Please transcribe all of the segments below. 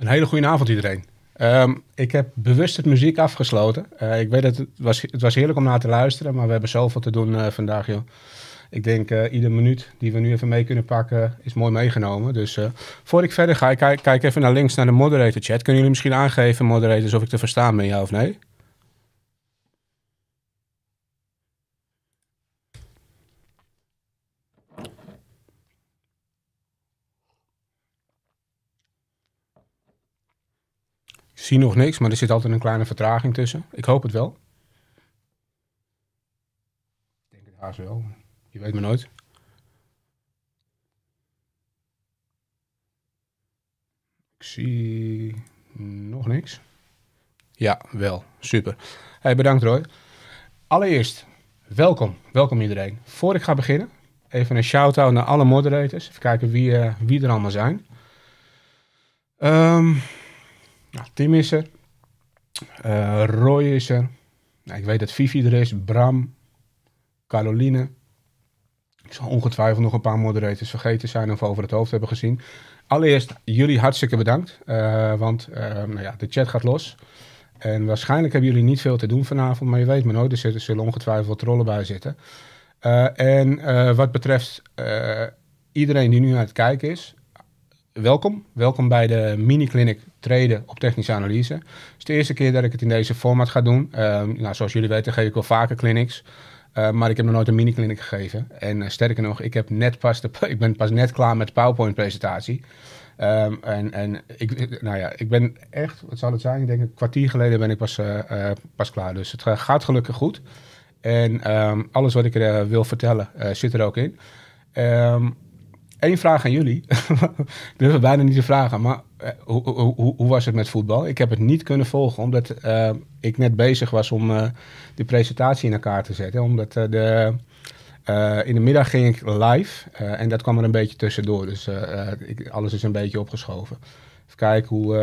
Een hele goede avond iedereen. Ehm, ik heb bewust het muziek afgesloten. Eh, ik weet dat het, was, het was heerlijk om naar te luisteren, maar we hebben zoveel te doen eh, vandaag, joh. Ik denk uh, eh, iedere minuut die we nu even mee kunnen pakken, is mooi meegenomen. Dus voor ik verder ga, kijk, kijk even naar links naar de moderator chat. Kunnen jullie misschien aangeven, moderators, of ik te verstaan ben, ja of nee? zie nog niks, maar er zit altijd een kleine vertraging tussen. Ik hoop het wel. Ik denk het haast wel. Je weet me nooit. Ik zie nog niks. Ja, wel. Super. Hey, bedankt Roy. Allereerst, welkom. Welkom iedereen. Voor ik ga beginnen, even een shout-out naar alle moderators. Even kijken wie, eh, wie er allemaal zijn. Um, nou, Tim is er. Eh, Roy is er. Nou, ik weet dat Vivi er is. Bram. Caroline. Ik zal ongetwijfeld nog een paar moderators vergeten zijn of over het hoofd hebben gezien. Allereerst jullie hartstikke bedankt. Eh, want eh, nou ja, de chat gaat los. En waarschijnlijk hebben jullie niet veel te doen vanavond. Maar je weet maar nooit. er zullen ongetwijfeld trollen bij zitten. en wat betreft iedereen die nu aan het kijken is welkom. Welkom bij de mini-clinic treden op technische analyse. Het is de eerste keer dat ik het in deze format ga doen. Ehm, nou, zoals jullie weten geef ik wel vaker clinics. Eh, maar ik heb nog nooit een mini-clinic gegeven. En eh, sterker nog, ik, heb net pas de, ik ben pas net klaar met de PowerPoint-presentatie. Ehm, en en ik, nou ja, ik ben echt, wat zal het zijn? Ik denk een kwartier geleden ben ik pas, eh, pas klaar. Dus het gaat gelukkig goed. En ehm, alles wat ik er wil vertellen zit er ook in. Um, Eén vraag aan jullie. ik durf bijna niet te vragen, maar eh, hoe, hoe, hoe, was het met voetbal? Ik heb het niet kunnen volgen, omdat eh, ik net bezig was om uh, de presentatie in elkaar te zetten. Omdat de, in de middag ging ik live en dat kwam er een beetje tussendoor. Dus ik, alles is een beetje opgeschoven. Even kijken hoe...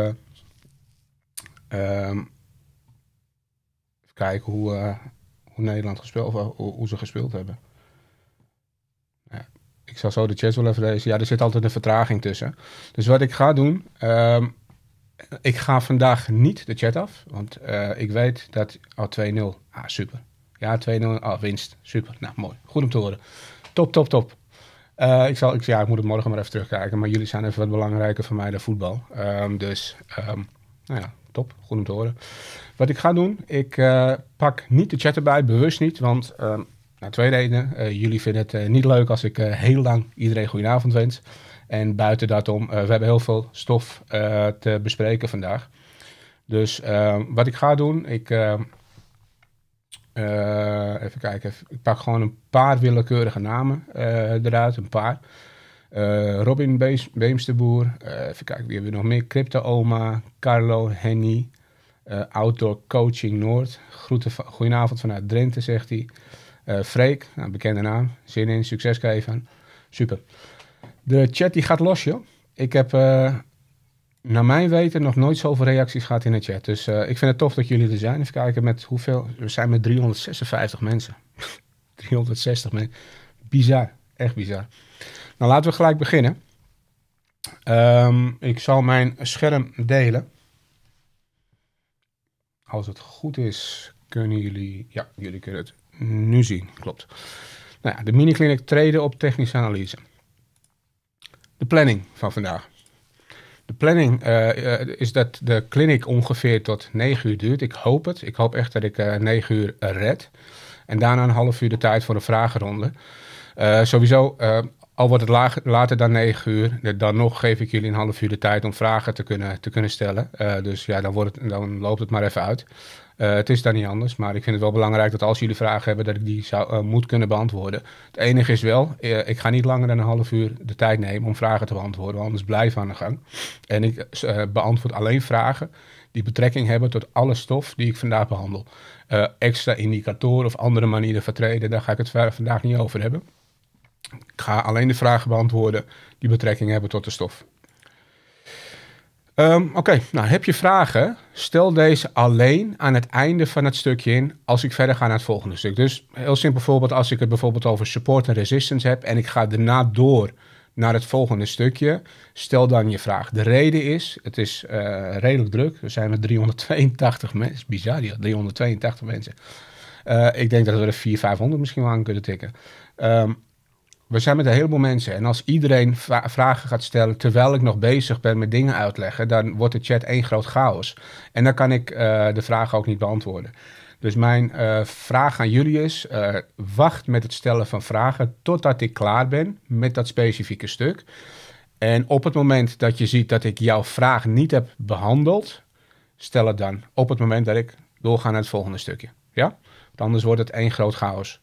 Um, even kijken hoe, hoe Nederland gespeeld, of, hoe ze gespeeld hebben ik zal zo de chat wel even lezen. Ja, er zit altijd een vertraging tussen. Dus wat ik ga doen, ehm, ik ga vandaag niet de chat af, want eh, ik weet dat oh, 2-0. Ah, super. Ja, 2-0. Ah, winst. Super. Nou, mooi. Goed om te horen. Top, top, top. Eh, ik zal, ik, ja, ik moet het morgen maar even terugkijken. Maar jullie zijn even wat belangrijker voor mij dan voetbal. Ehm, dus, ehm, nou ja, top. Goed om te horen. Wat ik ga doen, ik eh, pak niet de chat erbij, bewust niet. Want nou, twee redenen. Eh, jullie vinden het eh, niet leuk als ik eh, heel lang iedereen goedenavond wens. En buiten dat om, we hebben heel veel stof te bespreken vandaag. Dus ehm, wat ik ga doen, ik. Ehm, even kijken, ik pak gewoon een paar willekeurige namen eruit, een paar. Robin Beemsterboer, Beemsterboer, even kijken, wie hebben we nog meer? Crypto Oma, Carlo Henny, Outdoor Coaching Noord. Groeten, goedenavond vanuit Drenthe, zegt hij. Uh, Freek, een nou, bekende naam. Zin in, succes geven. Super. De chat die gaat los, joh. Ik heb eh, naar mijn weten nog nooit zoveel reacties gehad in de chat. Dus eh, ik vind het tof dat jullie er zijn. Even kijken met hoeveel. We zijn met 356 mensen. 360 mensen. Bizar. Echt bizar. Nou, laten we gelijk beginnen. Ehm, ik zal mijn scherm delen. Als het goed is, kunnen jullie. Ja, jullie kunnen het nu zien. Klopt. Nou ja, de mini-clinic treden op technische analyse. De planning van vandaag. De planning eh, eh, is dat de clinic ongeveer tot 9 uur duurt. Ik hoop het. Ik hoop echt dat ik uh, eh, 9 uur red. En daarna een half uur de tijd voor een vragenronde. sowieso al wordt het later dan 9 uur, dan nog geef ik jullie een half uur de tijd om vragen te kunnen, te kunnen stellen. Eh, dus ja, dan, wordt het, dan loopt het maar even uit. Eh, het is daar niet anders, maar ik vind het wel belangrijk dat als jullie vragen hebben, dat ik die zou, eh, moet kunnen beantwoorden. Het enige is wel, ik ga niet langer dan een half uur de tijd nemen om vragen te beantwoorden, want anders blijf aan de gang. En ik beantwoord alleen vragen die betrekking hebben tot alle stof die ik vandaag behandel. extra indicatoren of andere manieren vertreden, daar ga ik het vandaag niet over hebben. Ik ga alleen de vragen beantwoorden die betrekking hebben tot de stof. Ehm, oké, nou heb je vragen? Stel deze alleen aan het einde van het stukje in als ik verder ga naar het volgende stuk. Dus heel simpel voorbeeld, als ik het bijvoorbeeld over support en resistance heb en ik ga daarna door naar het volgende stukje, stel dan je vraag. De reden is, het is eh, redelijk druk, Er zijn met 382 mensen, bizar die 382 mensen. ik denk dat we er 400, 500 misschien wel aan kunnen tikken. Ehm, we zijn met een heleboel mensen. En als iedereen vragen gaat stellen terwijl ik nog bezig ben met dingen uitleggen, dan wordt de chat één groot chaos. En dan kan ik eh, de vragen ook niet beantwoorden. Dus mijn eh, vraag aan jullie is: eh, wacht met het stellen van vragen totdat ik klaar ben met dat specifieke stuk. En op het moment dat je ziet dat ik jouw vraag niet heb behandeld, stel het dan. Op het moment dat ik doorga naar het volgende stukje. Ja? Want anders wordt het één groot chaos.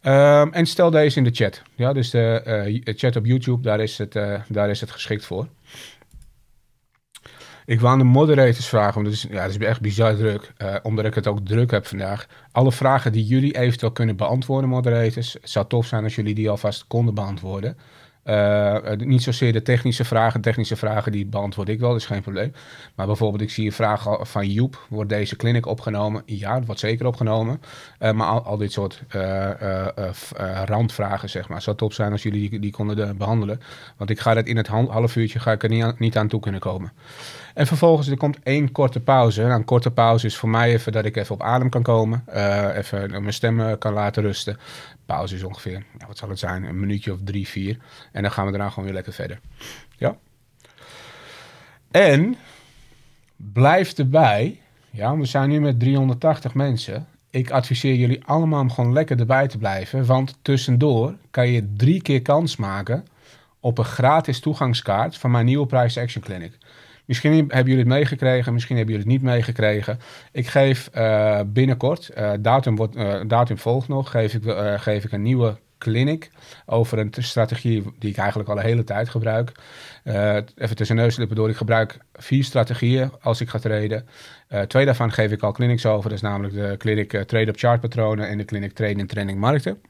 Ehm, en stel deze in de chat. Ja, dus de eh, chat op YouTube, daar is het, eh, daar is het geschikt voor. Ik wou aan de moderators vragen, want het is, ja, het is echt bizar druk, uh, omdat ik het ook druk heb vandaag. Alle vragen die jullie eventueel kunnen beantwoorden, moderators, het zou tof zijn als jullie die alvast konden beantwoorden. Eh, eh, niet zozeer de technische vragen. Technische vragen die beantwoord ik wel, dat is geen probleem. Maar bijvoorbeeld, ik zie een vraag van Joep. Wordt deze clinic opgenomen? Ja, dat wordt zeker opgenomen. Eh, maar al, dit soort randvragen, zeg maar. Zou top zijn als jullie die, die konden behandelen. Want ik ga dat in het half uurtje ga ik er niet aan, toe kunnen komen. En vervolgens, er komt één korte pauze. Nou, een korte pauze is voor mij even dat ik even op adem kan komen. even mijn stem kan laten rusten pauze is ongeveer, wat zal het zijn, een minuutje of drie, vier. En dan gaan we daarna gewoon weer lekker verder. Ja? En blijf erbij. Ja, we zijn nu met 380 mensen. Ik adviseer jullie allemaal om gewoon lekker erbij te blijven. Want tussendoor kan je drie keer kans maken op een gratis toegangskaart van mijn nieuwe Price Action Clinic. Misschien hebben jullie het meegekregen, misschien hebben jullie het niet meegekregen. Ik geef eh, binnenkort, eh, datum, wordt, eh, datum volgt nog, geef ik, geef ik een nieuwe clinic over een strategie die ik eigenlijk al de hele tijd gebruik. even tussen lippen door, ik gebruik vier strategieën als ik ga traden. twee daarvan geef ik al clinics over, dat is namelijk de clinic trade op chart patronen en de clinic trade in trending markten.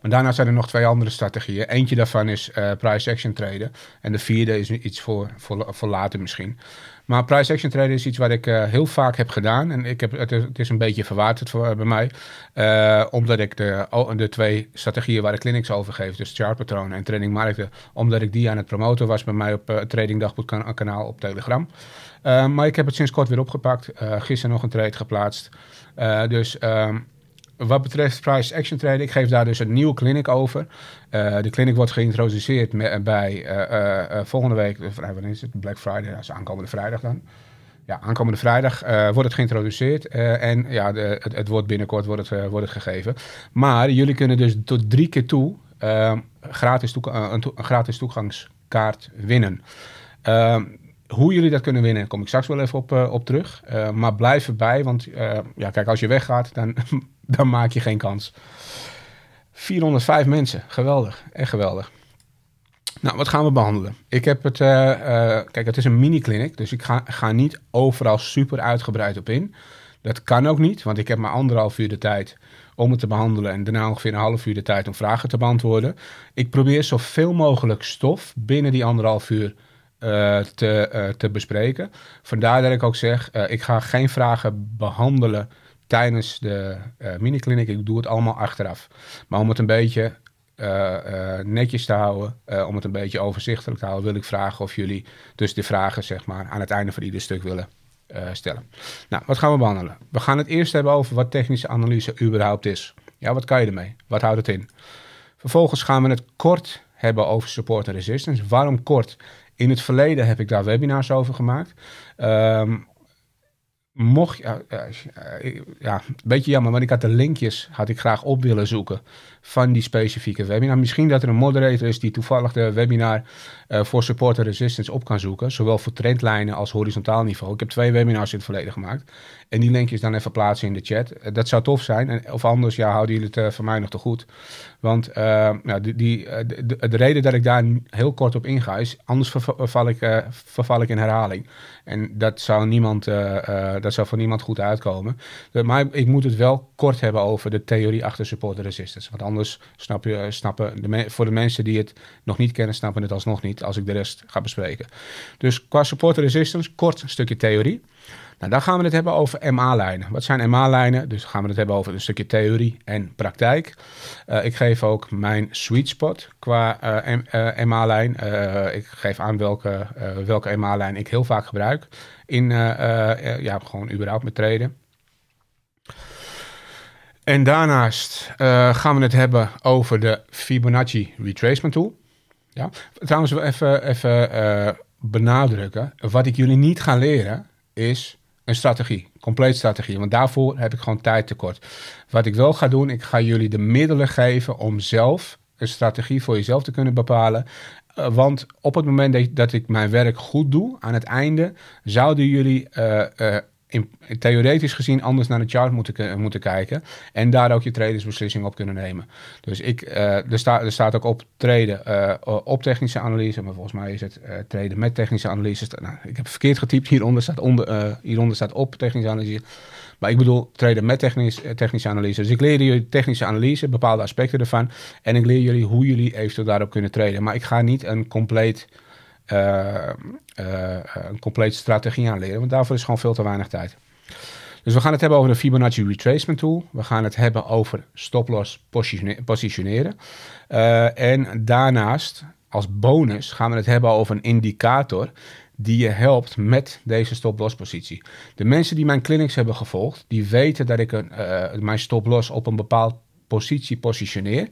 Maar daarna zijn er nog twee andere strategieën. Eentje daarvan is eh, price action traden. En de vierde is iets voor, voor, later misschien. Maar price action traden is iets wat ik eh, heel vaak heb gedaan. En ik heb, het, is, het is een beetje verwaterd voor, eh, bij mij. omdat ik de, de twee strategieën waar ik clinics over geef, dus patronen en trainingmarkten, omdat ik die aan het promoten was bij mij op trading dagboek kanaal op Telegram. maar ik heb het sinds kort weer opgepakt. gisteren nog een trade geplaatst. dus... Ehm, wat betreft price action trading, ik geef daar dus een nieuwe clinic over. Eh, de clinic wordt geïntroduceerd bij eh, eh, volgende week, wanneer is het? Black Friday, dat is aankomende vrijdag dan. Ja, aankomende vrijdag wordt het geïntroduceerd en ja, de, het, wordt binnenkort wordt het, wordt gegeven. Maar jullie kunnen dus tot drie keer toe gratis, een, gratis toegangskaart winnen. Ehm, hoe jullie dat kunnen winnen, kom ik straks wel even op, eh, op terug. Eh, maar blijf erbij, want eh, ja, kijk, als je weggaat, dan, dan maak je geen kans. 405 mensen, geweldig, echt geweldig. Nou, wat gaan we behandelen? Ik heb het, kijk, het is een mini-clinic, dus ik ga, ga niet overal super uitgebreid op in. Dat kan ook niet, want ik heb maar anderhalf uur de tijd om het te behandelen en daarna ongeveer een half uur de tijd om vragen te beantwoorden. Ik probeer zoveel mogelijk stof binnen die anderhalf uur eh, te, eh, te bespreken. Vandaar dat ik ook zeg, eh, ik ga geen vragen behandelen tijdens de mini-clinic. Ik doe het allemaal achteraf. Maar om het een beetje netjes te houden, om het een beetje overzichtelijk te houden, wil ik vragen of jullie dus de vragen zeg maar, aan het einde van ieder stuk willen stellen. Nou, wat gaan we behandelen? We gaan het eerst hebben over wat technische analyse überhaupt is. Ja, wat kan je ermee? Wat houdt het in? Vervolgens gaan we het kort hebben over support en resistance. Waarom kort? In het verleden heb ik daar webinars over gemaakt. Ehm, mocht je, eh, eh, ja, eh, ja, een beetje jammer, want ik had de linkjes had ik graag op willen zoeken van die specifieke webinar. Misschien dat er een moderator is die toevallig de webinar voor support en resistance op kan zoeken, zowel voor trendlijnen als horizontaal niveau. Ik heb twee webinars in het verleden gemaakt en die linkjes dan even plaatsen in de chat. dat zou tof zijn, en, of anders ja, houden jullie het voor mij nog te goed. Want eh, die, die eh, de, de, reden dat ik daar heel kort op inga is, anders verval ik, eh, verval ik in herhaling. En dat zou, niemand, dat zou voor niemand goed uitkomen. Maar ik moet het wel kort hebben over de theorie achter supporter resistance. Want anders snap je, snappen de voor de mensen die het nog niet kennen, snappen het alsnog niet als ik de rest ga bespreken. Dus qua supporter resistance, kort stukje theorie. Nou, daar gaan we het hebben over MA-lijnen. Wat zijn MA-lijnen? Dus gaan we het hebben over een stukje theorie en praktijk. Eh, ik geef ook mijn sweet spot qua eh, MA-lijn. Eh, ik geef aan welke, welke MA-lijn ik heel vaak gebruik. In, ja, gewoon überhaupt met treden. En daarnaast gaan we het hebben over de Fibonacci Retracement Tool. Ja. Trouwens, even, even benadrukken. Wat ik jullie niet ga leren is een strategie, compleet strategie. Want daarvoor heb ik gewoon tijd tekort. Wat ik wel ga doen, ik ga jullie de middelen geven om zelf een strategie voor jezelf te kunnen bepalen. Eh, want op het moment dat ik, mijn werk goed doe, aan het einde, zouden jullie eh, eh, in, theoretisch gezien anders naar de chart moeten, moeten kijken. En daar ook je tradersbeslissing op kunnen nemen. Dus ik, eh, er, staat er staat ook op treden eh, op technische analyse. Maar volgens mij is het uh, eh, treden met technische analyse. Nou, ik heb verkeerd getypt. Hieronder staat, onder, hieronder staat op technische analyse. Maar ik bedoel treden met technisch, technische analyse. Dus ik leer jullie technische analyse, bepaalde aspecten ervan. En ik leer jullie hoe jullie eventueel daarop kunnen treden. Maar ik ga niet een compleet eh, eh, een complete strategie aanleren. Want daarvoor is gewoon veel te weinig tijd. Dus we gaan het hebben over de Fibonacci Retracement Tool. We gaan het hebben over stoploss positioneren. Eh, en daarnaast, als bonus, gaan we het hebben over een indicator die je helpt met deze stop-loss positie. De mensen die mijn clinics hebben gevolgd, die weten dat ik een, mijn stoploss op een bepaald positie positioneer.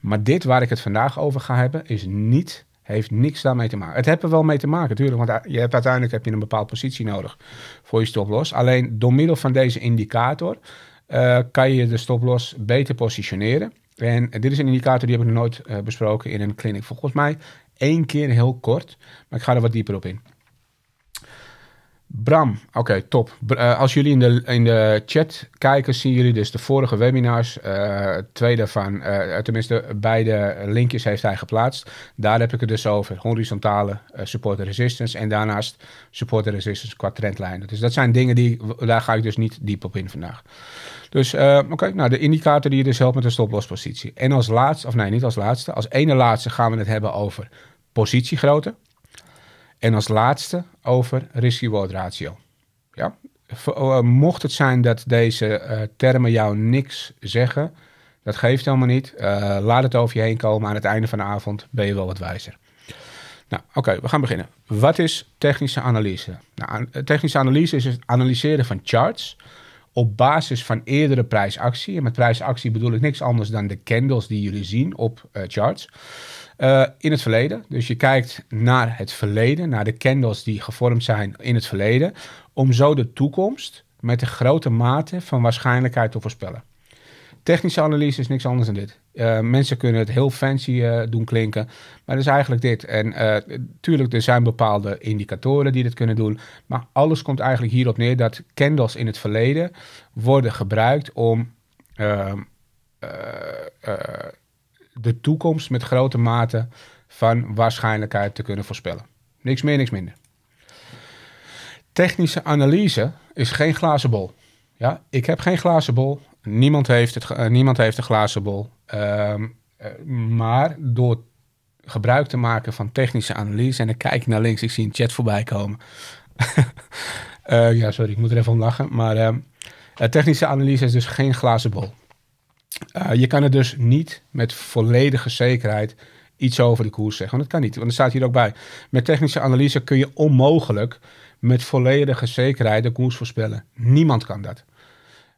Maar dit waar ik het vandaag over ga hebben, is niet heeft niks daarmee te maken. Het heeft er wel mee te maken, natuurlijk. Want je hebt, uiteindelijk heb je een bepaalde positie nodig voor je stoploss. Alleen door middel van deze indicator eh, kan je de stoploss beter positioneren. En dit is een indicator die heb ik nog nooit uh, besproken in een clinic. Volgens mij één keer heel kort, maar ik ga er wat dieper op in. Bram, oké, top. Eh, als jullie in de, in de chat kijken, zien jullie dus de vorige webinars. Uh, twee daarvan, eh, tenminste beide linkjes heeft hij geplaatst. Daar heb ik het dus over. Horizontale support resistance en daarnaast support resistance qua trendlijnen. Dus dat zijn dingen die, daar ga ik dus niet diep op in vandaag. Dus oké, nou de indicator die je dus helpt met de stoplosspositie. En als laatste, of nee, niet als laatste, als ene laatste gaan we het hebben over positiegrootte. En als laatste over risk-reward ratio. Ja? Eh, mocht het zijn dat deze eh, termen jou niks zeggen, dat geeft helemaal niet. Eh, laat het over je heen komen. Aan het einde van de avond ben je wel wat wijzer. Nou, oké, we gaan beginnen. Wat is technische analyse? Nou, technische analyse is het analyseren van charts op basis van eerdere prijsactie. En met prijsactie bedoel ik niks anders dan de candles die jullie zien op eh, charts. Eh, in het verleden. Dus je kijkt naar het verleden, naar de candles die gevormd zijn in het verleden, om zo de toekomst met een grote mate van waarschijnlijkheid te voorspellen. Technische analyse is niks anders dan dit. Uh, mensen kunnen het heel fancy eh, doen klinken, maar dat is eigenlijk dit. En uh, tuurlijk, er zijn bepaalde indicatoren die dit kunnen doen, maar alles komt eigenlijk hierop neer dat candles in het verleden worden gebruikt om de toekomst met grote mate van waarschijnlijkheid te kunnen voorspellen. Niks meer, niks minder. Technische analyse is geen glazen bol. Ja, ik heb geen glazen bol. Niemand heeft, het, eh, niemand heeft een glazen bol. Ehm, eh, maar door gebruik te maken van technische analyse. En dan kijk naar links, ik zie een chat voorbij komen. Eh, ja, sorry, ik moet er even om lachen. Maar ehm, technische analyse is dus geen glazen bol. je kan er dus niet met volledige zekerheid iets over de koers zeggen. Want dat kan niet, want er staat hier ook bij. Met technische analyse kun je onmogelijk met volledige zekerheid de koers voorspellen. Niemand kan dat.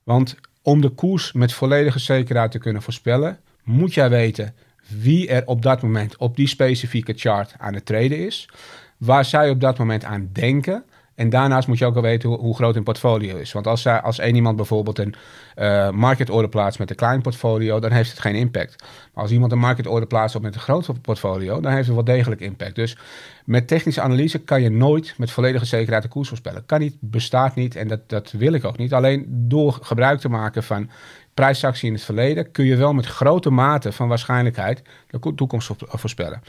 Want om de koers met volledige zekerheid te kunnen voorspellen, moet jij weten wie er op dat moment op die specifieke chart aan het treden is, waar zij op dat moment aan denken en daarnaast moet je ook wel weten hoe, groot een portfolio is. Want als, zij, als één iemand bijvoorbeeld een uh, eh, market order plaatst met een klein portfolio, dan heeft het geen impact. Maar als iemand een market order plaatst met een groot portfolio, dan heeft het wel degelijk impact. Dus met technische analyse kan je nooit met volledige zekerheid de koers voorspellen. Kan niet, bestaat niet en dat, dat wil ik ook niet. Alleen door gebruik te maken van prijsactie in het verleden kun je wel met grote mate van waarschijnlijkheid de toekomst voorspellen.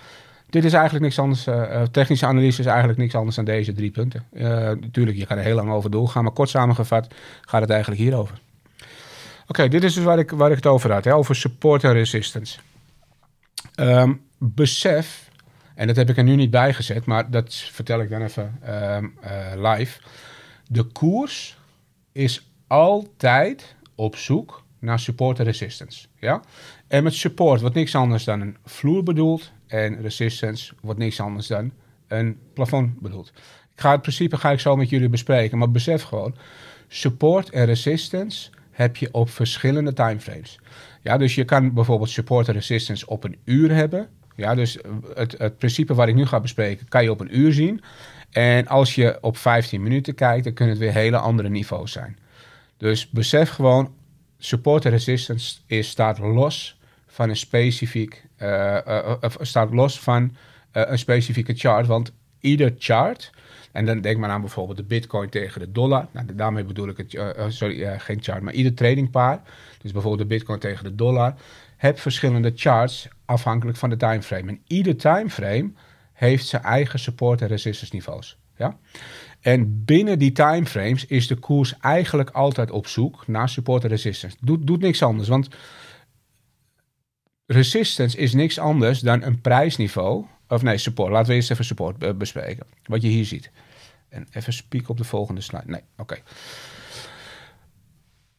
Dit is eigenlijk niks anders. Uh, technische analyse is eigenlijk niks anders dan deze drie punten. Eh, natuurlijk, je gaat er heel lang over doorgaan, maar kort samengevat gaat het eigenlijk hierover. Oké, dit is dus waar ik, waar ik het over had, hè, over support en resistance. Ehm, besef, en dat heb ik er nu niet bij gezet, maar dat vertel ik dan even ehm, live. De koers is altijd op zoek naar support en resistance. Ja? En met support wordt niks anders dan een vloer bedoeld en resistance wordt niks anders dan een plafond bedoeld. Ik ga het principe ga ik zo met jullie bespreken, maar besef gewoon, support en resistance heb je op verschillende timeframes. Ja, dus je kan bijvoorbeeld support en resistance op een uur hebben. Ja, dus het, het principe wat ik nu ga bespreken, kan je op een uur zien. En als je op 15 minuten kijkt, dan kunnen het weer hele andere niveaus zijn. Dus besef gewoon, support en resistance is, staat los van een specifiek eh, eh, eh, staat los van een specifieke chart. Want ieder chart. En dan denk maar aan bijvoorbeeld de bitcoin tegen de dollar. Nou, daarmee bedoel ik het, sorry, geen chart, maar ieder tradingpaar. Dus bijvoorbeeld de bitcoin tegen de dollar. Heb verschillende charts afhankelijk van de timeframe. En ieder timeframe heeft zijn eigen support- en resistance niveaus. Ja? En binnen die timeframes is de koers eigenlijk altijd op zoek naar support en resistance. Doet, doet niks anders, want resistance is niks anders dan een prijsniveau. Of nee, support. Laten we eerst even support bespreken. Wat je hier ziet. En even spieken op de volgende slide. Nee, oké.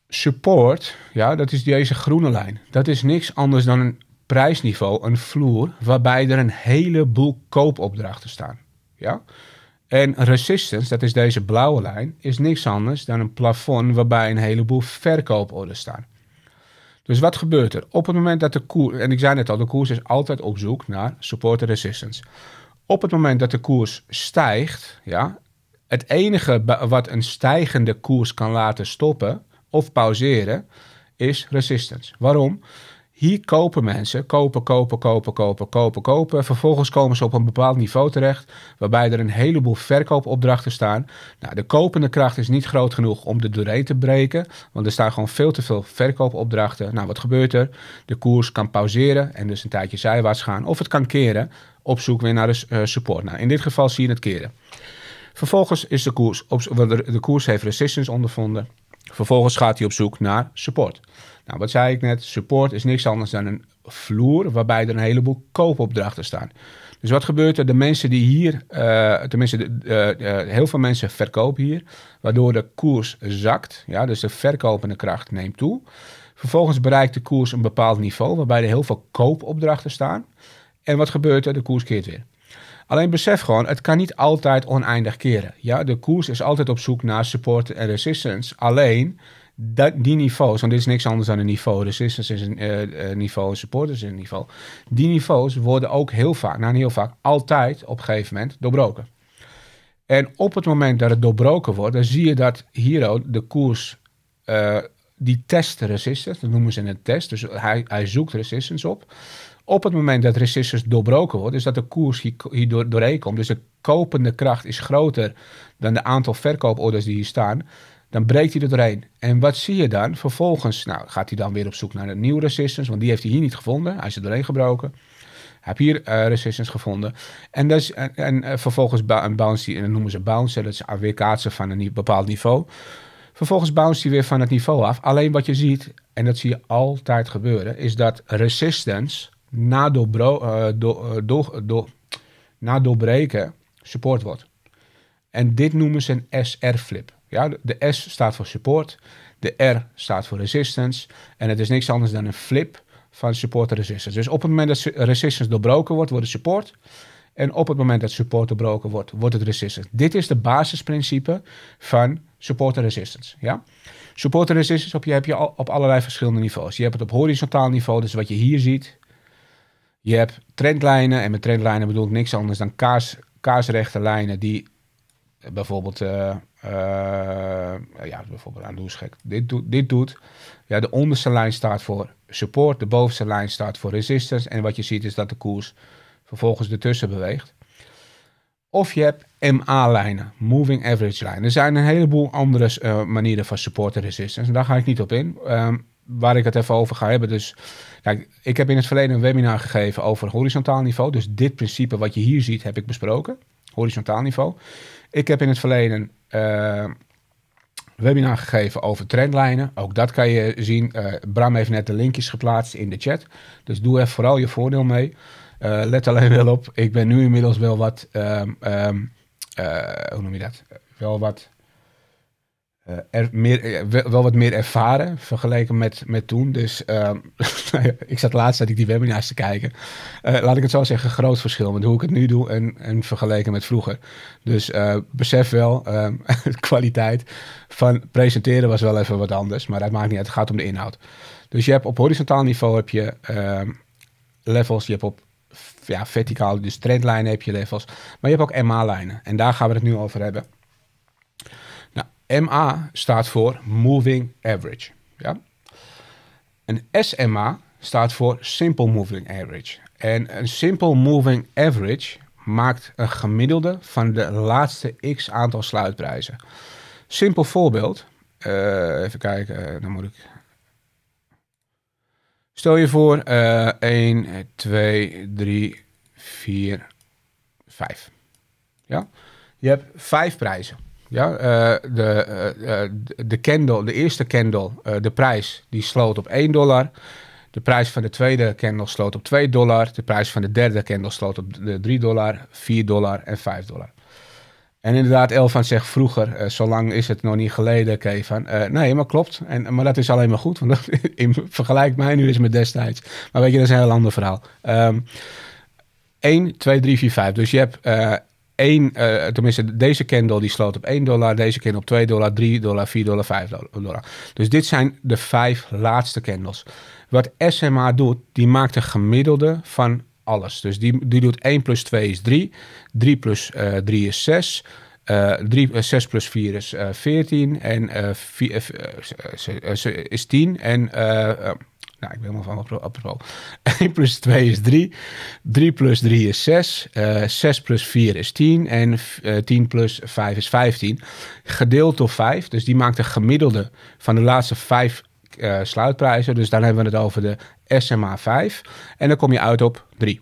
Support, ja, dat is deze groene lijn. Dat is niks anders dan een prijsniveau, een vloer, waarbij er een heleboel koopopdrachten staan. Ja? En resistance, dat is deze blauwe lijn, is niks anders dan een plafond waarbij een heleboel verkooporders staan. Dus wat gebeurt er? Op het moment dat de koers, en ik zei net al, de koers is altijd op zoek naar support en resistance. Op het moment dat de koers stijgt, ja, het enige wat een stijgende koers kan laten stoppen of pauzeren, is resistance. Waarom? Hier kopen mensen, kopen, kopen, kopen, kopen, kopen, kopen. Vervolgens komen ze op een bepaald niveau terecht, waarbij er een heleboel verkoopopdrachten staan. Nou, de kopende kracht is niet groot genoeg om er doorheen te breken, want er staan gewoon veel te veel verkoopopdrachten. Nou, wat gebeurt er? De koers kan pauzeren en dus een tijdje zijwaarts gaan, of het kan keren op zoek weer naar de eh, support. Nou, in dit geval zie je het keren. Vervolgens is de koers, op, de koers heeft resistance ondervonden. Vervolgens gaat hij op zoek naar support. Nou, wat zei ik net? Support is niks anders dan een vloer waarbij er een heleboel koopopdrachten staan. Dus wat gebeurt er? De mensen die hier, eh, tenminste, de, de, heel veel mensen verkopen hier, waardoor de koers zakt. Ja, dus de verkopende kracht neemt toe. Vervolgens bereikt de koers een bepaald niveau, waarbij er heel veel koopopdrachten staan. En wat gebeurt er? De koers keert weer. Alleen besef gewoon, het kan niet altijd oneindig keren. Ja, de koers is altijd op zoek naar support en resistance. Alleen dat, die niveaus, want dit is niks anders dan een niveau. Dus is, is een eh, eh, niveau, een supporters is een niveau. Die niveaus worden ook heel vaak, nou heel vaak, altijd op een gegeven moment doorbroken. En op het moment dat het doorbroken wordt, dan zie je dat hier de koers, eh, die test resistance, dat noemen ze een test, dus hij, hij zoekt resistance op. Op het moment dat resistance doorbroken wordt, is dat de koers hier, doorheen komt. Dus de kopende kracht is groter dan de aantal verkooporders die hier staan. Dan breekt hij er doorheen. En wat zie je dan? Vervolgens nou, gaat hij dan weer op zoek naar een nieuwe resistance. Want die heeft hij hier niet gevonden. Hij is er doorheen gebroken. Heb hier eh, resistance gevonden. En, dus, en, en eh, vervolgens bounce hij. En noemen ze bounce. Dat is kaatsen van een bepaald niveau. Vervolgens bounce hij weer van het niveau af. Alleen wat je ziet, en dat zie je altijd gebeuren, is dat resistance na, eh, na doorbreken support wordt. En dit noemen ze een SR-flip. Ja, de S staat voor support, de R staat voor resistance en het is niks anders dan een flip van support en resistance. Dus op het moment dat resistance doorbroken wordt, wordt het support. En op het moment dat support doorbroken wordt, wordt het resistance. Dit is de basisprincipe van support en resistance. Ja? Support en resistance op, je, heb je op allerlei verschillende niveaus. Je hebt het op horizontaal niveau, dus wat je hier ziet. Je hebt trendlijnen, en met trendlijnen bedoel ik niks anders dan kaars, kaarsrechte lijnen die bijvoorbeeld eh, eh, ja, bijvoorbeeld aan Loesgek. Dit, doet, dit doet. Ja, de onderste lijn staat voor support, de bovenste lijn staat voor resistance. En wat je ziet is dat de koers vervolgens ertussen beweegt. Of je hebt MA-lijnen, Moving Average lijnen Er zijn een heleboel andere eh, manieren van support en resistance. En daar ga ik niet op in. Ehm, waar ik het even over ga hebben. Dus ik heb in het verleden een webinar gegeven over horizontaal niveau. Dus dit principe wat je hier ziet, heb ik besproken. Horizontaal niveau. Ik heb in het verleden uh, webinar gegeven over trendlijnen. Ook dat kan je zien. Eh, Bram heeft net de linkjes geplaatst in de chat. Dus doe er vooral je voordeel mee. Eh, let alleen wel op, ik ben nu inmiddels wel wat, ehm, ehm, hoe noem je dat? Wel wat eh, er, meer, eh, wel wat meer ervaren vergeleken met, met toen. Dus ehm, ik zat laatst dat ik die webinars te kijken. Eh, laat ik het zo zeggen, groot verschil met hoe ik het nu doe en, en vergeleken met vroeger. Dus besef wel, ehm, de kwaliteit van presenteren was wel even wat anders. Maar dat maakt niet uit, het gaat om de inhoud. Dus je hebt op horizontaal niveau heb je ehm, levels, je hebt op ja, verticaal, dus trendlijnen heb je levels. Maar je hebt ook MA-lijnen en daar gaan we het nu over hebben. MA staat voor Moving Average. Ja? Een SMA staat voor Simple Moving Average. En een Simple Moving Average maakt een gemiddelde van de laatste x aantal sluitprijzen. Simpel voorbeeld. Uh, even kijken, eh, dan moet ik. Stel je voor uh, 1, 2, 3, 4, 5. Ja? Je hebt 5 prijzen. Ja, uh, de, uh, de candle, de eerste candle, uh, de prijs, die sloot op 1 dollar. De prijs van de tweede candle sloot op 2 dollar. De prijs van de derde candle sloot op 3 dollar, 4 dollar en 5 dollar. En inderdaad, Elvan zegt vroeger, uh, zo lang is het nog niet geleden, Kevin. Uh, nee, maar klopt. En, maar dat is alleen maar goed, want dat, in, vergelijk mij nu eens met destijds. Maar weet je, dat is een heel ander verhaal. Um, 1, 2, 3, 4, 5. Dus je hebt één, uh, tenminste deze candle die sloot op 1 dollar, deze candle op 2 dollar, 3 dollar, 4 dollar, 5 dollar. Dus dit zijn de vijf laatste candles. Wat SMA doet, die maakt een gemiddelde van alles. Dus die, die doet 1 plus 2 is 3, 3 plus 3 eh, is 6, uh, 6 plus 4 is 14 eh, en 4 is 10 en ik ben helemaal van apropos. 1 plus 2 is 3. 3 plus 3 is 6. 6 eh, plus 4 is 10. En 10 eh, plus 5 is 15. Gedeeld door 5. Dus die maakt een gemiddelde van de laatste 5 eh, sluitprijzen. Dus dan hebben we het over de SMA 5. En dan kom je uit op 3.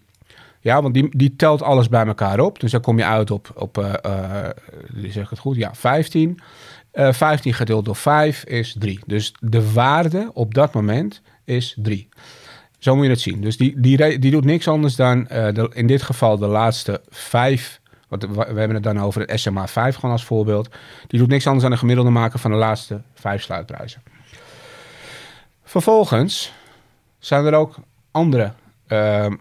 Ja, want die, die telt alles bij elkaar op. Dus dan kom je uit op, op zeg het goed, ja, 15. 15 gedeeld door 5 is 3. Dus de waarde op dat moment is 3. Zo moet je het zien. Dus die, die, die doet niks anders dan eh, in dit geval de laatste vijf. we hebben het dan over het SMA 5 gewoon als voorbeeld. Die doet niks anders dan een gemiddelde maken van de laatste vijf sluitprijzen. Vervolgens zijn er ook andere ehm,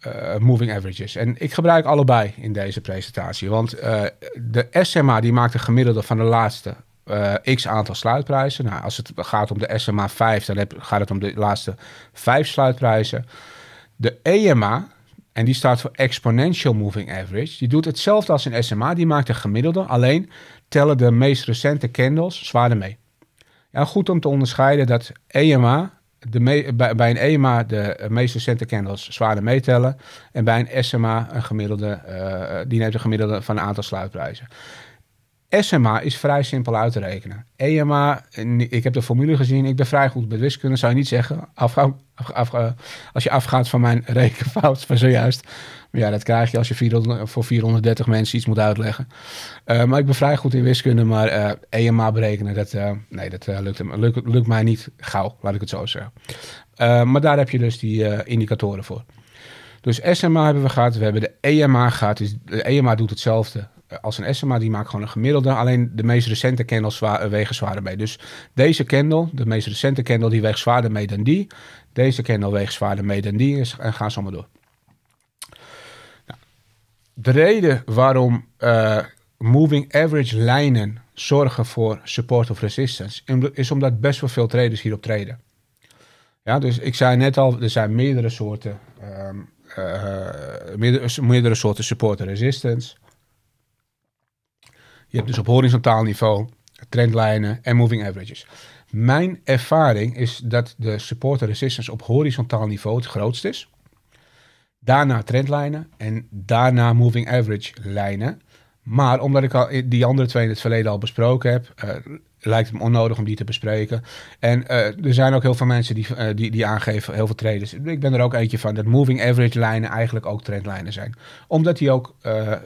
eh, moving averages. En ik gebruik allebei in deze presentatie. Want eh, de SMA die maakt een gemiddelde van de laatste eh, x aantal sluitprijzen. Nou, als het gaat om de SMA 5, dan heb, gaat het om de laatste vijf sluitprijzen. De EMA, en die staat voor Exponential Moving Average, die doet hetzelfde als een SMA, die maakt een gemiddelde, alleen tellen de meest recente candles zwaarder mee. Ja, goed om te onderscheiden dat EMA, de bij, een EMA de meest recente candles zwaarder meetellen en bij een SMA een gemiddelde, eh, die neemt een gemiddelde van een aantal sluitprijzen. SMA is vrij simpel uit te rekenen. EMA, ik heb de formule gezien, ik ben vrij goed met wiskunde, zou je niet zeggen. Afga als je afgaat van mijn rekenfout van zojuist. ja, dat krijg je als je voor 430 mensen iets moet uitleggen. Eh, maar ik ben vrij goed in wiskunde, maar EMA eh, e berekenen, dat, eh, nee, dat lukt, me lukt, mij niet gauw, laat ik het zo zeggen. maar daar heb je dus die indicatoren voor. Dus SMA hebben we gehad, we hebben de EMA gehad. Dus de EMA doet hetzelfde eh, als een SMA, die maakt gewoon een gemiddelde. Alleen de meest recente candles zwa eh, wegen zwaarder mee. Dus deze candle, de meest recente candle, die weegt zwaarder mee dan die. Deze candle weegt zwaarder mee dan die. En gaan zo maar door. Nou, de reden waarom eh, moving average lijnen zorgen voor support of resistance, is omdat best wel veel traders hierop treden. Ja, dus ik zei net al, er zijn meerdere soorten, ehm, meerdere, meerdere soorten support en resistance. Je hebt dus op horizontaal niveau trendlijnen en moving averages. Mijn ervaring is dat de support en resistance op horizontaal niveau het grootst is. Daarna trendlijnen en daarna moving average lijnen. Maar omdat ik al die andere twee in het verleden al besproken heb, eh, lijkt het me onnodig om die te bespreken. En eh, er zijn ook heel veel mensen die, eh, die, die aangeven, heel veel traders. Ik ben er ook eentje van, dat moving average lijnen eigenlijk ook trendlijnen zijn. Omdat die ook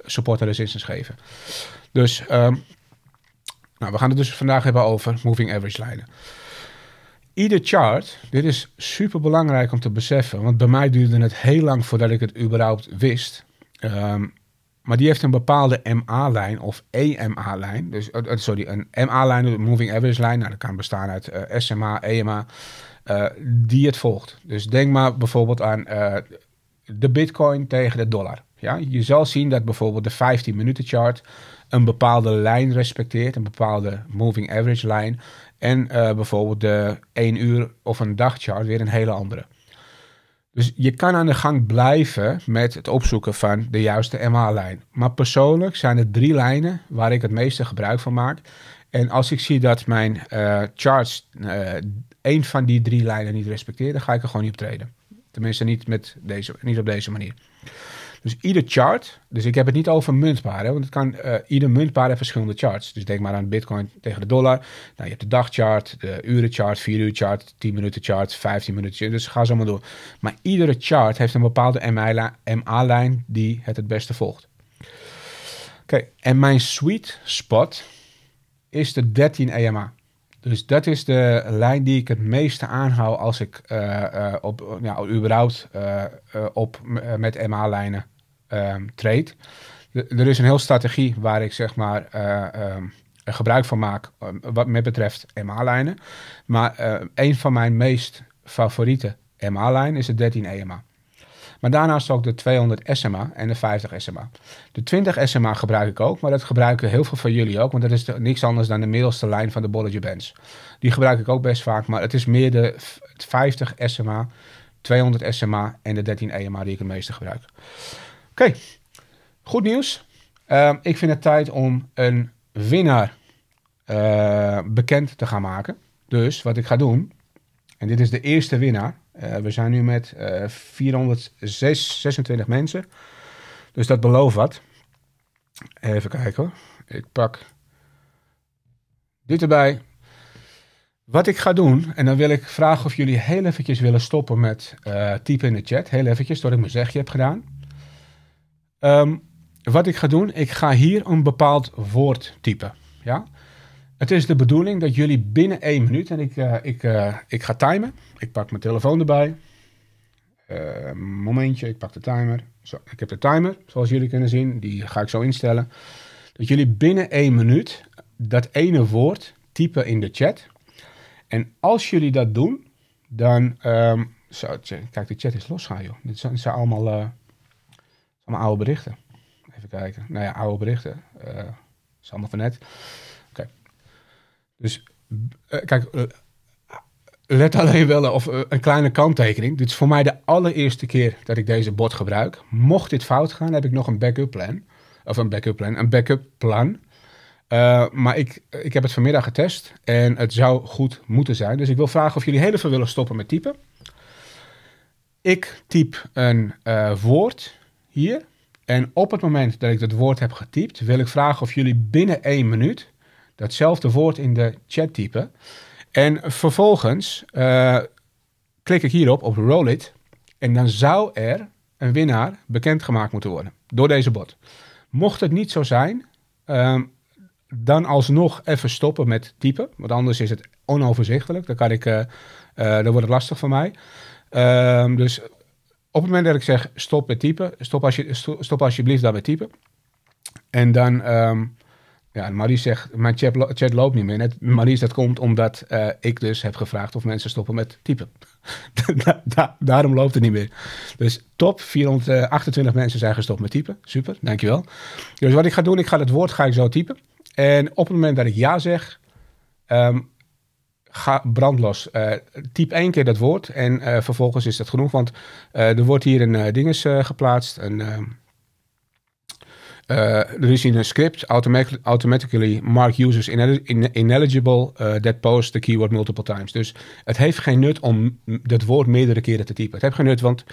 support en resistance geven. Dus ehm, nou, we gaan het dus vandaag hebben over moving average lijnen. Ieder chart, dit is super belangrijk om te beseffen, want bij mij duurde het heel lang voordat ik het überhaupt wist. Ehm, maar die heeft een bepaalde MA-lijn of EMA-lijn. Dus, eh, eh, sorry, een MA-lijn, een moving average lijn. Nou, dat kan bestaan uit eh, SMA, EMA, die het volgt. Dus denk maar bijvoorbeeld aan de bitcoin tegen de dollar. Ja? Je zal zien dat bijvoorbeeld de 15-minuten chart een bepaalde lijn respecteert, een bepaalde moving average lijn. En eh, bijvoorbeeld de 1 uur of een dagchart weer een hele andere. Dus je kan aan de gang blijven met het opzoeken van de juiste MA-lijn. Maar persoonlijk zijn er drie lijnen waar ik het meeste gebruik van maak. En als ik zie dat mijn eh, charts een eh, één van die drie lijnen niet respecteert, dan ga ik er gewoon niet op treden. Tenminste, niet, met deze, niet op deze manier. Dus ieder chart, dus ik heb het niet over muntparen, want het kan, eh, ieder muntpaar heeft verschillende charts. Dus denk maar aan bitcoin tegen de dollar. Nou, je hebt de dagchart, de urenchart, 4 uur chart, 10 minuten chart, 15 minuten chart. Dus ga zo maar door. Maar iedere chart heeft een bepaalde MA-lijn die het het beste volgt. Oké, en mijn sweet spot is de 13 EMA. Dus dat is de lijn die ik het meeste aanhoud als ik eh, eh, op, ja, überhaupt uh, op met MA-lijnen um, ehm, trade. er is een heel strategie waar ik zeg maar eh, ehm, gebruik van maak ehm, wat met betreft MA-lijnen. Maar eh, een van mijn meest favoriete MA-lijnen is de 13 EMA. Maar daarnaast ook de 200 SMA en de 50 SMA. De 20 SMA gebruik ik ook, maar dat gebruiken heel veel van jullie ook. Want dat is niks anders dan de middelste lijn van de Bollinger Bands. Die gebruik ik ook best vaak, maar het is meer de 50 SMA, 200 SMA en de 13 EMA die ik het meeste gebruik. Oké, goed nieuws. Ehm, ik vind het tijd om een winnaar eh, bekend te gaan maken. Dus wat ik ga doen, en dit is de eerste winnaar. Eh, we zijn nu met uh, eh, 426 mensen. Dus dat belooft wat. Even kijken Ik pak dit erbij. Wat ik ga doen, en dan wil ik vragen of jullie heel eventjes willen stoppen met typen in de chat. Heel eventjes, tot ik mijn zegje heb gedaan. Ehm, wat ik ga doen, ik ga hier een bepaald woord typen. Ja? Het is de bedoeling dat jullie binnen één minuut, en ik, eh, ik, eh, ik ga timen. Ik pak mijn telefoon erbij. Ehm, momentje, ik pak de timer. Zo, ik heb de timer, zoals jullie kunnen zien. Die ga ik zo instellen. Dat jullie binnen één minuut dat ene woord typen in de chat. En als jullie dat doen, dan... Ehm, zo, kijk, de chat is los joh. Dit zijn, zijn allemaal... Eh, mijn oude berichten. Even kijken. Nou ja, oude berichten. Uh, eh, is van net. Oké. Dus eh, kijk, eh, let alleen wel of een kleine kanttekening. Dit is voor mij de allereerste keer dat ik deze bot gebruik. Mocht dit fout gaan, heb ik nog een backup plan. Of een backup plan, een backup plan. maar ik, ik heb het vanmiddag getest en het zou goed moeten zijn. Dus ik wil vragen of jullie heel even willen stoppen met typen. Ik typ een woord hier. En op het moment dat ik dat woord heb getypt, wil ik vragen of jullie binnen één minuut datzelfde woord in de chat typen. En vervolgens eh, klik ik hierop op Roll It. En dan zou er een winnaar bekendgemaakt moeten worden door deze bot. Mocht het niet zo zijn, ehm, dan alsnog even stoppen met typen. Want anders is het onoverzichtelijk. Dan, kan ik, eh, eh, dan wordt het lastig voor mij. Ehm, dus op het moment dat ik zeg stop met typen, stop, als je, stop alsjeblieft daarmee typen. En dan, um, ja, Marie zegt, mijn chat, chat, loopt niet meer. Net, Marie, dat komt omdat eh, ik dus heb gevraagd of mensen stoppen met typen. daarom loopt het niet meer. Dus top, 428 eh, mensen zijn gestopt met typen. Super, dankjewel. Dus wat ik ga doen, ik ga het woord ga ik zo typen. En op het moment dat ik ja zeg, ehm, ga brandlos. Uh, typ één keer dat woord en eh, vervolgens is dat genoeg. Want eh, er wordt hier een dinges geplaatst. er is in een script automatically mark users ineligible that post the keyword multiple times. Dus het heeft geen nut om dat woord meerdere keren te typen. Het heeft geen nut, want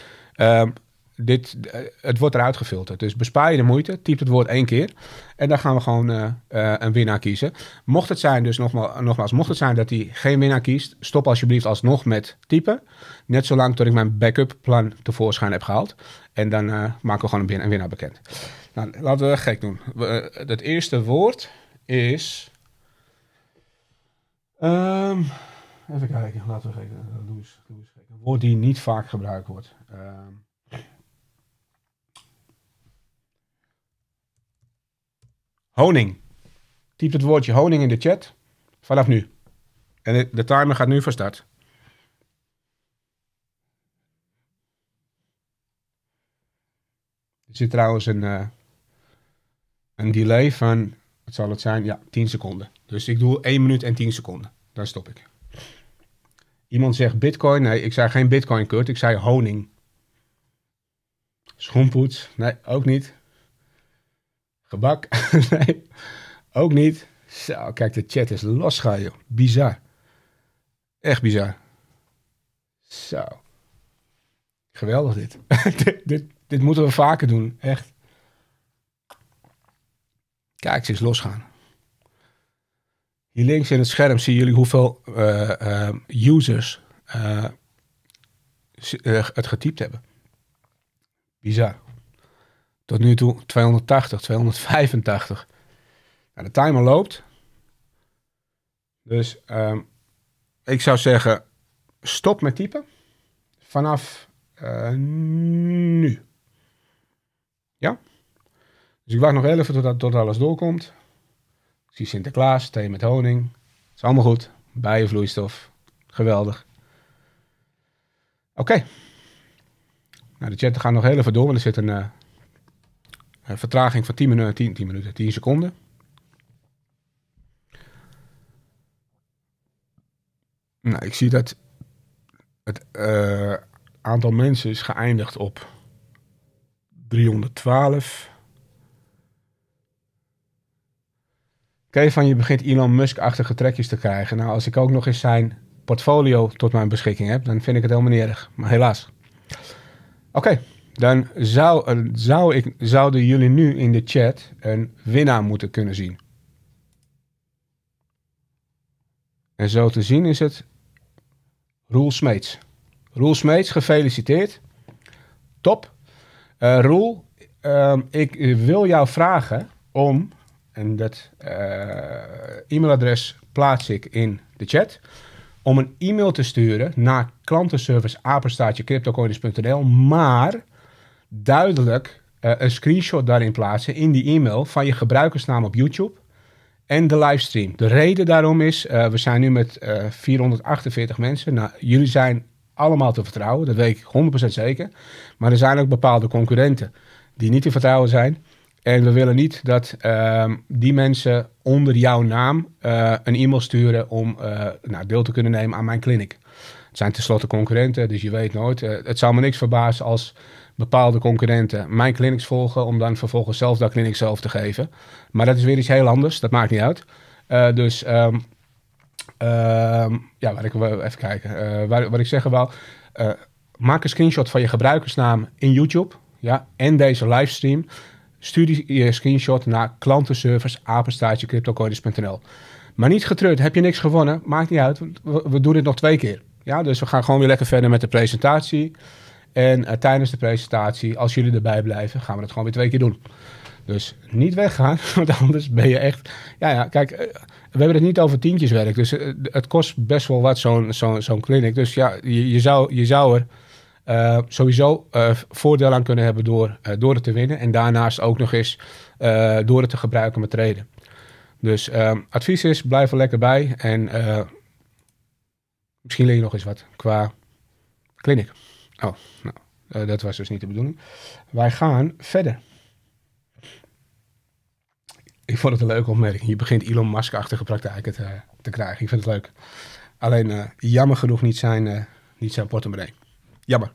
dit, eh, het wordt eruit gefilterd. Dus bespaar je de moeite, typ het woord één keer. En dan gaan we gewoon eh, eh, een winnaar kiezen. Mocht het zijn, dus nogmaals, nogmaals, mocht het zijn dat hij geen winnaar kiest, stop alsjeblieft alsnog met typen. Net zolang tot ik mijn backup plan tevoorschijn heb gehaald. En dan maken we gewoon een, winnaar bekend. Nou, laten we gek doen. het eerste woord is. Ehm, even kijken, laten we gek doen. Een woord die niet vaak gebruikt wordt. Ehm, Honing. Typ het woordje honing in de chat. Vanaf nu. En de timer gaat nu van start. Er zit trouwens een, eh, een delay van, wat zal het zijn? Ja, 10 seconden. Dus ik doe 1 minuut en 10 seconden. Daar stop ik. Iemand zegt bitcoin. Nee, ik zei geen bitcoin, Kurt. Ik zei honing. Schoenpoets. Nee, ook niet. Gebak? nee, ook niet. Zo, kijk, de chat is losgaan, joh. Bizar. Echt bizar. Zo. Geweldig dit. dit, dit. dit moeten we vaker doen, echt. Kijk, ze is losgaan. Hier links in het scherm zien jullie hoeveel eh, eh, users eh, het getypt hebben. Bizar. Tot nu toe 280, 285. Nou, de timer loopt. Dus ehm, ik zou zeggen, stop met typen. Vanaf eh, nu. Ja? Dus ik wacht nog even totdat tot alles doorkomt. Ik zie Sinterklaas, thee met honing. Het is allemaal goed. Bijenvloeistof. Geweldig. Oké. Nou, de chat gaat nog heel even door, want er zit een, eh, eh, vertraging van 10 minuten, 10, 10 minuten, 10 seconden. Nou, ik zie dat het eh, aantal mensen is geëindigd op 312. van je begint Elon Musk-achtige trekjes te krijgen. Nou, als ik ook nog eens zijn portfolio tot mijn beschikking heb, dan vind ik het helemaal niet erg. Maar helaas. Oké dan zou, zou ik, zouden jullie nu in de chat een winnaar moeten kunnen zien. En zo te zien is het Roel Smeets. Roel Smeets, gefeliciteerd. Top. Eh, Roel, ehm, ik wil jou vragen om, en dat eh, e-mailadres plaats ik in de chat, om een e-mail te sturen naar klantenservice maar duidelijk eh, een screenshot daarin plaatsen in die e-mail van je gebruikersnaam op YouTube en de livestream. De reden daarom is, eh, we zijn nu met 448 eh, mensen. Nou, jullie zijn allemaal te vertrouwen, dat weet ik 100% zeker. Maar er zijn ook bepaalde concurrenten die niet te vertrouwen zijn. En we willen niet dat ehm, die mensen onder jouw naam een e-mail sturen om nou, deel te kunnen nemen aan mijn clinic. Het zijn tenslotte concurrenten, dus je weet nooit. het zou me niks verbazen als bepaalde concurrenten mijn clinics volgen, om dan vervolgens zelf dat clinic zelf te geven. Maar dat is weer iets heel anders, dat maakt niet uit. Eh, dus ehm, ehm, ja, waar ik even kijken. Eh, waar, wat ik zeggen wel, eh, maak een screenshot van je gebruikersnaam in YouTube ja, en deze livestream. Stuur die je screenshot naar klantenservice Maar niet getreurd, heb je niks gewonnen, maakt niet uit. We, we doen dit nog twee keer. Ja, dus we gaan gewoon weer lekker verder met de presentatie. En eh, tijdens de presentatie, als jullie erbij blijven, gaan we dat gewoon weer twee keer doen. Dus niet weggaan, want anders ben je echt. Ja, ja kijk, eh, we hebben het niet over tientjes werk. Dus eh, het kost best wel wat, zo'n zo'n zo'n clinic. Dus ja, je, je, zou, je zou er sowieso uh, voordeel aan kunnen hebben door, door het te winnen. En daarnaast ook nog eens door het te gebruiken met treden. Dus ehm, advies is, blijf er lekker bij. En misschien leer je nog eens wat qua clinic. Oh, nou, eh, dat was dus niet de bedoeling. Wij gaan verder. Ik vond het een leuke opmerking. Je begint Elon Musk-achtige praktijken te, te, krijgen. Ik vind het leuk. Alleen eh, jammer genoeg niet zijn, eh, niet zijn portemonnee. Jammer.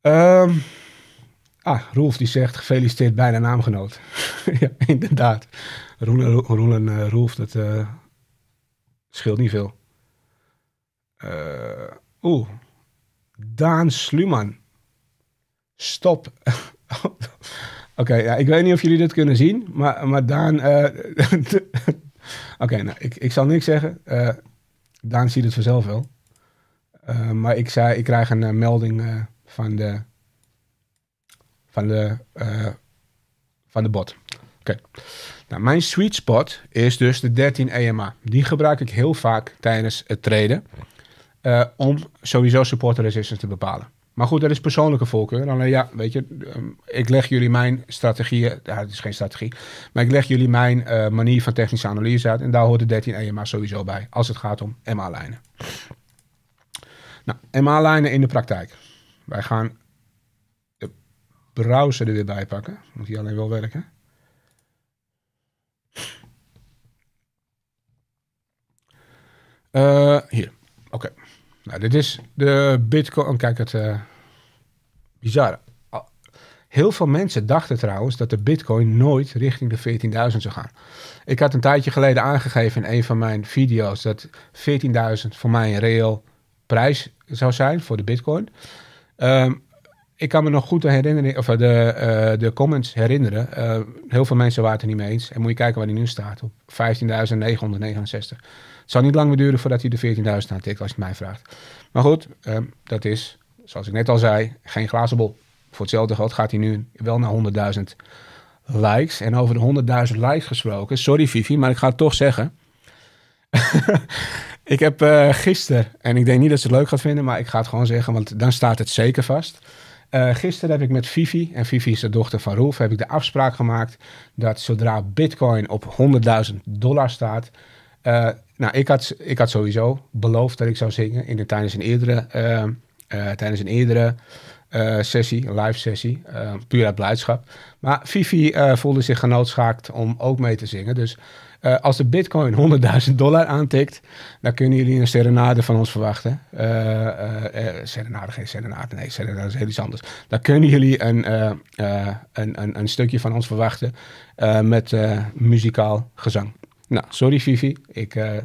Um, ah, Rolf die zegt gefeliciteerd bijna naamgenoot. ja, inderdaad. Roel, Roel dat scheelt niet veel. Oeh, Daan Sluman. Stop. Oké, ja, ik weet niet of jullie dit kunnen zien, maar, maar Daan... Eh, Oké, nou, ik, ik zal niks zeggen. Eh, Daan ziet het vanzelf wel. Eh, maar ik, zei, ik krijg een melding van de... Van de... van de bot. Oké. Nou, mijn sweet spot is dus de 13 EMA. Die gebruik ik heel vaak tijdens het traden. Eh, om sowieso supporter resistance te bepalen. Maar goed, dat is persoonlijke voorkeur. Alleen ja, weet je, ehm, ik leg jullie mijn strategieën, ja, het is geen strategie, maar ik leg jullie mijn eh, manier van technische analyse uit. En daar hoort de 13 EMA sowieso bij, als het gaat om MA-lijnen. Nou, MA-lijnen in de praktijk. Wij gaan de browser er weer bij pakken. Moet die alleen wel werken. Eh, hier. Oké. Nou, dit is de Bitcoin. Oh, kijk, het uh, eh, bizarre. Ah, heel veel mensen dachten trouwens dat de Bitcoin nooit richting de 14.000 zou gaan. Ik had een tijdje geleden aangegeven in een van mijn video's dat 14.000 voor mij een reëel prijs zou zijn voor de Bitcoin. Ehm, ik kan me nog goed eh, de, of eh, de, de comments herinneren. heel veel mensen waren het er niet mee eens. En moet je kijken waar die nu staat, op 15.969 zou niet lang meer duren voordat hij de 14.000 aantikt, als je het mij vraagt. Maar goed, ehm, dat is, zoals ik net al zei, geen glazen bol. Voor hetzelfde geld gaat hij nu wel naar 100.000 likes. En over de 100.000 likes gesproken, sorry Vivi, maar ik ga het toch zeggen. ik heb uh, gisteren, en ik denk niet dat ze het leuk gaat vinden, maar ik ga het gewoon zeggen, want dan staat het zeker vast. Uh, gisteren heb ik met Vivi, en Vivi is de dochter van Roef, heb ik de afspraak gemaakt dat zodra Bitcoin op 100.000 dollar staat, eh, nou, ik had, ik had sowieso beloofd dat ik zou zingen in de, tijdens een eerdere, uh, tijdens een eerdere eh, sessie, live sessie, ehm, puur uit blijdschap. Maar Fifi eh, voelde zich genoodschaakt om ook mee te zingen. Dus als de bitcoin 100.000 dollar aantikt, dan kunnen jullie een serenade van ons verwachten. serenade, geen serenade, nee, serenade is heel iets anders. Dan kunnen jullie een, een, een, een, stukje van ons verwachten met muzikaal gezang. Nou, sorry Vivi. Ik, uh,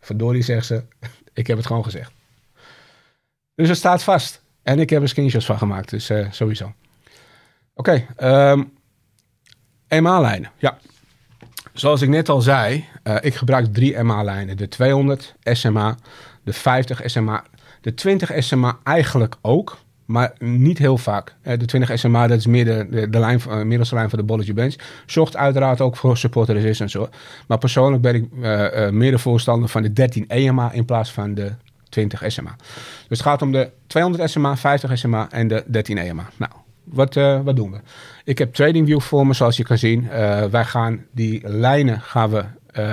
verdorie zeg ze, ik heb het gewoon gezegd. Dus het staat vast. En ik heb er screenshots van gemaakt, dus eh, sowieso. Oké, okay, ehm, MA-lijnen. Ja. Zoals ik net al zei, eh, ik gebruik drie MA-lijnen. De 200 SMA, de 50 SMA, de 20 SMA eigenlijk ook maar niet heel vaak. Eh, de 20 SMA, dat is meer de, de, de lijn, eh, middelste lijn van de Bollinger Bench. Zorgt uiteraard ook voor en resistance Maar persoonlijk ben ik uh, meer de voorstander van de 13 EMA in plaats van de 20 SMA. Dus het gaat om de 200 SMA, 50 SMA en de 13 EMA. Nou, wat, wat doen we? Ik heb TradingView voor me, zoals je kan zien. wij gaan die lijnen gaan we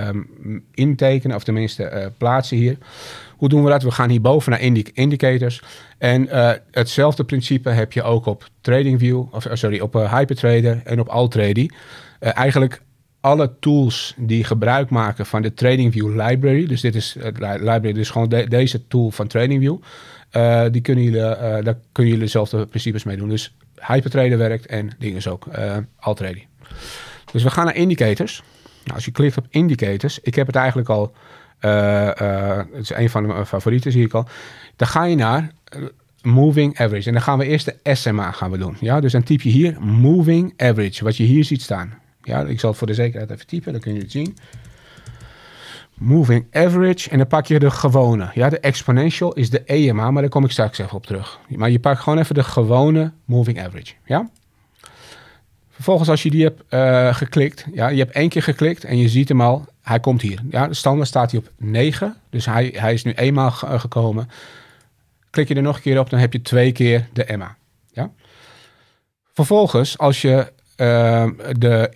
um, intekenen, of tenminste plaatsen hier. Hoe doen we dat? We gaan hierboven naar indicators. En eh, hetzelfde principe heb je ook op TradingView, of eh, sorry, op eh, HyperTrader en op Altrady. eigenlijk alle tools die gebruik maken van de TradingView library. Dus dit is het library, dus gewoon deze tool van TradingView. Uh, die kunnen jullie, daar kunnen jullie dezelfde principes mee doen. Dus HyperTrader werkt en dingen ook, Altrady. Dus we gaan naar indicators. Nou, als je klikt op indicators, ik heb het eigenlijk al eh, eh, het is een van mijn eh, favorieten, zie ik al. Dan ga je naar moving average. En dan gaan we eerst de SMA gaan we doen. Ja, dus dan typ je hier moving average, wat je hier ziet staan. Ja, ik zal het voor de zekerheid even typen, dan kun je het zien. Moving average en dan pak je de gewone. Ja, de exponential is de EMA, maar daar kom ik straks even op terug. Maar je pakt gewoon even de gewone moving average. Ja? Vervolgens als je die hebt geklikt, ja, je hebt één keer geklikt en je ziet hem al hij komt hier. Ja, standaard staat hij op 9. Dus hij, hij is nu eenmaal eh, gekomen. Klik je er nog een keer op, dan heb je twee keer de Emma. Ja? Vervolgens, als je eh, de,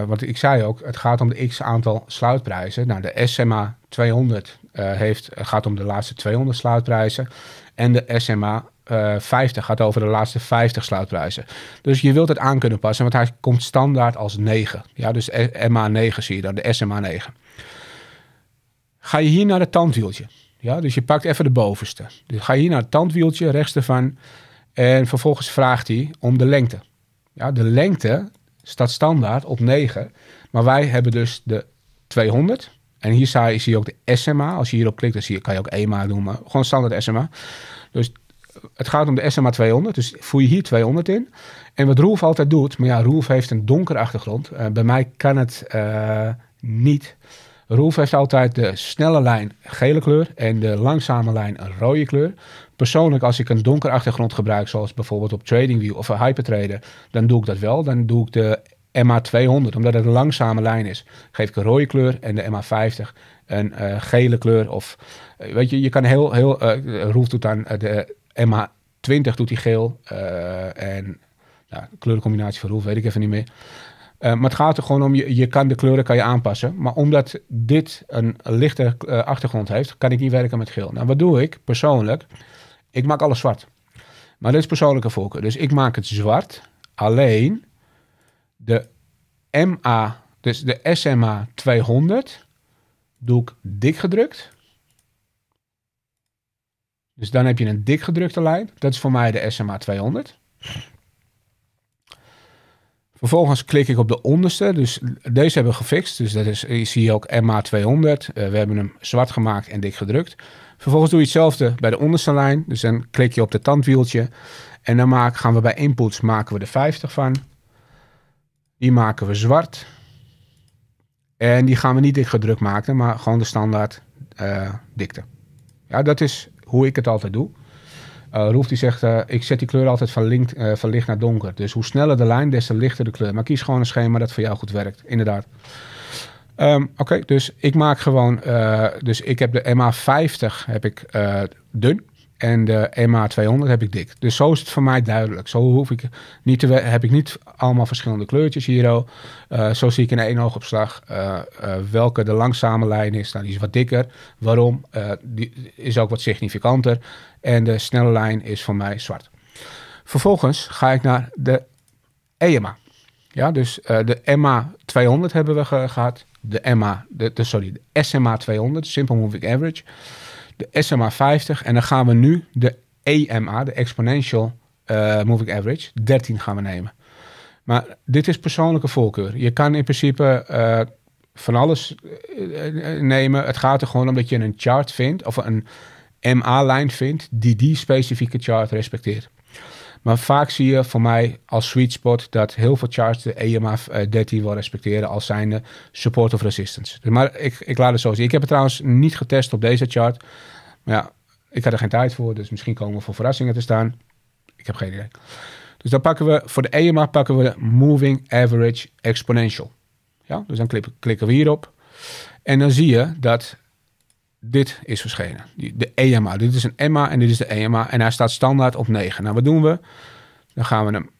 uh, wat ik zei ook, het gaat om de x aantal sluitprijzen. Nou, de SMA 200 heeft, gaat om de laatste 200 sluitprijzen. En de SMA 50 eh, gaat over de laatste 50 sluitprijzen. Dus je wilt het aan kunnen passen, want hij komt standaard als 9. Ja, dus e- MA9 zie je dan, de SMA9. Ga je hier naar het tandwieltje. Ja, dus je pakt even de bovenste. Dus ga je hier naar het tandwieltje, rechts ervan. En vervolgens vraagt hij om de lengte. Ja, de lengte staat standaard op 9. Maar wij hebben dus de 200. En hier zie je ook de SMA. Als je hierop klikt, dan zie je, kan je ook e EMA doen, maar gewoon standaard SMA. Dus het gaat om de SMA 200, dus voer je hier 200 in. En wat Roelf altijd doet, maar ja, Roelf heeft een donker achtergrond. Eh, bij mij kan het eh, niet. Roelf heeft altijd de snelle lijn gele kleur en de langzame lijn een rode kleur. Persoonlijk, als ik een donker achtergrond gebruik, zoals bijvoorbeeld op TradingView of Hypertrader, dan doe ik dat wel. Dan doe ik de MA200, omdat het een langzame lijn is, geef ik een rode kleur en de MA50 een eh, gele kleur. Of weet je, je kan heel, heel, uh, Roef doet aan de ma 20 doet hij geel. Eh, en nou, kleurencombinatie van Roel weet ik even niet meer. Eh, maar het gaat er gewoon om, je, je kan de kleuren kan je aanpassen. Maar omdat dit een lichte eh, achtergrond heeft, kan ik niet werken met geel. Nou, wat doe ik persoonlijk? Ik maak alles zwart. Maar dit is persoonlijke voorkeur. Dus ik maak het zwart. Alleen de MA, dus de SMA 200, doe ik dik gedrukt. Dus dan heb je een dik gedrukte lijn. Dat is voor mij de SMA 200. Vervolgens klik ik op de onderste. Dus deze hebben we gefixt. Dus dat is, je ziet ook MA200. Eh, we hebben hem zwart gemaakt en dik gedrukt. Vervolgens doe je hetzelfde bij de onderste lijn. Dus dan klik je op het tandwieltje. En dan gaan we bij inputs maken we de 50 van. Die maken we zwart. En die gaan we niet dik gedrukt maken, maar gewoon de standaard eh, dikte. Ja, dat is hoe ik het altijd doe. Uh, Roef die zegt, eh, ik zet die kleur altijd van, linkt, eh, van, licht naar donker. Dus hoe sneller de lijn, des te lichter de kleur. Maar kies gewoon een schema dat voor jou goed werkt, inderdaad. Ehm, oké, dus ik maak gewoon, dus ik heb de MA50 heb ik dun. En de e MA200 heb ik dik. Dus zo is het voor mij duidelijk. Zo hoef ik niet te heb ik niet allemaal verschillende kleurtjes hier. Oh. Eh, zo zie ik in één oogopslag eh, eh, welke de langzame lijn is. Nou, die is wat dikker. Waarom? die is ook wat significanter. En de snelle lijn is voor mij zwart. Vervolgens ga ik naar de EMA. Ja, dus de e MA200 hebben we gehad. De e MA, de, de, sorry, de SMA200, Simple Moving Average de SMA50 en dan gaan we nu de EMA, de Exponential eh, Moving Average, 13 gaan we nemen. Maar dit is persoonlijke voorkeur. Je kan in principe eh, van alles eh, nemen. Het gaat er gewoon om dat je een chart vindt of een MA-lijn vindt die die specifieke chart respecteert. Maar vaak zie je voor mij als sweet spot dat heel veel charts de EMF 13 eh, wil respecteren als zijnde support of resistance. Maar ik, ik laat het zo zien. Ik heb het trouwens niet getest op deze chart. Maar ja, ik had er geen tijd voor, dus misschien komen we voor verrassingen te staan. Ik heb geen idee. Dus dan pakken we voor de EMA pakken we de Moving Average Exponential. Ja, dus dan klikken we hierop. En dan zie je dat dit is verschenen. De EMA. Dit is een EMA en dit is de EMA. En hij staat standaard op 9. Nou, wat doen we? Dan gaan we hem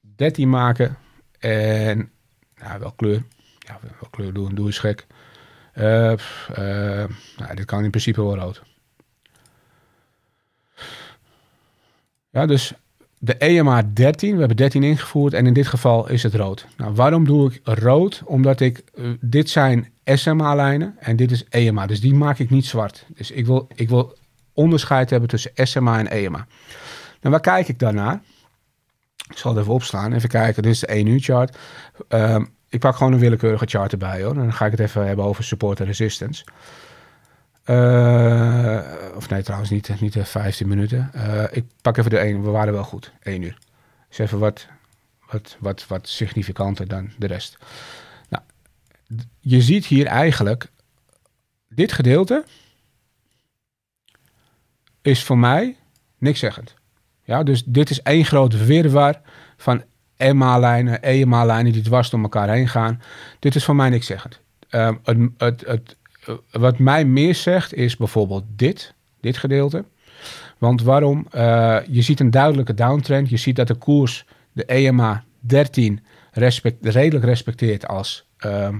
13 maken. En nou, wel kleur. Ja, wel kleur doen. Doe eens gek. Eh, eh, nou, dit kan in principe wel rood. Ja, dus de EMA 13, we hebben 13 ingevoerd en in dit geval is het rood. Nou, waarom doe ik rood? Omdat ik, eh, dit zijn SMA-lijnen en dit is EMA, dus die maak ik niet zwart. Dus ik wil, ik wil onderscheid hebben tussen SMA en EMA. Nou, waar kijk ik daarnaar? Ik zal het even opslaan, even kijken. Dit is de 1 uur chart. Ehm, ik pak gewoon een willekeurige chart erbij hoor. En dan ga ik het even hebben over support en resistance. Eh, of nee, trouwens niet, niet de 15 minuten. Eh, ik pak even de één. We waren wel goed. 1 uur. Dus even wat, wat, wat, wat significanter dan de rest. Nou, je ziet hier eigenlijk... Dit gedeelte is voor mij niks zeggend. Ja, dus dit is één grote weerwaar van MA-lijnen, EMA-lijnen die dwars door elkaar heen gaan. Dit is voor mij niks zeggend. Ehm, het, het, het, eh, wat mij meer zegt is bijvoorbeeld dit, dit gedeelte. Want waarom? Eh, je ziet een duidelijke downtrend. Je ziet dat de koers de EMA 13 respect, redelijk respecteert als ehm,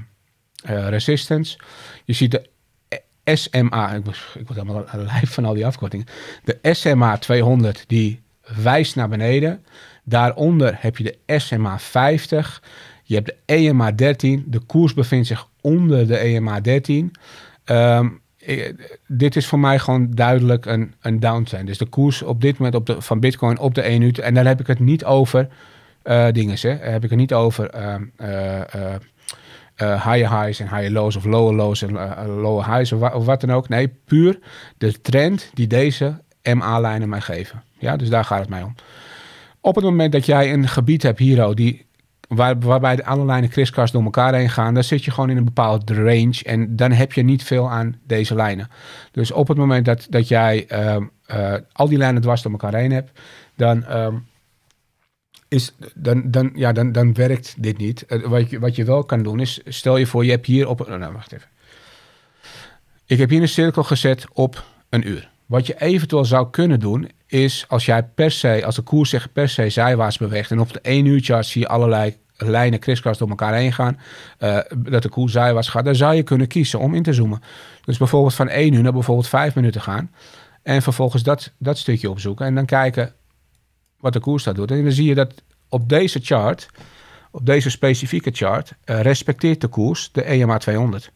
eh, resistance. Je ziet de SMA, ik, ik word helemaal een lijf van al die afkortingen. De SMA 200 die wijst naar beneden. Daaronder heb je de SMA 50. Je hebt de EMA 13. De koers bevindt zich onder de EMA 13. Ehm, dit is voor mij gewoon duidelijk een, een downtrend. Dus de koers op dit moment op de, van Bitcoin op de 1 uur. En daar heb ik het niet over eh, dingen. Hè. Daar heb ik het niet over uh, higher highs en higher lows of lower lows en lower highs of, wat dan ook. Nee, puur de trend die deze MA-lijnen mij geven. Ja, dus daar gaat het mij om. Op het moment dat jij een gebied hebt, hier die waar, waarbij alle lijnen kriskast door elkaar heen gaan, dan zit je gewoon in een bepaalde range en dan heb je niet veel aan deze lijnen. Dus op het moment dat, dat jij ehm, eh, al die lijnen dwars door elkaar heen hebt, dan, ehm, is, dan, dan, ja, dan, dan werkt dit niet. Eh, wat, je, wat je wel kan doen is, stel je voor, je hebt hier op... Nou, wacht even. Ik heb hier een cirkel gezet op een uur. Wat je eventueel zou kunnen doen, is als jij per se, als de koers zich per se zijwaarts beweegt. En op de 1 uur chart zie je allerlei lijnen kriskras door elkaar heen gaan. Eh, dat de koers zijwaarts gaat. Dan zou je kunnen kiezen om in te zoomen. Dus bijvoorbeeld van 1 uur naar bijvoorbeeld 5 minuten gaan. En vervolgens dat, dat stukje opzoeken. En dan kijken wat de koers daar doet. En dan zie je dat op deze chart, op deze specifieke chart, eh, respecteert de koers de EMA 200.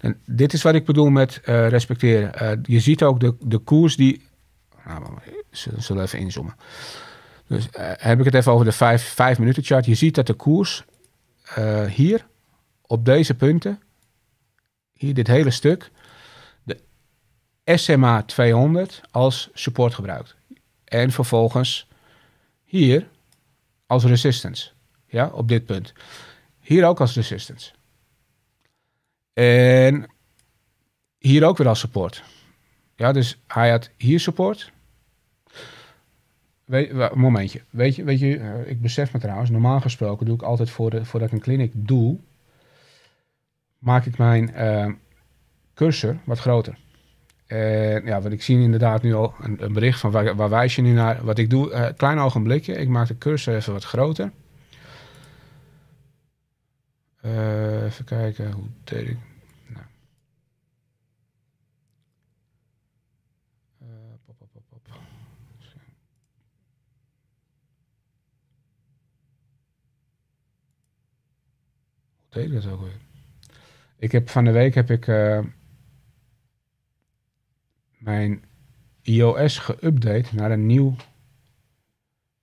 En dit is wat ik bedoel met eh, respecteren. je ziet ook de, de koers die nou, we zullen even inzoomen. Dus eh, heb ik het even over de 5, minuten chart. Je ziet dat de koers eh, hier op deze punten, hier dit hele stuk, de SMA 200 als support gebruikt. En vervolgens hier als resistance. Ja, op dit punt. Hier ook als resistance. En hier ook weer als support. Ja, dus hij had hier support. Weet, momentje. Weet je, weet je, eh, ik besef me trouwens, normaal gesproken doe ik altijd voor voordat ik een kliniek doe, maak ik mijn uh, cursor wat groter. En ja, wat ik zie inderdaad nu al een, bericht van waar, waar, wijs je nu naar? Wat ik doe, uh, klein ogenblikje, ik maak de cursor even wat groter. Eh, even kijken, hoe deed ik ik heb van de week heb ik eh, mijn iOS geüpdate naar een nieuw.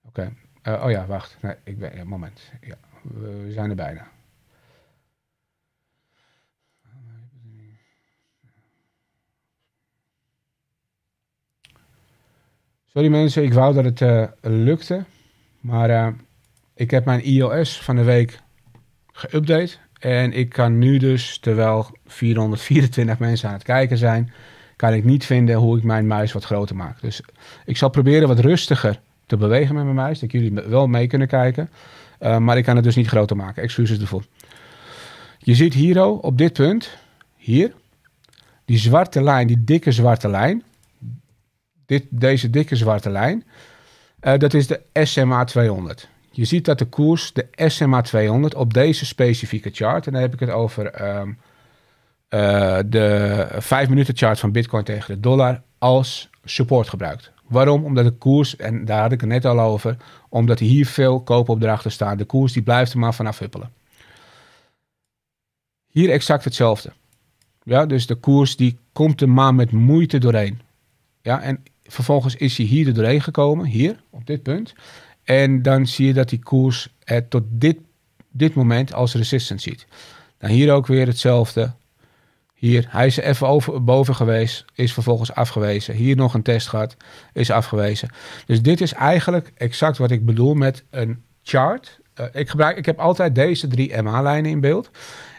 Oké. Eh, oh ja, wacht. Nee, ik ben. moment. Ja, we zijn er bijna. Sorry mensen, ik wou dat het eh, lukte. Maar ik heb mijn iOS van de week geüpdate. En ik kan nu dus, terwijl 424 mensen aan het kijken zijn, kan ik niet vinden hoe ik mijn muis wat groter maak. Dus ik zal proberen wat rustiger te bewegen met mijn muis, dat jullie wel mee kunnen kijken. Eh, maar ik kan het dus niet groter maken. Excuses ervoor. Je ziet hier op dit punt, hier, die zwarte lijn, die dikke zwarte lijn. Dit, deze dikke zwarte lijn. Eh, dat is de SMA 200. Je ziet dat de koers, de SMA 200, op deze specifieke chart, en dan heb ik het over ehm, eh, de 5 minuten chart van Bitcoin tegen de dollar, als support gebruikt. Waarom? Omdat de koers, en daar had ik het net al over, omdat hier veel koopopdrachten staan. De koers die blijft er maar vanaf huppelen. Hier exact hetzelfde. Ja, dus de koers die komt er maar met moeite doorheen. Ja, en vervolgens is hij hier doorheen gekomen, hier, op dit punt. En dan zie je dat die koers het tot dit, dit moment als resistance ziet. Dan nou, hier ook weer hetzelfde. Hier, hij is even over, boven geweest, is vervolgens afgewezen. Hier nog een test gehad, is afgewezen. Dus dit is eigenlijk exact wat ik bedoel met een chart. Eh, ik, gebruik, ik heb altijd deze drie MA-lijnen in beeld.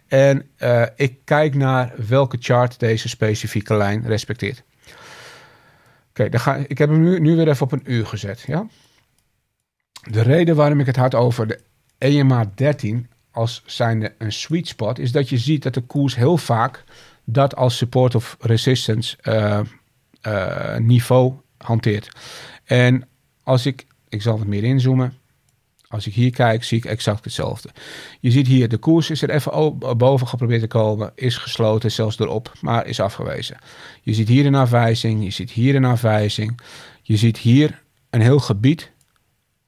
En eh, ik kijk naar welke chart deze specifieke lijn respecteert. Oké, ik heb hem nu, nu weer even op een uur gezet. Ja? De reden waarom ik het had over de EMA 13 als zijnde een sweet spot, is dat je ziet dat de koers heel vaak dat als support of resistance eh, eh, niveau hanteert. En als ik, ik zal het meer inzoomen. Als ik hier kijk, zie ik exact hetzelfde. Je ziet hier, de koers is er even boven geprobeerd te komen, is gesloten, zelfs erop, maar is afgewezen. Je ziet hier een afwijzing, je ziet hier een afwijzing. Je ziet hier een heel gebied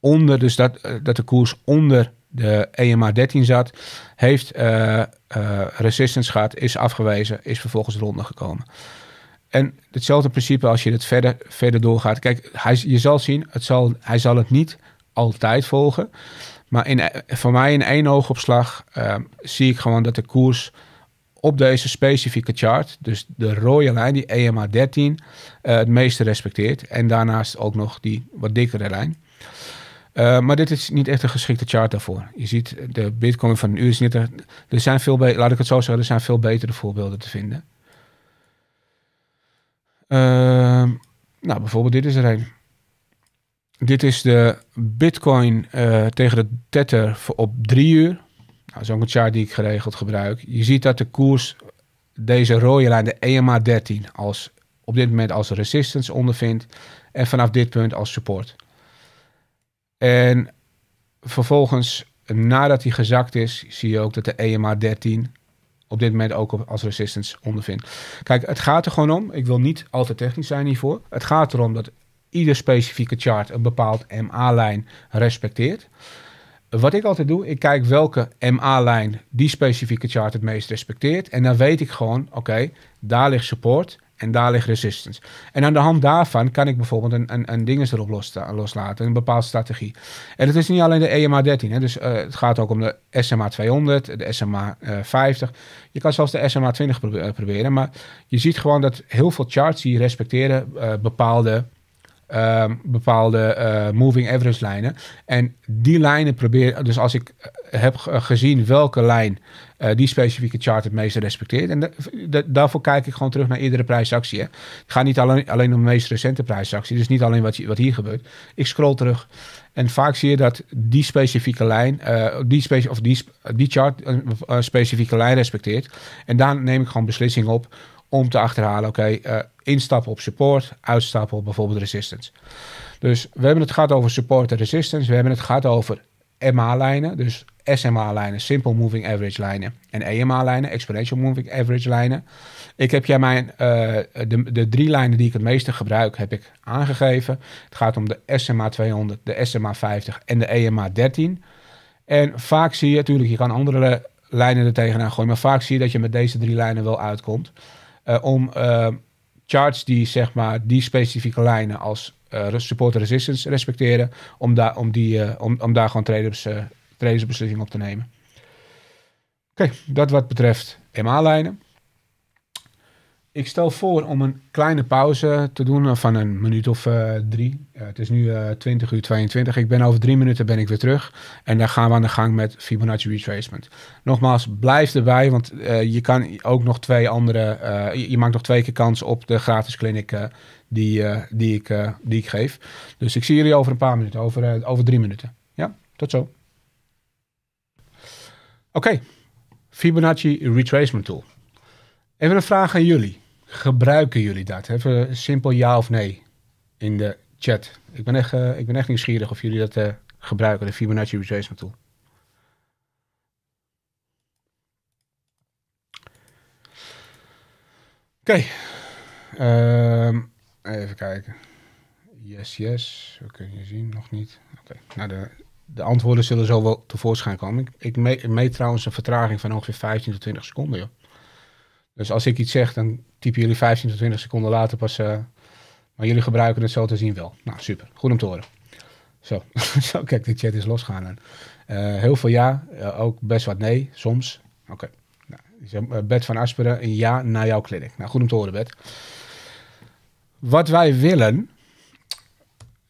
onder, dus dat, eh, dat de koers onder de EMA 13 zat, heeft uh, resistance gehad, is afgewezen, is vervolgens rondgekomen gekomen. En hetzelfde principe als je het verder, verder doorgaat. Kijk, hij, je zal zien, het zal, hij zal het niet altijd volgen. Maar in, voor mij in één oogopslag ehm, zie ik gewoon dat de koers op deze specifieke chart, dus de rode lijn, die EMA 13, het meeste respecteert. En daarnaast ook nog die wat dikkere lijn. Eh, maar dit is niet echt een geschikte chart daarvoor. Je ziet, eh, de bitcoin van een uur is niet... Er, er zijn veel laat ik het zo zeggen, er zijn veel betere voorbeelden te vinden. Ehm, nou, bijvoorbeeld dit is er een. Dit is de bitcoin eh, tegen de tether op drie uur. Nou, dat is ook een chart die ik geregeld gebruik. Je ziet dat de koers deze rode lijn, de EMA 13, als, op dit moment als resistance ondervindt. En vanaf dit punt als support. En vervolgens, nadat hij gezakt is, zie je ook dat de EMA 13 op dit moment ook als resistance ondervindt. Kijk, het gaat er gewoon om. Ik wil niet al te technisch zijn hiervoor. Het gaat erom dat ieder specifieke chart een bepaald MA-lijn respecteert. Wat ik altijd doe, ik kijk welke MA-lijn die specifieke chart het meest respecteert. En dan weet ik gewoon, oké, daar ligt support. En daar ligt resistance. En aan de hand daarvan kan ik bijvoorbeeld een, een, een erop eh, loslaten, een bepaalde strategie. En het is niet alleen de EMA13, hè, dus eh, het gaat ook om de SMA200, de SMA50. Eh, je kan zelfs de SMA20 proberen, maar je ziet gewoon dat heel veel charts die respecteren bepaalde Ehm, bepaalde eh, moving average lijnen. En die lijnen probeer, dus als ik eh, heb gezien welke lijn eh, die specifieke chart het meest respecteert. En daarvoor kijk ik gewoon terug naar iedere prijsactie. Hè. Ik ga niet alleen, alleen om de meest recente prijsactie, dus niet alleen wat, wat hier gebeurt. Ik scroll terug. En vaak zie je dat die specifieke lijn, die specif of die, die chart een specifieke lijn respecteert. En daar neem ik gewoon beslissing op om te achterhalen, oké, instappen op support, uitstappen op bijvoorbeeld resistance. Dus we hebben het gehad over support en resistance. We hebben het gehad over MA-lijnen, dus SMA-lijnen, Simple Moving Average lijnen. En EMA-lijnen, Exponential Moving Average lijnen. Ik heb jij mijn, eh, de, de drie lijnen die ik het meeste gebruik, heb ik aangegeven. Het gaat om de SMA 200, de SMA 50 en de EMA 13. En vaak zie je, natuurlijk, je kan andere lijnen er tegenaan gooien, maar vaak zie je dat je met deze drie lijnen wel uitkomt. Eh, om eh, charts die zeg maar die specifieke lijnen als eh, support resistance respecteren. Om, daar om, die, eh, om, om daar gewoon traders, eh, beslissingen op te nemen. Oké, dat wat betreft MA-lijnen. Ik stel voor om een kleine pauze te doen eh, van een minuut of eh, drie. Eh, het is nu uh, 20 uur 22. Ik ben over drie minuten ben ik weer terug. En dan gaan we aan de gang met Fibonacci retracement. Nogmaals, blijf erbij, want je kan ook nog twee andere. Je, je, maakt nog twee keer kans op de gratis kliniek die, die, ik, die ik geef. Dus ik zie jullie over een paar minuten, over, over drie minuten. Ja, tot zo. Oké, Fibonacci retracement tool. Even een vraag aan jullie. Gebruiken jullie dat? Even simpel ja of nee in de chat. Ik ben echt, eh, ik ben echt nieuwsgierig of jullie dat eh, gebruiken, de Fibonacci Retracement Tool. Oké. Ehm, even kijken. Yes, yes. We kun je zien, nog niet. Oké, nou de, de antwoorden zullen zo wel tevoorschijn komen. Ik, ik meet, trouwens een vertraging van ongeveer 15 tot 20 seconden. Joh. Dus als ik iets zeg, dan typen jullie 15 tot 20 seconden later pas. Eh, maar jullie gebruiken het zo te zien wel. Nou, super. Goed om te horen. Zo, zo kijk, de chat is losgaan. Eh, heel veel ja, eh, ook best wat nee, soms. Oké. Okay. Nou, van Asperen, een ja naar jouw clinic. Nou, goed om te horen, bed. Wat wij willen...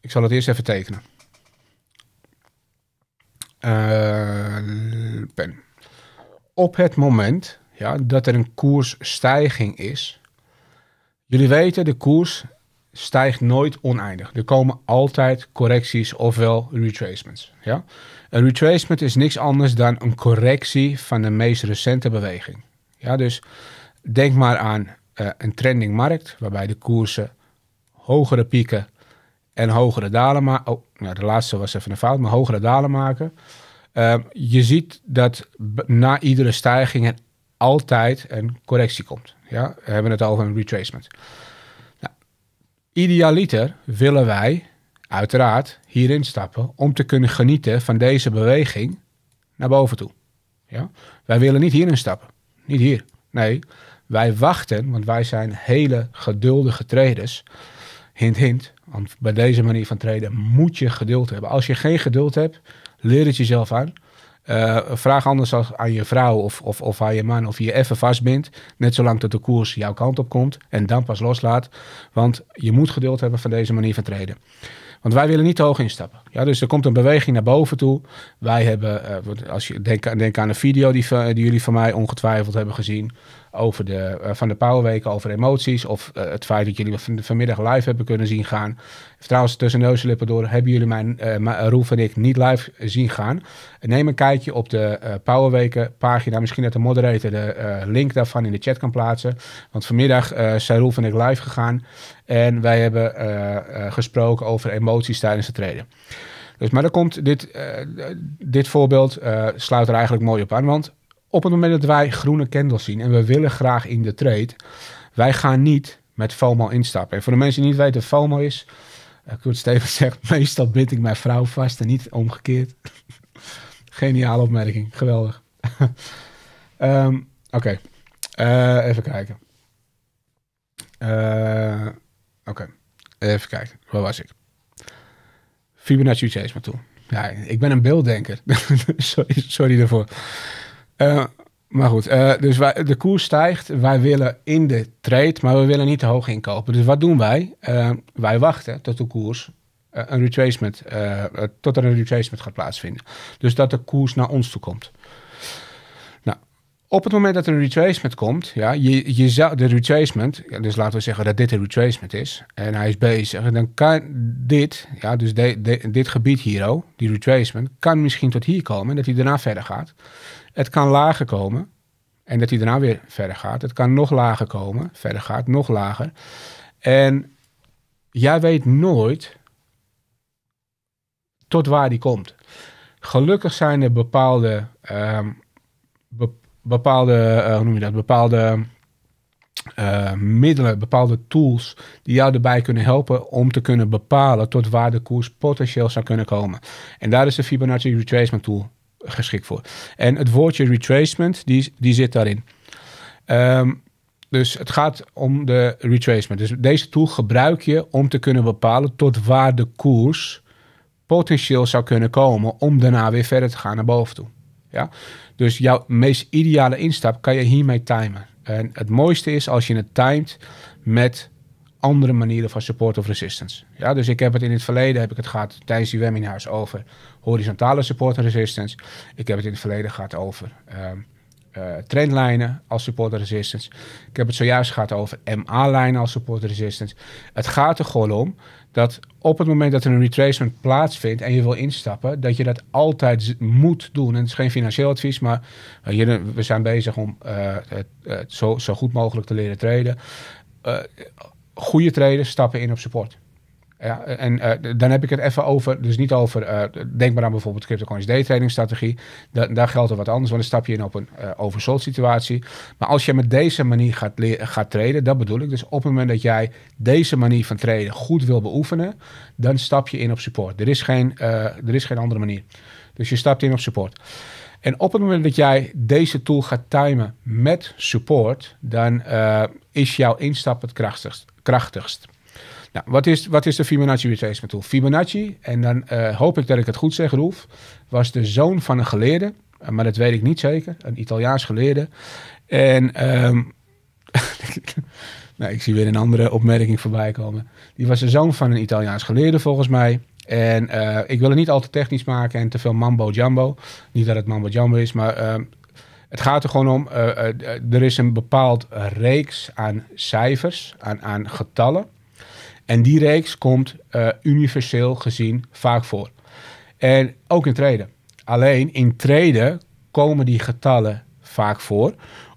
Ik zal het eerst even tekenen. pen. Op het moment ja, dat er een koersstijging is, Jullie weten, de koers stijgt nooit oneindig. Er komen altijd correcties ofwel retracements. Ja? Een retracement is niks anders dan een correctie van de meest recente beweging. Ja, dus denk maar aan eh, een trending markt, waarbij de koersen hogere pieken en hogere dalen maken. Oh, nou, de laatste was even een fout, maar hogere dalen maken. Ehm, je ziet dat na iedere stijging er altijd een correctie komt. Ja? We hebben het over een retracement. Nou, idealiter willen wij uiteraard hierin stappen om te kunnen genieten van deze beweging naar boven toe. Ja? Wij willen niet hierin stappen. Niet hier. Nee, wij wachten, want wij zijn hele geduldige traders. Hint, hint. Want bij deze manier van traden moet je geduld hebben. Als je geen geduld hebt, leer het jezelf aan. Eh, vraag anders als aan je vrouw of, of, of aan je man of je even vastbindt. Net zolang tot de koers jouw kant op komt en dan pas loslaat. Want je moet geduld hebben van deze manier van treden. Want wij willen niet te hoog instappen. Ja, dus er komt een beweging naar boven toe. Wij hebben, eh, als je denk, denk aan een video die, die, jullie van mij ongetwijfeld hebben gezien. Over de, eh, van de Powerweken, over emoties. Of eh, het feit dat jullie van, vanmiddag live hebben kunnen zien gaan. Trouwens, tussen neus en lippen door hebben jullie mijn, Roef en ik niet live zien gaan. Neem een kijkje op de Powerweken pagina. Misschien dat de moderator de link daarvan in de chat kan plaatsen. Want vanmiddag zijn Roef en ik live gegaan. En wij hebben eh, eh, gesproken over emoties tijdens het treden. Dus, maar dan komt dit, eh, dit voorbeeld sluit er eigenlijk mooi op aan. Want op het moment dat wij groene candles zien en we willen graag in de trade, wij gaan niet met FOMO instappen. En voor de mensen die niet weten wat FOMO is, uh, Kurt Stevens zegt, meestal bind ik mijn vrouw vast en niet omgekeerd. Geniale opmerking, geweldig. Ehm, oké, even kijken. Uh, Oké, even kijken. Waar was ik? Fibonacci Chase maar toe. Ja, ik ben een beelddenker. sorry, daarvoor. Eh, maar goed, eh, dus de koers stijgt. Wij willen in de trade, maar we willen niet te hoog inkopen. Dus wat doen wij? Eh, wij wachten tot de koers een retracement, tot er een retracement gaat plaatsvinden. Dus dat de koers naar ons toe komt. Op het moment dat er een retracement komt, ja, je, je zou, de retracement, dus laten we zeggen dat dit een retracement is, en hij is bezig, dan kan dit, ja, dus dit gebied hier, die retracement, kan misschien tot hier komen en dat hij daarna verder gaat. Het kan lager komen en dat hij daarna weer verder gaat. Het kan nog lager komen, verder gaat, nog lager. En jij weet nooit tot waar die komt. Gelukkig zijn er bepaalde. Ehm, bepaalde, eh, hoe noem je dat, bepaalde eh, middelen, bepaalde tools die jou erbij kunnen helpen om te kunnen bepalen tot waar de koers potentieel zou kunnen komen. En daar is de Fibonacci Retracement Tool geschikt voor. En het woordje retracement, die, die zit daarin. Ehm, dus het gaat om de retracement. Dus deze tool gebruik je om te kunnen bepalen tot waar de koers potentieel zou kunnen komen om daarna weer verder te gaan naar boven toe. Ja? Dus jouw meest ideale instap kan je hiermee timen. En het mooiste is als je het timet met andere manieren van support of resistance. Ja, dus ik heb het in het verleden heb ik het gehad tijdens die webinars over horizontale support en resistance. Ik heb het in het verleden gehad over ehm, eh, trendlijnen als support en resistance. Ik heb het zojuist gehad over MA-lijnen als support en resistance. Het gaat er gewoon om dat op het moment dat er een retracement plaatsvindt en je wil instappen, dat je dat altijd moet doen. En het is geen financieel advies, maar eh, we zijn bezig om het, eh, eh, zo, zo, goed mogelijk te leren traden. goede traden stappen in op support. Ja, en eh, dan heb ik het even over, dus niet over, eh, denk maar aan bijvoorbeeld cryptocurrency daytrading strategie. daar geldt er wat anders, want dan stap je in op een eh, oversold situatie. Maar als je met deze manier gaat, gaat traden, dat bedoel ik. Dus op het moment dat jij deze manier van traden goed wil beoefenen, dan stap je in op support. Er is geen, er is geen andere manier. Dus je stapt in op support. En op het moment dat jij deze tool gaat timen met support, dan is jouw instap het krachtigst. krachtigst wat is, wat is de Fibonacci retracement tool? Fibonacci, en dan eh, hoop ik dat ik het goed zeg, Roef was de zoon van een geleerde, eh, maar dat weet ik niet zeker, een Italiaans geleerde. En ehm, nou, ik zie weer een andere opmerking voorbij komen. Die was de zoon van een Italiaans geleerde, volgens mij. En eh, ik wil het niet al te technisch maken en te veel mambo jumbo. Niet dat het mambo jumbo is, maar ehm, het gaat er gewoon om. er is een bepaald reeks aan cijfers, aan, aan getallen. En die reeks komt eh, universeel gezien vaak voor. En ook in treden. Alleen in treden komen die getallen vaak voor,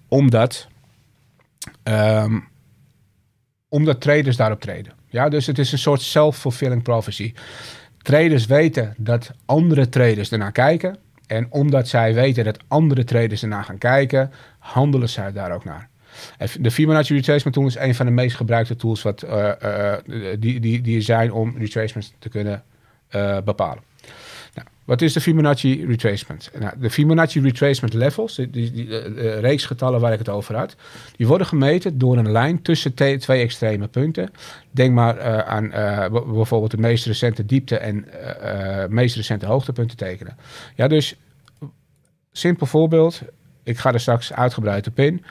omdat, ehm, omdat traders daarop treden. Ja, dus het is een soort self-fulfilling prophecy. Traders weten dat andere traders ernaar kijken. En omdat zij weten dat andere traders ernaar gaan kijken, handelen zij daar ook naar. De Fibonacci retracement tool is een van de meest gebruikte tools wat, eh, eh, die, die, die zijn om retracements te kunnen eh, bepalen. Nou, wat is de Fibonacci retracement? Nou, de Fibonacci retracement levels, die, die, reeks getallen waar ik het over had, die worden gemeten door een lijn tussen twee extreme punten. Denk maar aan bijvoorbeeld de meest recente diepte en meest recente hoogtepunten tekenen. Ja, dus simpel voorbeeld. Ik ga er straks uitgebreid op in.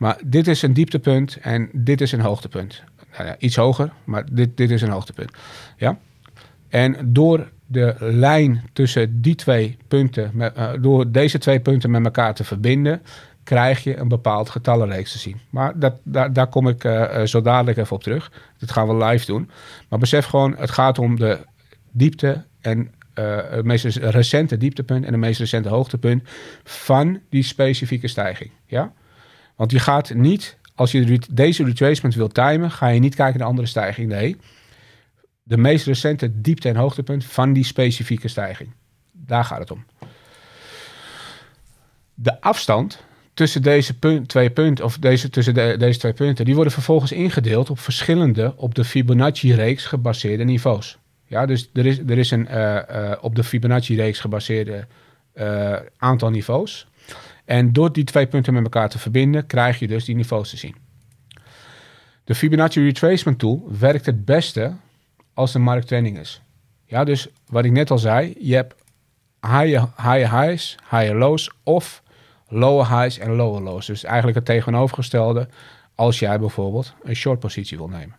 Maar dit is een dieptepunt en dit is een hoogtepunt. Nou ja, iets hoger, maar dit, dit is een hoogtepunt. Ja? En door de lijn tussen die twee punten, met, eh, door deze twee punten met elkaar te verbinden, krijg je een bepaald getallenreeks te zien. Maar dat, daar, daar kom ik eh, eh, zo dadelijk even op terug. Dat gaan we live doen. Maar besef gewoon, het gaat om de diepte en het meest recente dieptepunt en het meest recente hoogtepunt van die specifieke stijging. Ja? Want je gaat niet, als je deze retracement wilt timen, ga je niet kijken naar andere stijgingen. Nee, de meest recente diepte- en hoogtepunt van die specifieke stijging. Daar gaat het om. De afstand tussen deze punt, twee punten, of deze, tussen de, deze twee punten, die worden vervolgens ingedeeld op verschillende op de Fibonacci-reeks gebaseerde niveaus. Ja, dus er is, er is een eh, eh, op de Fibonacci-reeks gebaseerde eh, aantal niveaus. En door die twee punten met elkaar te verbinden, krijg je dus die niveaus te zien. De Fibonacci Retracement Tool werkt het beste als de markt is. Ja, dus wat ik net al zei, je hebt higher, highs, higher lows of lower highs en lower lows. Dus eigenlijk het tegenovergestelde als jij bijvoorbeeld een short positie wil nemen.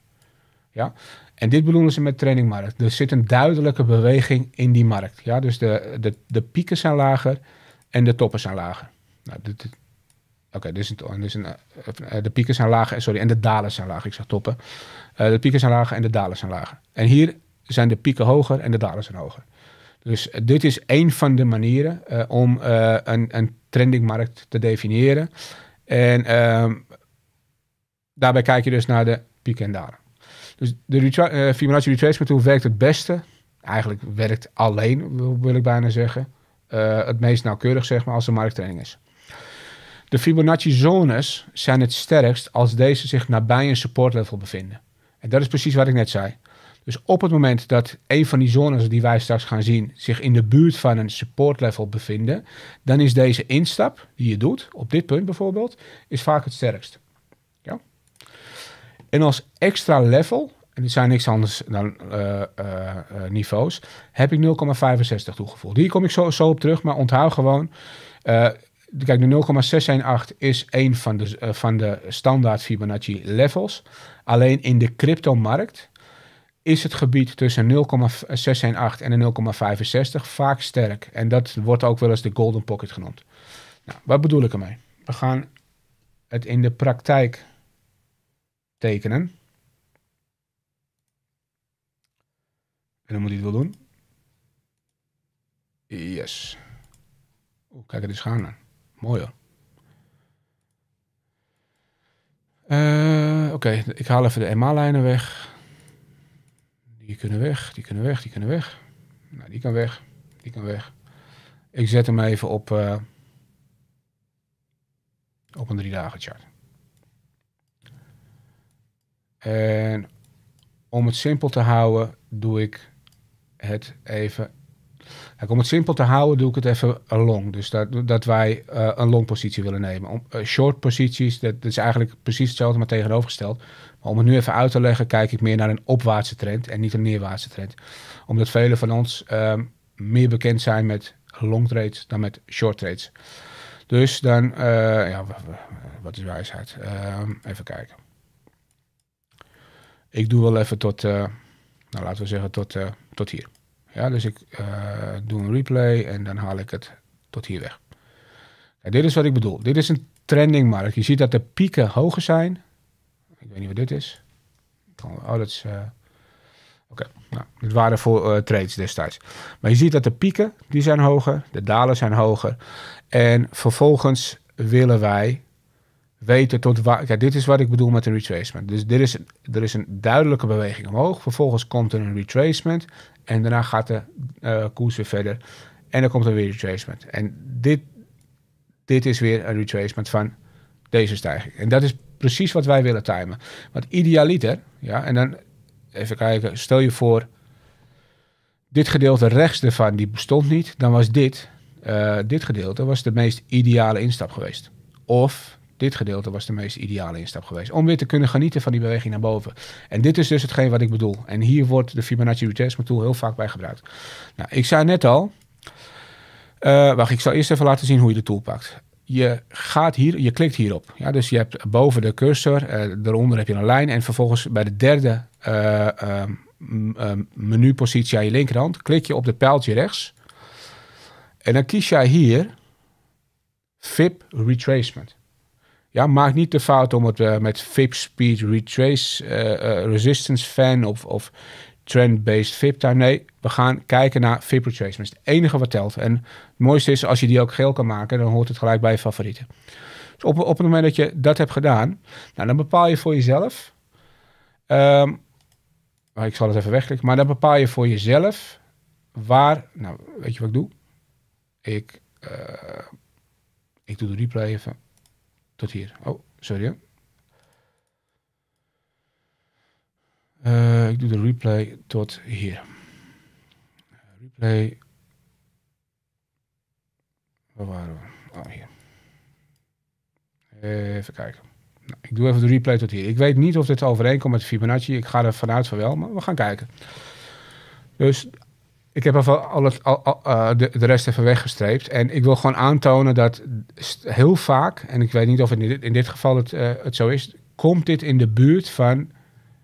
Ja? En dit bedoelen ze met trainingmarkt. Er zit een duidelijke beweging in die markt. Ja? Dus de, de, de pieken zijn lager en de toppen zijn lager. Nou, dit, dit. Oké, een, eh, eh, de pieken zijn lager, sorry, en de dalen zijn lager. Ik zeg toppen. Eh, de pieken zijn lager en de dalen zijn lager. En hier zijn de pieken hoger en de dalen zijn hoger. Dus dit is één van de manieren om een, een trendingmarkt te definiëren. En ehm, daarbij kijk je dus naar de pieken en dalen. Dus de Fibonacci retracement tool werkt het beste. Eigenlijk werkt alleen, wil, ik bijna zeggen. het meest nauwkeurig, zeg maar, als er markttraining is. De Fibonacci-zones zijn het sterkst als deze zich nabij een supportlevel bevinden. En dat is precies wat ik net zei. Dus op het moment dat een van die zones die wij straks gaan zien zich in de buurt van een supportlevel bevinden, dan is deze instap die je doet, op dit punt bijvoorbeeld, is vaak het sterkst. Ja? En als extra level, en dit zijn niks anders dan eh, eh, eh, niveaus, heb ik 0,65 toegevoegd. Hier kom ik zo, zo op terug, maar onthoud gewoon, Kijk, de 0,618 is een van de, eh, van de standaard Fibonacci levels. Alleen in de cryptomarkt is het gebied tussen 0,618 en de 0,65 vaak sterk. En dat wordt ook wel eens de golden pocket genoemd. Nou, wat bedoel ik ermee? We gaan het in de praktijk tekenen. En dan moet hij het wel doen. Yes. kijk, het is gaan. Mooi hoor. Eh, oké, ik haal even de MA-lijnen weg. Die kunnen weg, die kunnen weg, die kunnen weg. Nou, die kan weg, die kan weg. Ik zet hem even op, eh, op een drie dagen chart. En om het simpel te houden, doe ik het even om het simpel te houden, doe ik het even long. Dus dat, dat wij eh, een long positie willen nemen. Om, eh, short posities, dat, dat, is eigenlijk precies hetzelfde, maar tegenovergesteld. Maar om het nu even uit te leggen, kijk ik meer naar een opwaartse trend en niet een neerwaartse trend. Omdat velen van ons ehm, meer bekend zijn met long trades dan met short trades. Dus dan, eh, ja, wat is wijsheid? Ehm, even kijken. Ik doe wel even tot, nou laten we zeggen, tot, tot hier. Ja, dus ik eh, doe een replay en dan haal ik het tot hier weg. dit is wat ik bedoel. Dit is een trending markt. Je ziet dat de pieken hoger zijn. Ik weet niet wat dit is. Oh, dat is... Eh, oké, nou, dit waren voor eh, trades destijds. Maar je ziet dat de pieken, die zijn hoger. De dalen zijn hoger. En vervolgens willen wij weten tot waar. dit is wat ik bedoel met een retracement. Dus dit is, er is een duidelijke beweging omhoog. Vervolgens komt er een retracement. En daarna gaat de eh, koers weer verder. En dan komt er weer een retracement. En dit, dit is weer een retracement van deze stijging. En dat is precies wat wij willen timen. Want idealiter, ja, en dan even kijken, stel je voor, dit gedeelte rechts ervan, die bestond niet, dan was dit, eh, dit gedeelte, was de meest ideale instap geweest. Of dit gedeelte was de meest ideale instap geweest. Om weer te kunnen genieten van die beweging naar boven. En dit is dus hetgeen wat ik bedoel. En hier wordt de Fibonacci retracement tool heel vaak bij gebruikt. Nou, ik zei net al. Uh, wacht, ik zal eerst even laten zien hoe je de tool pakt je, gaat hier, je klikt hierop. Ja, dus je hebt boven de cursor, eronder eh, daaronder heb je een lijn. En vervolgens bij de derde uh, uh, menupositie aan je linkerhand, klik je op het pijltje rechts. En dan kies jij hier VIP Retracement ja, maak niet de fout om het met FIP Speed Retrace eh, eh, Resistance Fan of, of trend-based VIP daar. Nee, we gaan kijken naar VIP Retrace. het enige wat telt. En het mooiste is als je die ook geel kan maken, dan hoort het gelijk bij je favorieten. Dus op, op het moment dat je dat hebt gedaan, nou, dan bepaal je voor jezelf. Ehm, oh, ik zal het even wegklikken. Maar dan bepaal je voor jezelf waar. Nou, weet je wat ik doe? Ik, uh, ik doe de replay even. Tot hier. Oh, sorry. Eh, ik doe de replay tot hier. Replay. Waar waren we? Oh, hier. Even kijken. Nou, ik doe even de replay tot hier. Ik weet niet of dit overeenkomt met Fibonacci. Ik ga er vanuit van wel, maar we gaan kijken. Dus ik heb al, al, eh, de, de, rest even weggestreept. En ik wil gewoon aantonen dat heel vaak, en ik weet niet of het in dit, in dit geval het, eh, het zo is, komt dit in de buurt van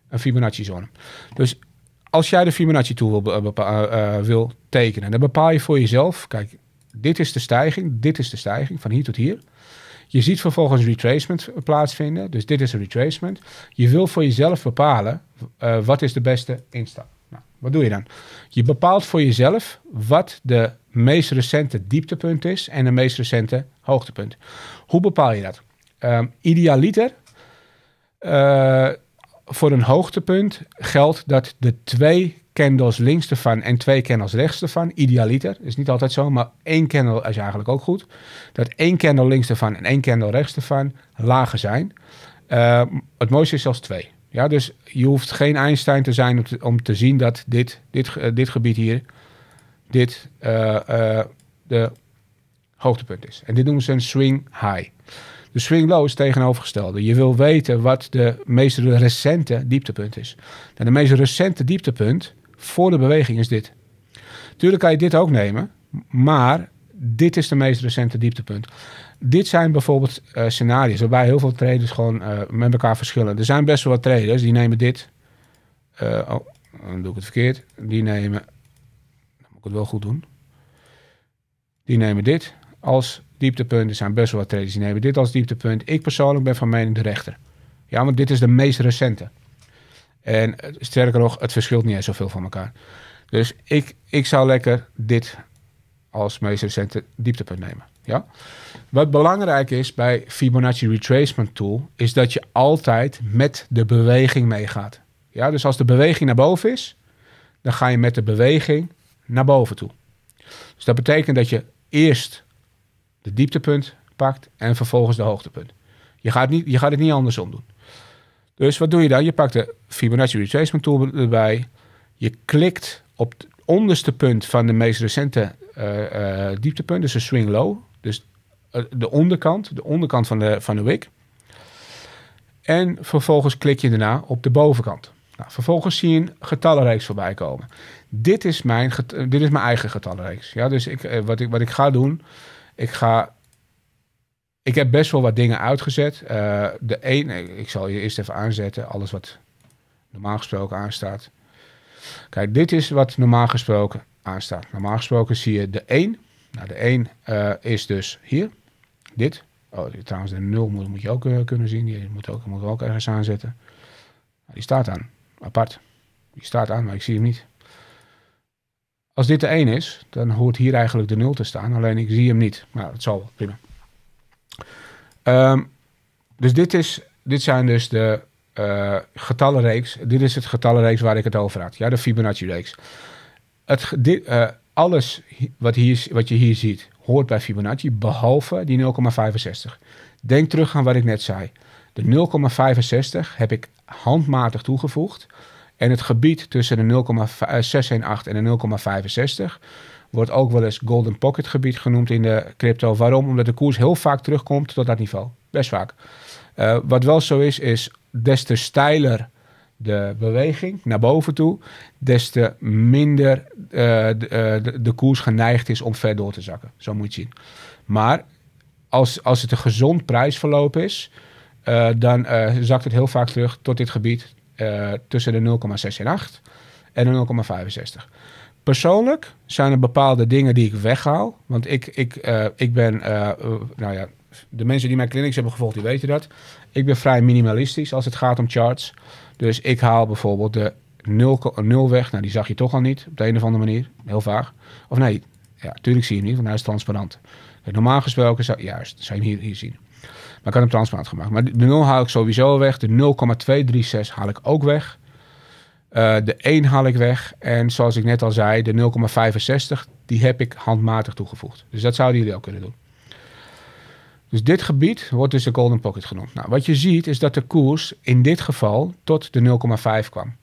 een Fibonacci-zone. Dus als jij de Fibonacci tool wil, uh, wil tekenen, dan bepaal je voor jezelf, kijk, dit is de stijging, dit is de stijging, van hier tot hier. Je ziet vervolgens retracement plaatsvinden, dus dit is een retracement. Je wil voor jezelf bepalen wat is de beste instap. Wat doe je dan? Je bepaalt voor jezelf wat de meest recente dieptepunt is en de meest recente hoogtepunt. Hoe bepaal je dat? Ehm, idealiter, eh, voor een hoogtepunt geldt dat de twee candles links ervan en twee candles rechts ervan, idealiter, is niet altijd zo, maar één candle is eigenlijk ook goed. Dat één candle links ervan en één candle rechts ervan lager zijn. Ehm, het mooiste is zelfs twee. Ja, dus je hoeft geen Einstein te zijn om te, zien dat dit, dit, eh, dit gebied hier, dit uh, de hoogtepunt is. En dit noemen ze een swing high. De swing low is tegenovergestelde. Je wil weten wat de meest recente dieptepunt is. En de meest recente dieptepunt voor de beweging is dit. Tuurlijk kan je dit ook nemen, maar dit is de meest recente dieptepunt. Dit zijn bijvoorbeeld eh, scenario's waarbij heel veel traders gewoon eh, met elkaar verschillen. Er zijn best wel wat traders die nemen dit. Eh, oh, dan doe ik het verkeerd. Die nemen. Dan moet ik het wel goed doen. Die nemen dit als dieptepunt. Er zijn best wel wat traders die nemen dit als dieptepunt. Ik persoonlijk ben van mening de rechter. Ja, want dit is de meest recente. En sterker nog, het verschilt niet eens zoveel van elkaar. Dus ik, ik zou lekker dit als meest recente dieptepunt nemen. Ja? Wat belangrijk is bij Fibonacci Retracement Tool, is dat je altijd met de beweging meegaat. Ja? Dus als de beweging naar boven is, dan ga je met de beweging naar boven toe. Dus dat betekent dat je eerst de dieptepunt pakt en vervolgens de hoogtepunt. Je gaat, niet, je gaat het niet andersom doen. Dus wat doe je dan? Je pakt de Fibonacci Retracement Tool erbij. Je klikt op het onderste punt van de meest recente eh, eh, dieptepunt, dus een swing low dus eh, de onderkant, de onderkant van de, van de wick. En vervolgens klik je daarna op de bovenkant. Nou, vervolgens zie je een getallenreeks voorbij komen. Dit is mijn, eh, dit is mijn eigen getallenreeks. Ja, dus ik, eh, wat, ik, wat ik ga doen, ik ga... Ik heb best wel wat dingen uitgezet. de een, ik zal je eerst even aanzetten, alles wat normaal gesproken aanstaat. Kijk, dit is wat normaal gesproken aanstaat. Normaal gesproken zie je de 1, nou, de 1 eh, is dus hier, dit. Oh, trouwens, de 0 moet, moet je ook eh, kunnen zien. Die moet ook, moet ook ergens aanzetten. Nou, die staat aan, apart. Die staat aan, maar ik zie hem niet. Als dit de 1 is, dan hoort hier eigenlijk de 0 te staan. Alleen ik zie hem niet. maar nou, het zal wel, prima. Ehm, dus dit, is, dit zijn dus de eh, getallenreeks. Dit is het getallenreeks waar ik het over had. Ja, de Fibonacci-reeks. Het, dit, alles wat, hier, wat je hier ziet hoort bij Fibonacci, behalve die 0,65. Denk terug aan wat ik net zei. De 0,65 heb ik handmatig toegevoegd. En het gebied tussen de 0,618 en de 0,65 wordt ook wel eens golden pocket gebied genoemd in de crypto. Waarom? Omdat de koers heel vaak terugkomt tot dat niveau. Best vaak. Eh, wat wel zo is, is des te steiler de beweging naar boven toe, des te minder eh, eh, de, de, koers geneigd is om ver door te zakken. Zo moet je zien. Maar als, als het een gezond prijsverloop is, eh, dan zakt het heel vaak terug tot dit gebied tussen de 0,6 en 8 en de 0,65. Persoonlijk zijn er bepaalde dingen die ik weghaal. Want ik, ik, ik ben, nou ja, de mensen die mijn clinics hebben gevolgd, die weten dat. Ik ben vrij minimalistisch als het gaat om charts. Dus ik haal bijvoorbeeld de 0, weg. Nou, die zag je toch al niet op de een of andere manier. Heel vaag. Of nee, ja, tuurlijk zie je hem niet, want hij is transparant. Eh, normaal gesproken zou, juist, zou je hem hier, hier zien. Maar ik had hem transparant gemaakt. Maar de 0 haal ik sowieso weg. De 0,236 haal ik ook weg. Eh, de 1 haal ik weg. En zoals ik net al zei, de 0,65, die heb ik handmatig toegevoegd. Dus dat zouden jullie ook kunnen doen. Dus dit gebied wordt dus de golden pocket genoemd. Nou, wat je ziet is dat de koers in dit geval tot de 0,5 kwam.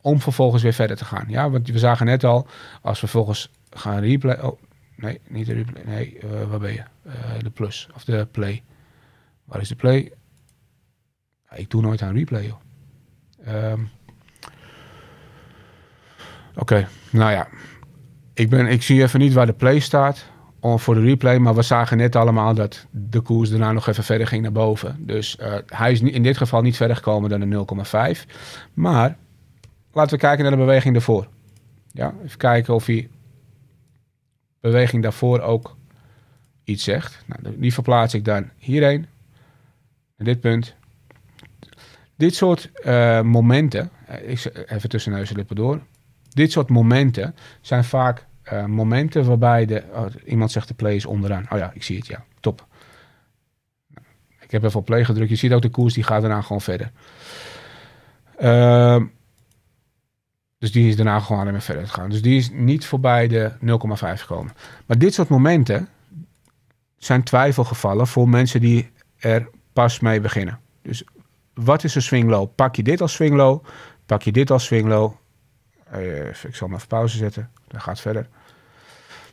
Om vervolgens weer verder te gaan. Ja, want we zagen net al, als we vervolgens gaan replay... Oh, nee, niet de replay. Nee, eh, waar ben je? Eh, de plus of de play. Waar is de play? ik doe nooit aan replay, joh. Ehm, oké, nou ja. Ik, ben, ik zie even niet waar de play staat voor de replay. Maar we zagen net allemaal dat de koers daarna nog even verder ging naar boven. Dus eh, hij is in dit geval niet verder gekomen dan een 0,5. Maar laten we kijken naar de beweging daarvoor. Ja, even kijken of die beweging daarvoor ook iets zegt. Nou, die verplaats ik dan hierheen. En dit punt. Dit soort eh, momenten, eh, even tussen neus en lippen door. Dit soort momenten zijn vaak eh, momenten waarbij de, oh, iemand zegt de play is onderaan. Oh ja, ik zie het, ja, top. Ik heb even op play gedrukt. Je ziet ook de koers, die gaat daarna gewoon verder. Ehm, dus die is daarna gewoon alleen maar verder gegaan. Dus die is niet voorbij de 0,5 gekomen. Maar dit soort momenten zijn twijfelgevallen voor mensen die er pas mee beginnen. Dus wat is een swing low? Pak je dit als swing low? Pak je dit als swing low? Eh, even, ik zal hem even pauze zetten. Dan gaat verder.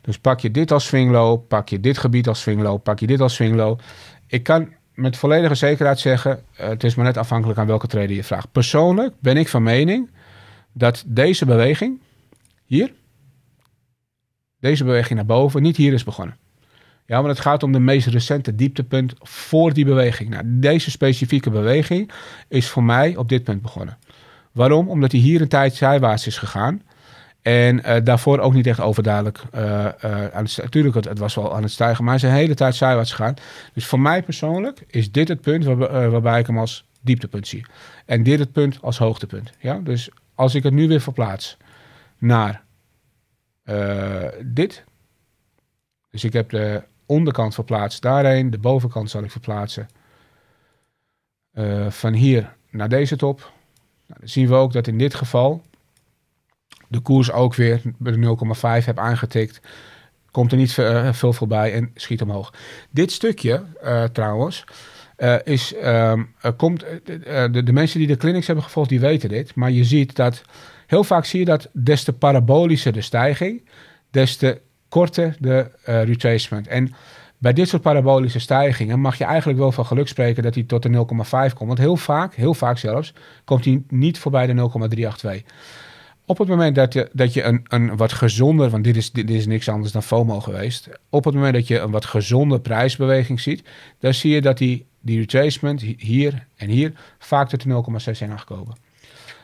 Dus pak je dit als swinglow, pak je dit gebied als swingloop, pak je dit als swinglow. Ik kan met volledige zekerheid zeggen, eh, het is maar net afhankelijk aan welke trader je vraagt. Persoonlijk ben ik van mening dat deze beweging hier, deze beweging naar boven, niet hier is begonnen. Ja, maar het gaat om de meest recente dieptepunt voor die beweging. Nou, deze specifieke beweging is voor mij op dit punt begonnen. Waarom? Omdat hij hier een tijd zijwaarts is gegaan. En eh, daarvoor ook niet echt overduidelijk. Eh, eh, aan het, natuurlijk, het, het, was wel aan het stijgen, maar hij is de hele tijd zijwaarts gegaan. Dus voor mij persoonlijk is dit het punt waarbij ik hem als dieptepunt zie. En dit het punt als hoogtepunt. Ja? Dus als ik het nu weer verplaats naar dit. Dus ik heb de onderkant verplaatst daarheen. De bovenkant zal ik verplaatsen. van hier naar deze top. Nou, dan zien we ook dat in dit geval de koers ook weer de 0,5 heb aangetikt. Komt er niet eh, veel voorbij en schiet omhoog. Dit stukje eh, trouwens. Eh, is, ehm, komt, de, de, mensen die de clinics hebben gevolgd, die weten dit. Maar je ziet dat, heel vaak zie je dat des te parabolischer de stijging, des te korter de retracement. En bij dit soort parabolische stijgingen mag je eigenlijk wel van geluk spreken dat hij tot de 0,5 komt. Want heel vaak, heel vaak zelfs, komt hij niet voorbij de 0,382 op het moment dat je, dat je een, een wat gezonder, want dit is, dit is niks anders dan FOMO geweest. Op het moment dat je een wat gezonde prijsbeweging ziet, dan zie je dat die, die retracement hier en hier vaak tot 0,6 zijn aangekomen.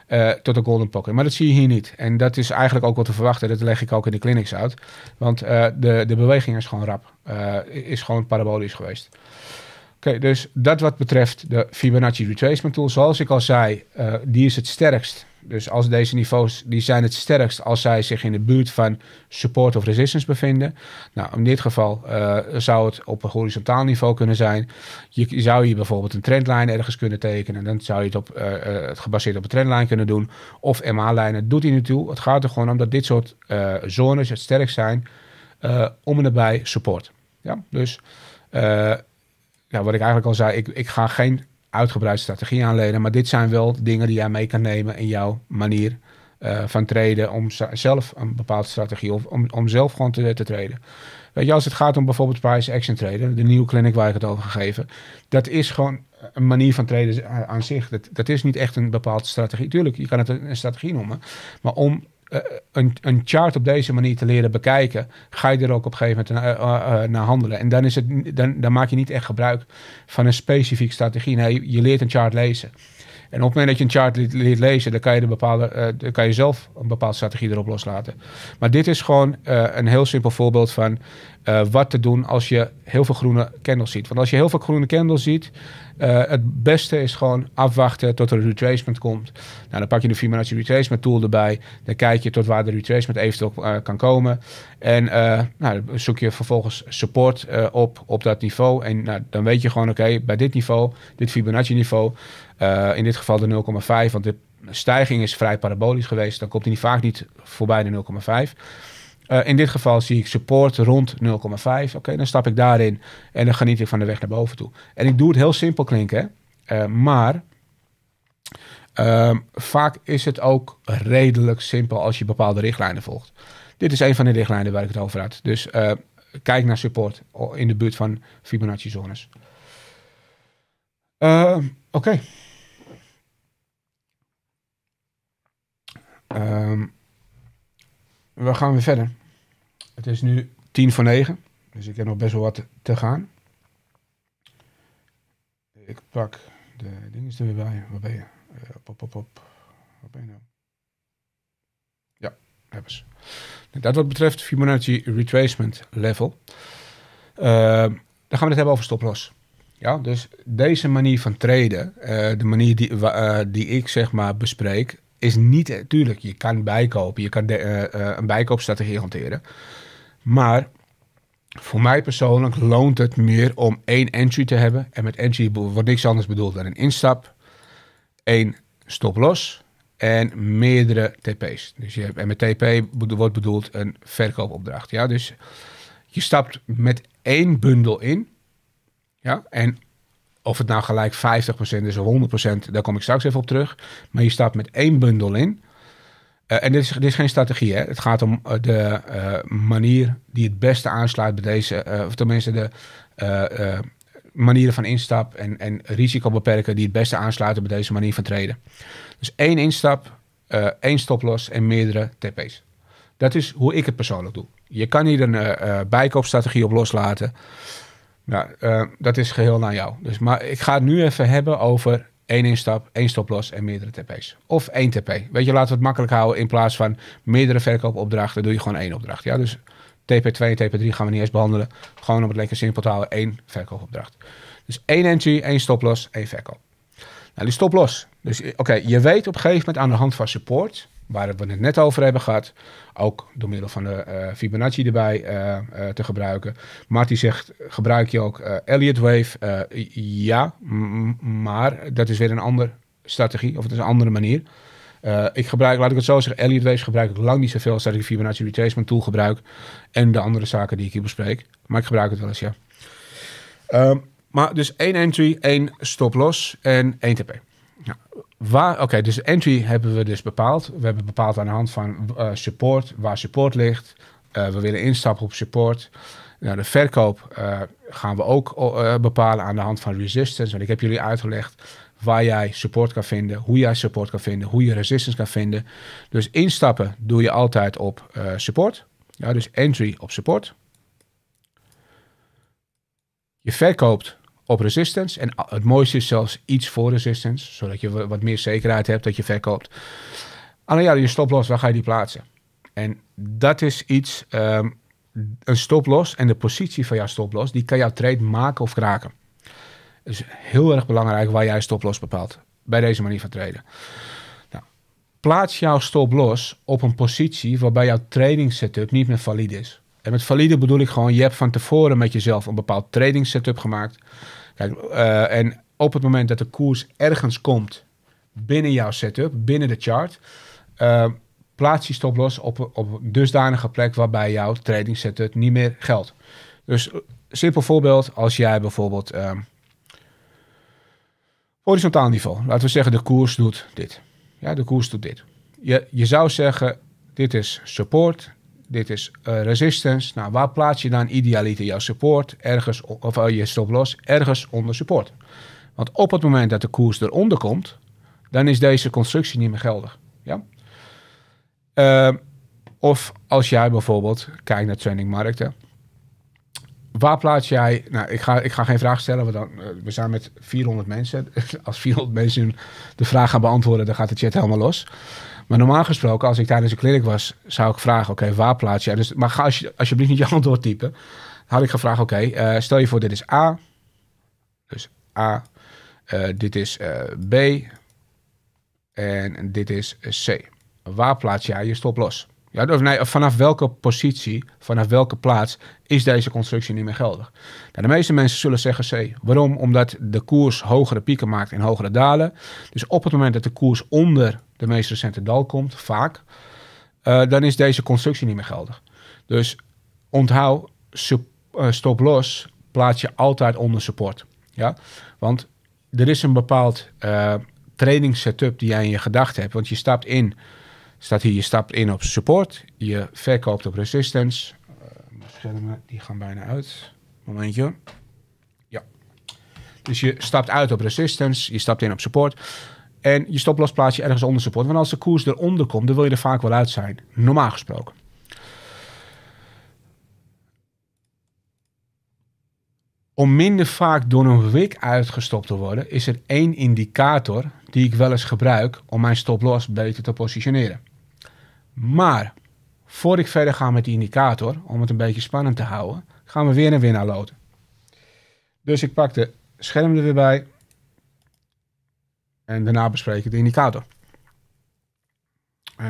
Uh, tot een golden pocket. Maar dat zie je hier niet. En dat is eigenlijk ook wat te verwachten. Dat leg ik ook in de clinics uit. Want eh, de, de beweging is gewoon rap. Eh, is gewoon parabolisch geweest. Oké, dus dat wat betreft de Fibonacci retracement tool. Zoals ik al zei, die is het sterkst dus als deze niveaus, die zijn het sterkst als zij zich in de buurt van support of resistance bevinden. Nou, in dit geval eh, zou het op een horizontaal niveau kunnen zijn. Je zou hier bijvoorbeeld een trendlijn ergens kunnen tekenen. Dan zou je het, op, eh, eh, het gebaseerd op een trendlijn kunnen doen. Of MA-lijnen, doet hij nu toe. Het gaat er gewoon om dat dit soort zones het sterkst zijn om en nabij support. Ja, dus wat ik eigenlijk al zei, ik, ik ga geen uitgebreide strategie aanleiden, Maar dit zijn wel dingen die jij mee kan nemen in jouw manier eh, van treden. Om zelf een bepaalde strategie of om, om zelf gewoon te, te treden. Weet je, als het gaat om bijvoorbeeld price action traden, de nieuwe clinic waar ik het over gegeven, dat is gewoon een manier van traden aan zich. Dat, dat is niet echt een bepaalde strategie. Tuurlijk, je kan het een strategie noemen. Maar om eh, een, chart op deze manier te leren bekijken, ga je er ook op een gegeven moment eh, eh, naar, handelen. En dan, is het, dan, dan, maak je niet echt gebruik van een specifieke strategie. Nee, je, leert een chart lezen. En op het moment dat je een chart leert lezen, dan kan je, de bepaalde, dan kan je zelf een bepaalde strategie erop loslaten. Maar dit is gewoon een heel simpel voorbeeld van wat te doen als je heel veel groene candles ziet. Want als je heel veel groene candles ziet, eh, het beste is gewoon afwachten tot er een retracement komt. Nou, dan pak je de Fibonacci retracement tool erbij. Dan kijk je tot waar de retracement eventueel uh, kan komen. En eh, nou, dan zoek je vervolgens support op op dat niveau. En nou, dan weet je gewoon, oké, bij dit niveau, dit Fibonacci niveau, in dit geval de 0,5, want de stijging is vrij parabolisch geweest. Dan komt hij vaak niet voorbij de 0,5. Eh, in dit geval zie ik support rond 0,5. Oké, dan stap ik daarin en dan geniet ik van de weg naar boven toe. En ik doe het heel simpel klinken, eh, maar ehm, vaak is het ook redelijk simpel als je bepaalde richtlijnen volgt. Dit is een van de richtlijnen waar ik het over had. Dus eh, kijk naar support in de buurt van Fibonacci-zones. Ehm, oké. Ehm, we gaan weer verder. Het is nu tien voor negen. Dus ik heb nog best wel wat te gaan. Ik pak de dingen er weer bij. Waar ben je? Eh, op, pop, pop, Waar ben je nou? Ja, hebben ze. Nou, dat wat betreft Fibonacci Retracement Level. Uh, eh, dan gaan we het hebben over stoploss. Ja, dus deze manier van traden, eh, de manier die, die ik zeg maar bespreek, is niet... natuurlijk. Eh, je kan bijkopen. Je kan eh, eh, een bijkoopstrategie hanteren. Maar voor mij persoonlijk loont het meer om één entry te hebben. En met entry wordt niks anders bedoeld dan een instap. één stop-los en meerdere TP's. Dus je hebt, en met TP wordt bedoeld een verkoopopdracht. Ja? Dus je stapt met één bundel in. Ja? En of het nou gelijk 50% is of 100%, daar kom ik straks even op terug. Maar je stapt met één bundel in. Eh, en dit is, dit is, geen strategie, hè? het gaat om eh, de eh, manier die het beste aansluit bij deze, of tenminste de manieren van instap en, en risico beperken die het beste aansluiten bij deze manier van treden. Dus één instap, één stoploss en meerdere TP's. Dat is hoe ik het persoonlijk doe. Je kan hier een bijkoopstrategie op loslaten. Nou, eh, dat is geheel naar jou. Dus, maar ik ga het nu even hebben over één instap, één stoplos en meerdere TP's. Of één TP. Weet je, laten we het makkelijk houden in plaats van meerdere verkoopopdrachten. doe je gewoon één opdracht. Ja, dus TP2 en TP3 gaan we niet eens behandelen. Gewoon om het lekker simpel te houden, één verkoopopdracht. Dus één entry, één stoplos, één verkoop. Nou, die stoploss. Dus oké, je weet op een gegeven moment aan de hand van support waar we het net over hebben gehad, ook door middel van de eh, Fibonacci erbij eh, eh, te gebruiken. Marty zegt, gebruik je ook Elliott Wave? ja, maar dat is weer een andere strategie, of het is een andere manier. ik gebruik, laat ik het zo zeggen, Elliott Waves gebruik ik lang niet zoveel als dat ik Fibonacci Retracement Tool gebruik en de andere zaken die ik hier bespreek. Maar ik gebruik het wel eens, ja. Ehm, maar dus één entry, één stop los en één TP. Ja, Oké, dus entry hebben we dus bepaald. We hebben bepaald aan de hand van eh, support, waar support ligt. Eh, we willen instappen op support. Nou, de verkoop eh, gaan we ook bepalen aan de hand van resistance. Want ik heb jullie uitgelegd waar jij support kan vinden, hoe jij support kan vinden, hoe je resistance kan vinden. Dus instappen doe je altijd op support. Ja, dus entry op support. Je verkoopt op resistance. En het mooiste is zelfs iets voor resistance, zodat je wat meer zekerheid hebt dat je verkoopt. Alleen ja, je stoploss, waar ga je die plaatsen? En dat is iets, um, een stoploss en de positie van jouw stoploss, die kan jouw trade maken of kraken. Dus heel erg belangrijk waar jij stoploss bepaalt bij deze manier van traden. Nou, plaats jouw stoploss op een positie waarbij jouw trading setup niet meer valide is. En met valide bedoel ik gewoon, je hebt van tevoren met jezelf een bepaald trading setup gemaakt. Kijk, eh, en op het moment dat de koers ergens komt binnen jouw setup, binnen de chart, uh, plaats je stoploss op, op een dusdanige plek waarbij jouw trading setup niet meer geldt. Dus eh, simpel voorbeeld, als jij bijvoorbeeld horizontaal niveau, laten we zeggen de koers doet dit. Ja, de koers doet dit. Je, je zou zeggen, dit is support, dit is uh, resistance. Nou, waar plaats je dan idealiter jouw support? Ergens, of uh, je stoploss, ergens onder support. Want op het moment dat de koers eronder komt, dan is deze constructie niet meer geldig. Ja? Ehm, of als jij bijvoorbeeld kijkt naar markten. Waar plaats jij... Nou, ik ga, ik ga geen vraag stellen, want eh, we zijn met 400 mensen. Als 400 mensen de vraag gaan beantwoorden, dan gaat de chat helemaal los. Maar normaal gesproken, als ik tijdens een clinic was, zou ik vragen: oké, waar plaats je? Dus, maar ga je alsjeblieft niet je hand doortypen. Had ik gevraagd: oké, eh, stel je voor, dit is A. Dus A. Eh, dit is eh, B. En dit is C. Waar plaats jij je los. Ja, of nee, vanaf welke positie, vanaf welke plaats is deze constructie niet meer geldig? Nou, de meeste mensen zullen zeggen C. Waarom? Omdat de koers hogere pieken maakt en hogere dalen. Dus op het moment dat de koers onder de meest recente dal komt, vaak, eh, dan is deze constructie niet meer geldig. Dus onthoud, eh, stop los plaats je altijd onder support. Ja? Want er is een bepaald eh, training setup die jij in je gedachten hebt. Want je stapt in, staat hier, je stapt in op support, je verkoopt op resistance. die gaan bijna uit. Momentje. Ja. Dus je stapt uit op resistance, je stapt in op support. En je stoploss plaats je ergens onder support. Want als de koers eronder komt, dan wil je er vaak wel uit zijn. Normaal gesproken. Om minder vaak door een wick uitgestopt te worden, is er één indicator die ik wel eens gebruik om mijn stoploss beter te positioneren. Maar voor ik verder ga met die indicator, om het een beetje spannend te houden, gaan we weer een winnaar loten. Dus ik pak de scherm er weer bij. En daarna bespreken we de indicator. Uh,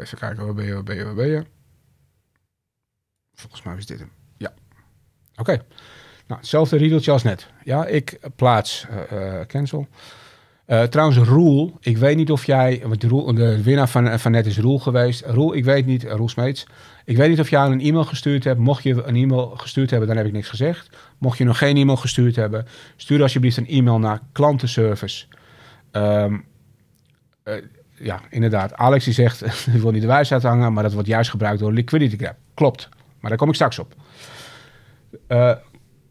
even kijken, waar ben je, waar ben je, waar ben je? Volgens mij is dit hem. Ja. Oké. Nou, hetzelfde riedeltje als net. Ja, ik plaats eh, eh, cancel. Uh, trouwens, Roel, ik weet niet of jij, want de winnaar van, van net is Roel geweest. Roel, ik weet niet, Roel Smeets. Ik weet niet of jij een e-mail gestuurd hebt. Mocht je een e-mail gestuurd hebben, dan heb ik niks gezegd. Mocht je nog geen e-mail gestuurd hebben, stuur alsjeblieft een e-mail naar klantenservice Ehm, eh, ja, inderdaad. Alex die zegt, ik wil niet de wijsheid hangen, maar dat wordt juist gebruikt door liquidity grab. Klopt, maar daar kom ik straks op. Eh,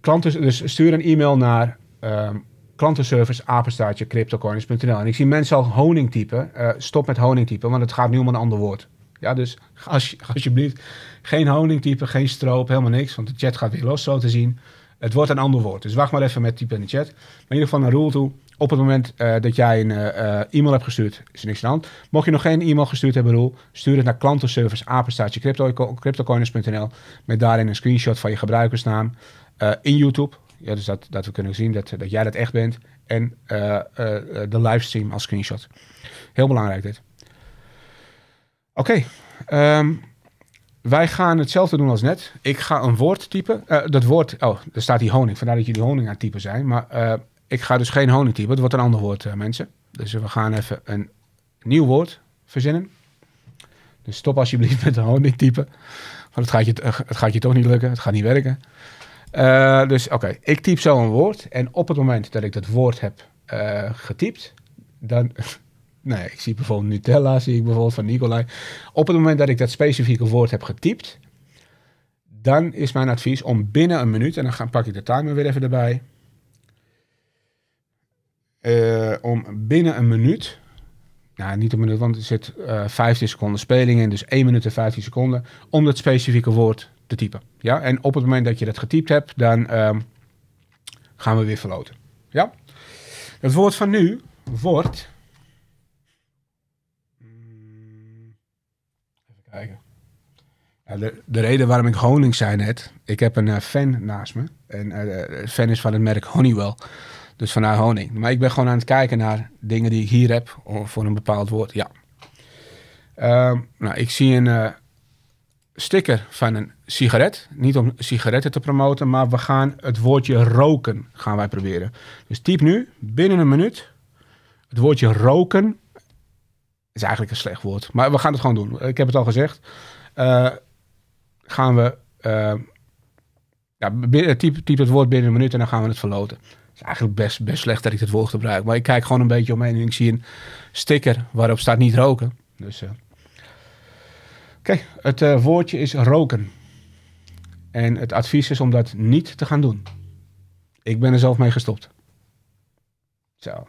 klanten, dus stuur een e-mail naar um, klantenservice apenstaartje cryptocoins.nl. En ik zie mensen al honing typen. Uh, eh, stop met honing typen, want het gaat nu om een ander woord. Ja, dus als, alsjeblieft geen honing typen, geen stroop, helemaal niks. Want de chat gaat weer los zo te zien. Het wordt een ander woord. Dus wacht maar even met typen in de chat. Maar in ieder geval naar Roel toe op het moment eh, dat jij een eh, e-mail hebt gestuurd, is er niks aan de hand. Mocht je nog geen e-mail gestuurd hebben, Roel, stuur het naar klantenservice cryptocoiners.nl met daarin een screenshot van je gebruikersnaam eh, in YouTube. Ja, dus dat, dat we kunnen zien dat, dat jij dat echt bent. En de livestream als screenshot. Heel belangrijk dit. Oké, ehm, wij gaan hetzelfde doen als net. Ik ga een woord typen. dat woord, oh, er staat die honing. Vandaar dat jullie honing aan het typen zijn. Maar ik ga dus geen honing typen. het wordt een ander woord, eh, mensen. Dus we gaan even een nieuw woord verzinnen. Dus stop alsjeblieft met de typen. Want het gaat, je, eh, het gaat je toch niet lukken, het gaat niet werken. Eh, dus oké, ik typ zo een woord. En op het moment dat ik dat woord heb getypt, dan. Nee, ik zie bijvoorbeeld Nutella, zie ik bijvoorbeeld van Nicolai. Op het moment dat ik dat specifieke woord heb getypt, dan is mijn advies om binnen een minuut, en dan pak ik de timer weer even erbij, eh, om binnen een minuut, nou niet een minuut, want er zit uh, eh, 15 seconden speling in, dus 1 minuut en 15 seconden, om dat specifieke woord te typen. Ja? En op het moment dat je dat getypt hebt, dan ehm, gaan we weer verloten. Ja? Het woord van nu wordt. Even kijken. Ja, de, de, reden waarom ik honing zei net, ik heb een eh, fan naast me. En uh, fan is van het merk Honeywell. Dus vanuit honing. Maar ik ben gewoon aan het kijken naar dingen die ik hier heb voor een bepaald woord. Ja. Ehm, nou, ik zie een eh, sticker van een sigaret. Niet om sigaretten te promoten, maar we gaan het woordje roken gaan wij proberen. Dus typ nu, binnen een minuut, het woordje roken. Is eigenlijk een slecht woord, maar we gaan het gewoon doen. Ik heb het al gezegd. Uh, gaan we... Eh, ja, typ, typ het woord binnen een minuut en dan gaan we het verloten eigenlijk best, best slecht dat ik dit woord gebruik. Maar ik kijk gewoon een beetje omheen en ik zie een sticker waarop staat niet roken. Dus, eh. Kijk, het eh, woordje is roken. En het advies is om dat niet te gaan doen. Ik ben er zelf mee gestopt. Zo.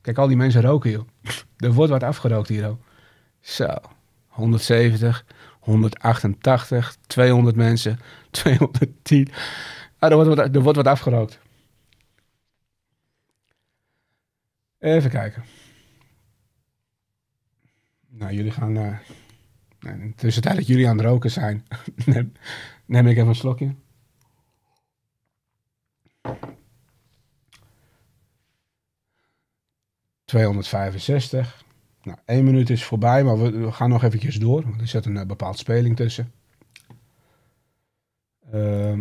Kijk, al die mensen roken, hier. er wordt wat afgerookt hier, ook. Zo. 170, 188, 200 mensen, 210. Ah, er, wordt wat, er wordt wat afgerookt. Even kijken. Nou, jullie gaan. Eh, tussen tijd dat jullie aan het roken zijn, neem, ik even een slokje. ...265. Nou, één minuut is voorbij, maar we, gaan nog eventjes door. Want er zit een uh, bepaald speling tussen. Ehm,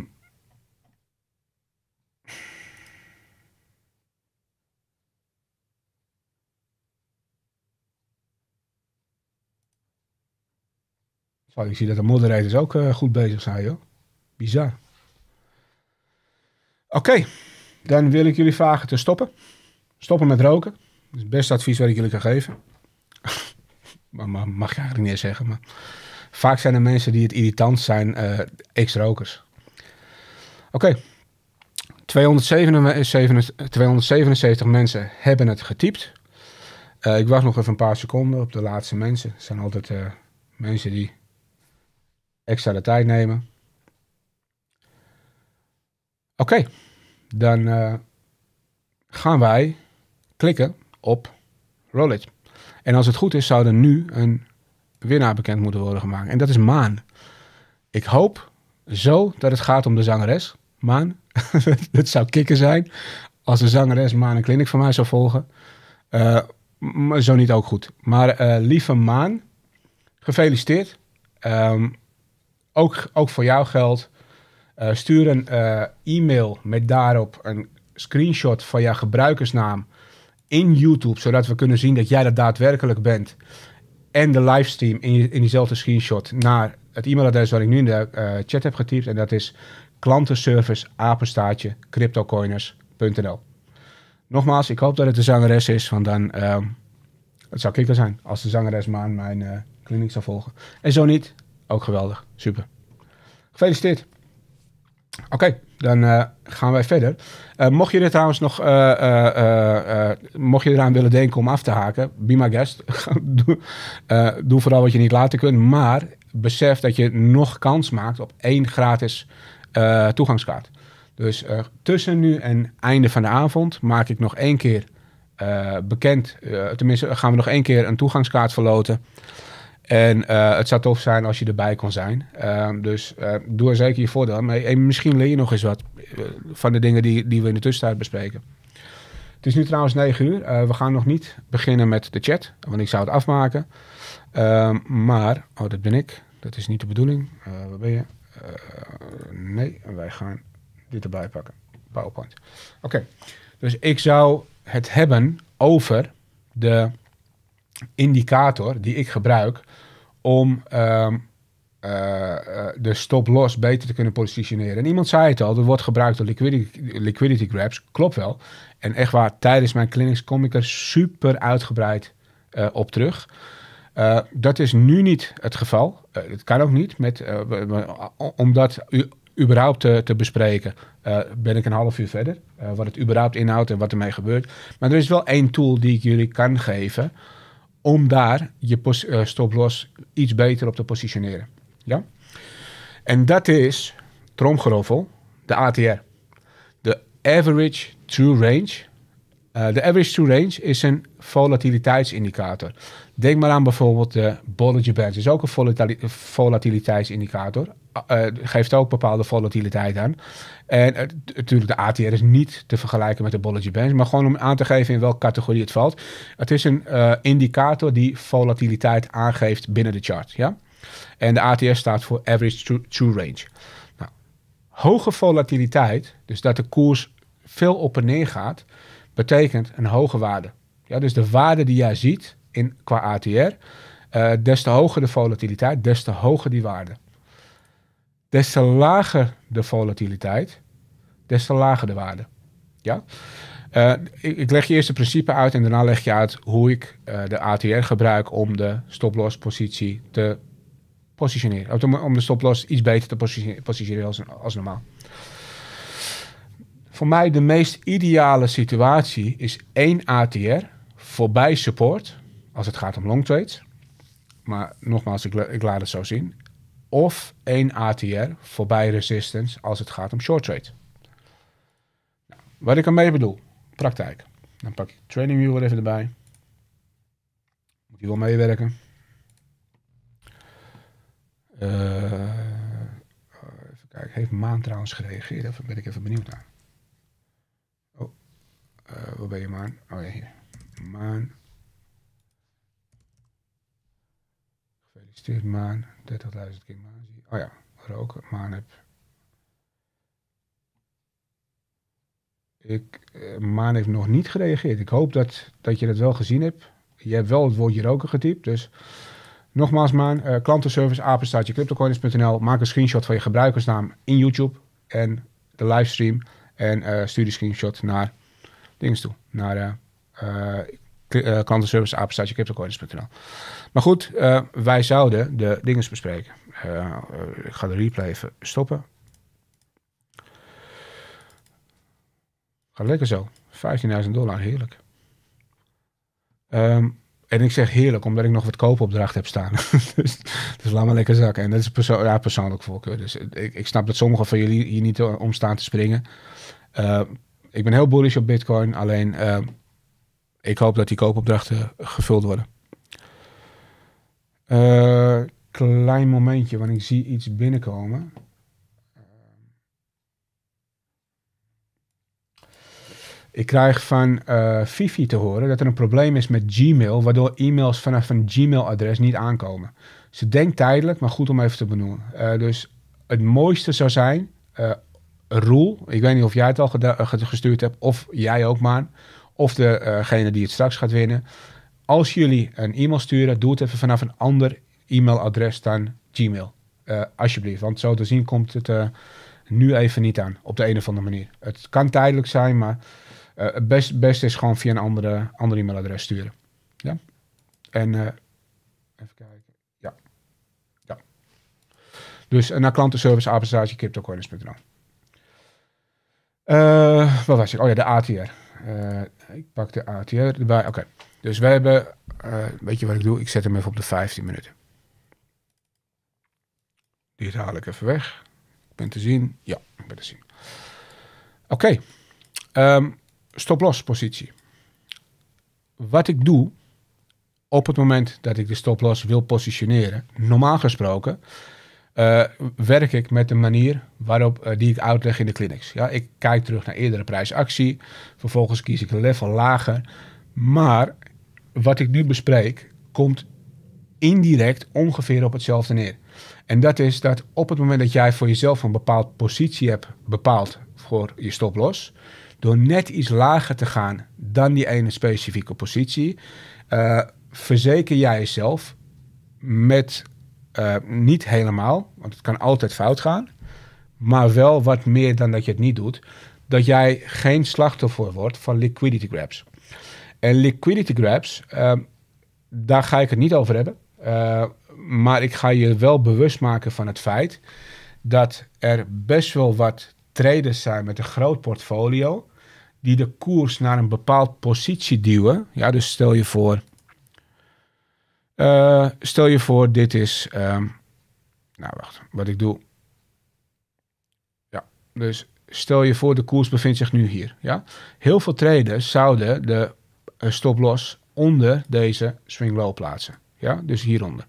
ik zie dat de moderators ook eh, goed bezig zijn, joh. Bizar. Oké, dan wil ik jullie vragen te stoppen. Stoppen met roken. is het beste advies wat ik jullie kan geven. maar, maar, mag ik eigenlijk niet zeggen. Maar vaak zijn er mensen die het irritant zijn, uh, eh, x-rokers. Oké. 277, 277 mensen hebben het getypt. Eh, ik wacht nog even een paar seconden op de laatste mensen. Het zijn altijd mensen die extra de tijd nemen. Oké, dan eh, gaan wij klikken op Roll En als het goed is, zou er nu een winnaar bekend moeten worden gemaakt. En dat is Maan. Ik hoop zo dat het gaat om de zangeres Maan. dat zou kicken zijn als de zangeres Maan een clinic van mij zou volgen. Eh, zo niet ook goed. Maar eh, lieve Maan, gefeliciteerd. Ehm, ook, ook voor jou geld, eh, stuur een eh, e-mail met daarop een screenshot van jouw gebruikersnaam in YouTube, zodat we kunnen zien dat jij dat daadwerkelijk bent. En de livestream in, diezelfde screenshot naar het e-mailadres waar ik nu in de eh, chat heb getypt. En dat is klantenservice cryptocoiners.nl. Nogmaals, ik hoop dat het de zangeres is, want dan het zou er zijn als de zangeres maar mijn kliniek zou volgen. En zo niet, ook geweldig. Super. Gefeliciteerd. Oké, dan eh, gaan wij verder. Eh, mocht je dit trouwens nog, eh, mocht je eraan willen denken om af te haken, be my guest. doe, doe, vooral wat je niet laten kunt, maar besef dat je nog kans maakt op één gratis toegangskaart. Dus tussen nu en einde van de avond maak ik nog één keer bekend, tenminste gaan we nog één keer een toegangskaart verloten. En eh, het zou tof zijn als je erbij kon zijn. Ehm, dus uh, doe er zeker je voordeel mee. misschien leer je nog eens wat eh, van de dingen die, die we in de tussentijd bespreken. Het is nu trouwens 9 uur. we gaan nog niet beginnen met de chat, want ik zou het afmaken. Ehm, maar, oh, dat ben ik. Dat is niet de bedoeling. waar ben je? nee, wij gaan dit erbij pakken. PowerPoint. Oké, dus ik zou het hebben over de indicator die ik gebruik om ehm, eh, eh, de stop-loss beter te kunnen positioneren. En iemand zei het al, er wordt gebruikt door liquidity, liquidity grabs. Klopt wel. En echt waar, tijdens mijn clinics kom ik er super uitgebreid eh, op terug. dat is nu niet het geval. Het kan ook niet. Met, dat überhaupt te, bespreken, ben ik een half uur verder. wat het überhaupt inhoudt en wat ermee gebeurt. Maar er is wel één tool die ik jullie kan geven om daar je uh, stoploss iets beter op te positioneren. Ja? En dat is, tromgeroffel, de ATR. De Average True Range eh, de average true range is een volatiliteitsindicator. Denk maar aan bijvoorbeeld de Bollinger Bands. is ook een volatiliteitsindicator. Uh, geeft ook bepaalde volatiliteit aan. En natuurlijk, de ATR is niet te vergelijken met de Bollinger Bands. Maar gewoon om aan te geven in welke categorie het valt. Het is een indicator die volatiliteit aangeeft binnen de chart. Ja? En de ATR staat voor Average True, true Range. Nou, hoge volatiliteit, dus dat de koers veel op en neer gaat betekent een hoge waarde. Ja, dus de waarde die jij ziet in, qua ATR, eh, des te hoger de volatiliteit, des te hoger die waarde. Des te lager de volatiliteit, des te lager de waarde. Ja? Eh, ik, leg je eerst het principe uit en daarna leg je uit hoe ik eh, de ATR gebruik om de stoploss positie te positioneren. Om de stoploss iets beter te positioneren als, als normaal. Voor mij de meest ideale situatie is één ATR voorbij support, als het gaat om long trades. Maar nogmaals, ik, ik laat het zo zien. Of één ATR voorbij resistance als het gaat om short trade. Nou, wat ik ermee bedoel, praktijk. Dan pak ik de training even erbij. Moet die wel meewerken. Eh, even kijken, heeft Maan trouwens gereageerd? Of ben ik even benieuwd naar. Uh, waar ben je, maan? Oh ja, hier. Maan. Gefeliciteerd, maan. 30.000 keer maan Oh ja, roken. Maan heb. Ik, eh, maan heeft nog niet gereageerd. Ik hoop dat, dat je dat wel gezien hebt. Je hebt wel het woordje roken getypt, dus... Nogmaals, Maan, eh, klantenservice, apenstaartje, Maak een screenshot van je gebruikersnaam in YouTube en de livestream. En uh, stuur die screenshot naar dingen toe. Naar uh, klantenservice, apenstaatje, cryptocoins.nl. Maar goed, wij zouden de dingen bespreken. ik ga de replay even stoppen. Gaat lekker zo. 15.000 dollar, heerlijk. Ehm, en ik zeg heerlijk, omdat ik nog wat koopopdracht heb staan. dus, dus, laat maar lekker zakken. En dat is perso ja, persoonlijk voorkeur. Dus ik, ik, snap dat sommigen van jullie hier niet om staan te springen ik ben heel bullish op Bitcoin. Alleen ehm, ik hoop dat die koopopdrachten gevuld worden. Eh, klein momentje, want ik zie iets binnenkomen. Ik krijg van eh, Fifi te horen dat er een probleem is met Gmail, waardoor e-mails vanaf een Gmail-adres niet aankomen. Ze denkt tijdelijk, maar goed om even te benoemen. Eh, dus het mooiste zou zijn, Roel, ik weet niet of jij het al eh, gestuurd hebt, of jij ook maar, of degene eh, die het straks gaat winnen. Als jullie een e-mail sturen, doe het even vanaf een ander e-mailadres dan Gmail. Eh, alsjeblieft, want zo te zien komt het nu even niet aan, op de een of andere manier. Het kan tijdelijk zijn, maar het beste is gewoon via een andere, e-mailadres sturen. Ja? En even kijken. Ja. ja. Dus naar klantenservice, apenstaartje, cryptocoins.nl. Uh, wat was ik? Oh ja, de ATR. Eh, ik pak de ATR erbij. Oké. Dus wij hebben. Eh, weet je wat ik doe? Ik zet hem even op de 15 minuten. Die haal ik even weg. Ik ben te zien. Ja, ik ben te zien. Oké. Okay. Ehm, stop-loss positie. Wat ik doe op het moment dat ik de stop-loss wil positioneren, normaal gesproken, eh, werk ik met de manier waarop eh, die ik uitleg in de clinics. Ja, ik kijk terug naar eerdere prijsactie. Vervolgens kies ik een level lager. Maar wat ik nu bespreek, komt indirect ongeveer op hetzelfde neer. En dat is dat op het moment dat jij voor jezelf een bepaald positie hebt bepaald voor je stoploss, door net iets lager te gaan dan die ene specifieke positie, eh, verzeker jij jezelf met eh, niet helemaal, want het kan altijd fout gaan. Maar wel wat meer dan dat je het niet doet. Dat jij geen slachtoffer wordt van liquidity grabs. En liquidity grabs, ehm, daar ga ik het niet over hebben. Eh, maar ik ga je wel bewust maken van het feit dat er best wel wat traders zijn met een groot portfolio. Die de koers naar een bepaald positie duwen. Ja, dus stel je voor eh, stel je voor, dit is. Ehm, nou, wacht, wat ik doe. Ja, dus stel je voor, de koers bevindt zich nu hier. Ja? Heel veel traders zouden de eh, stoploss onder deze swing low plaatsen. Ja, dus hieronder.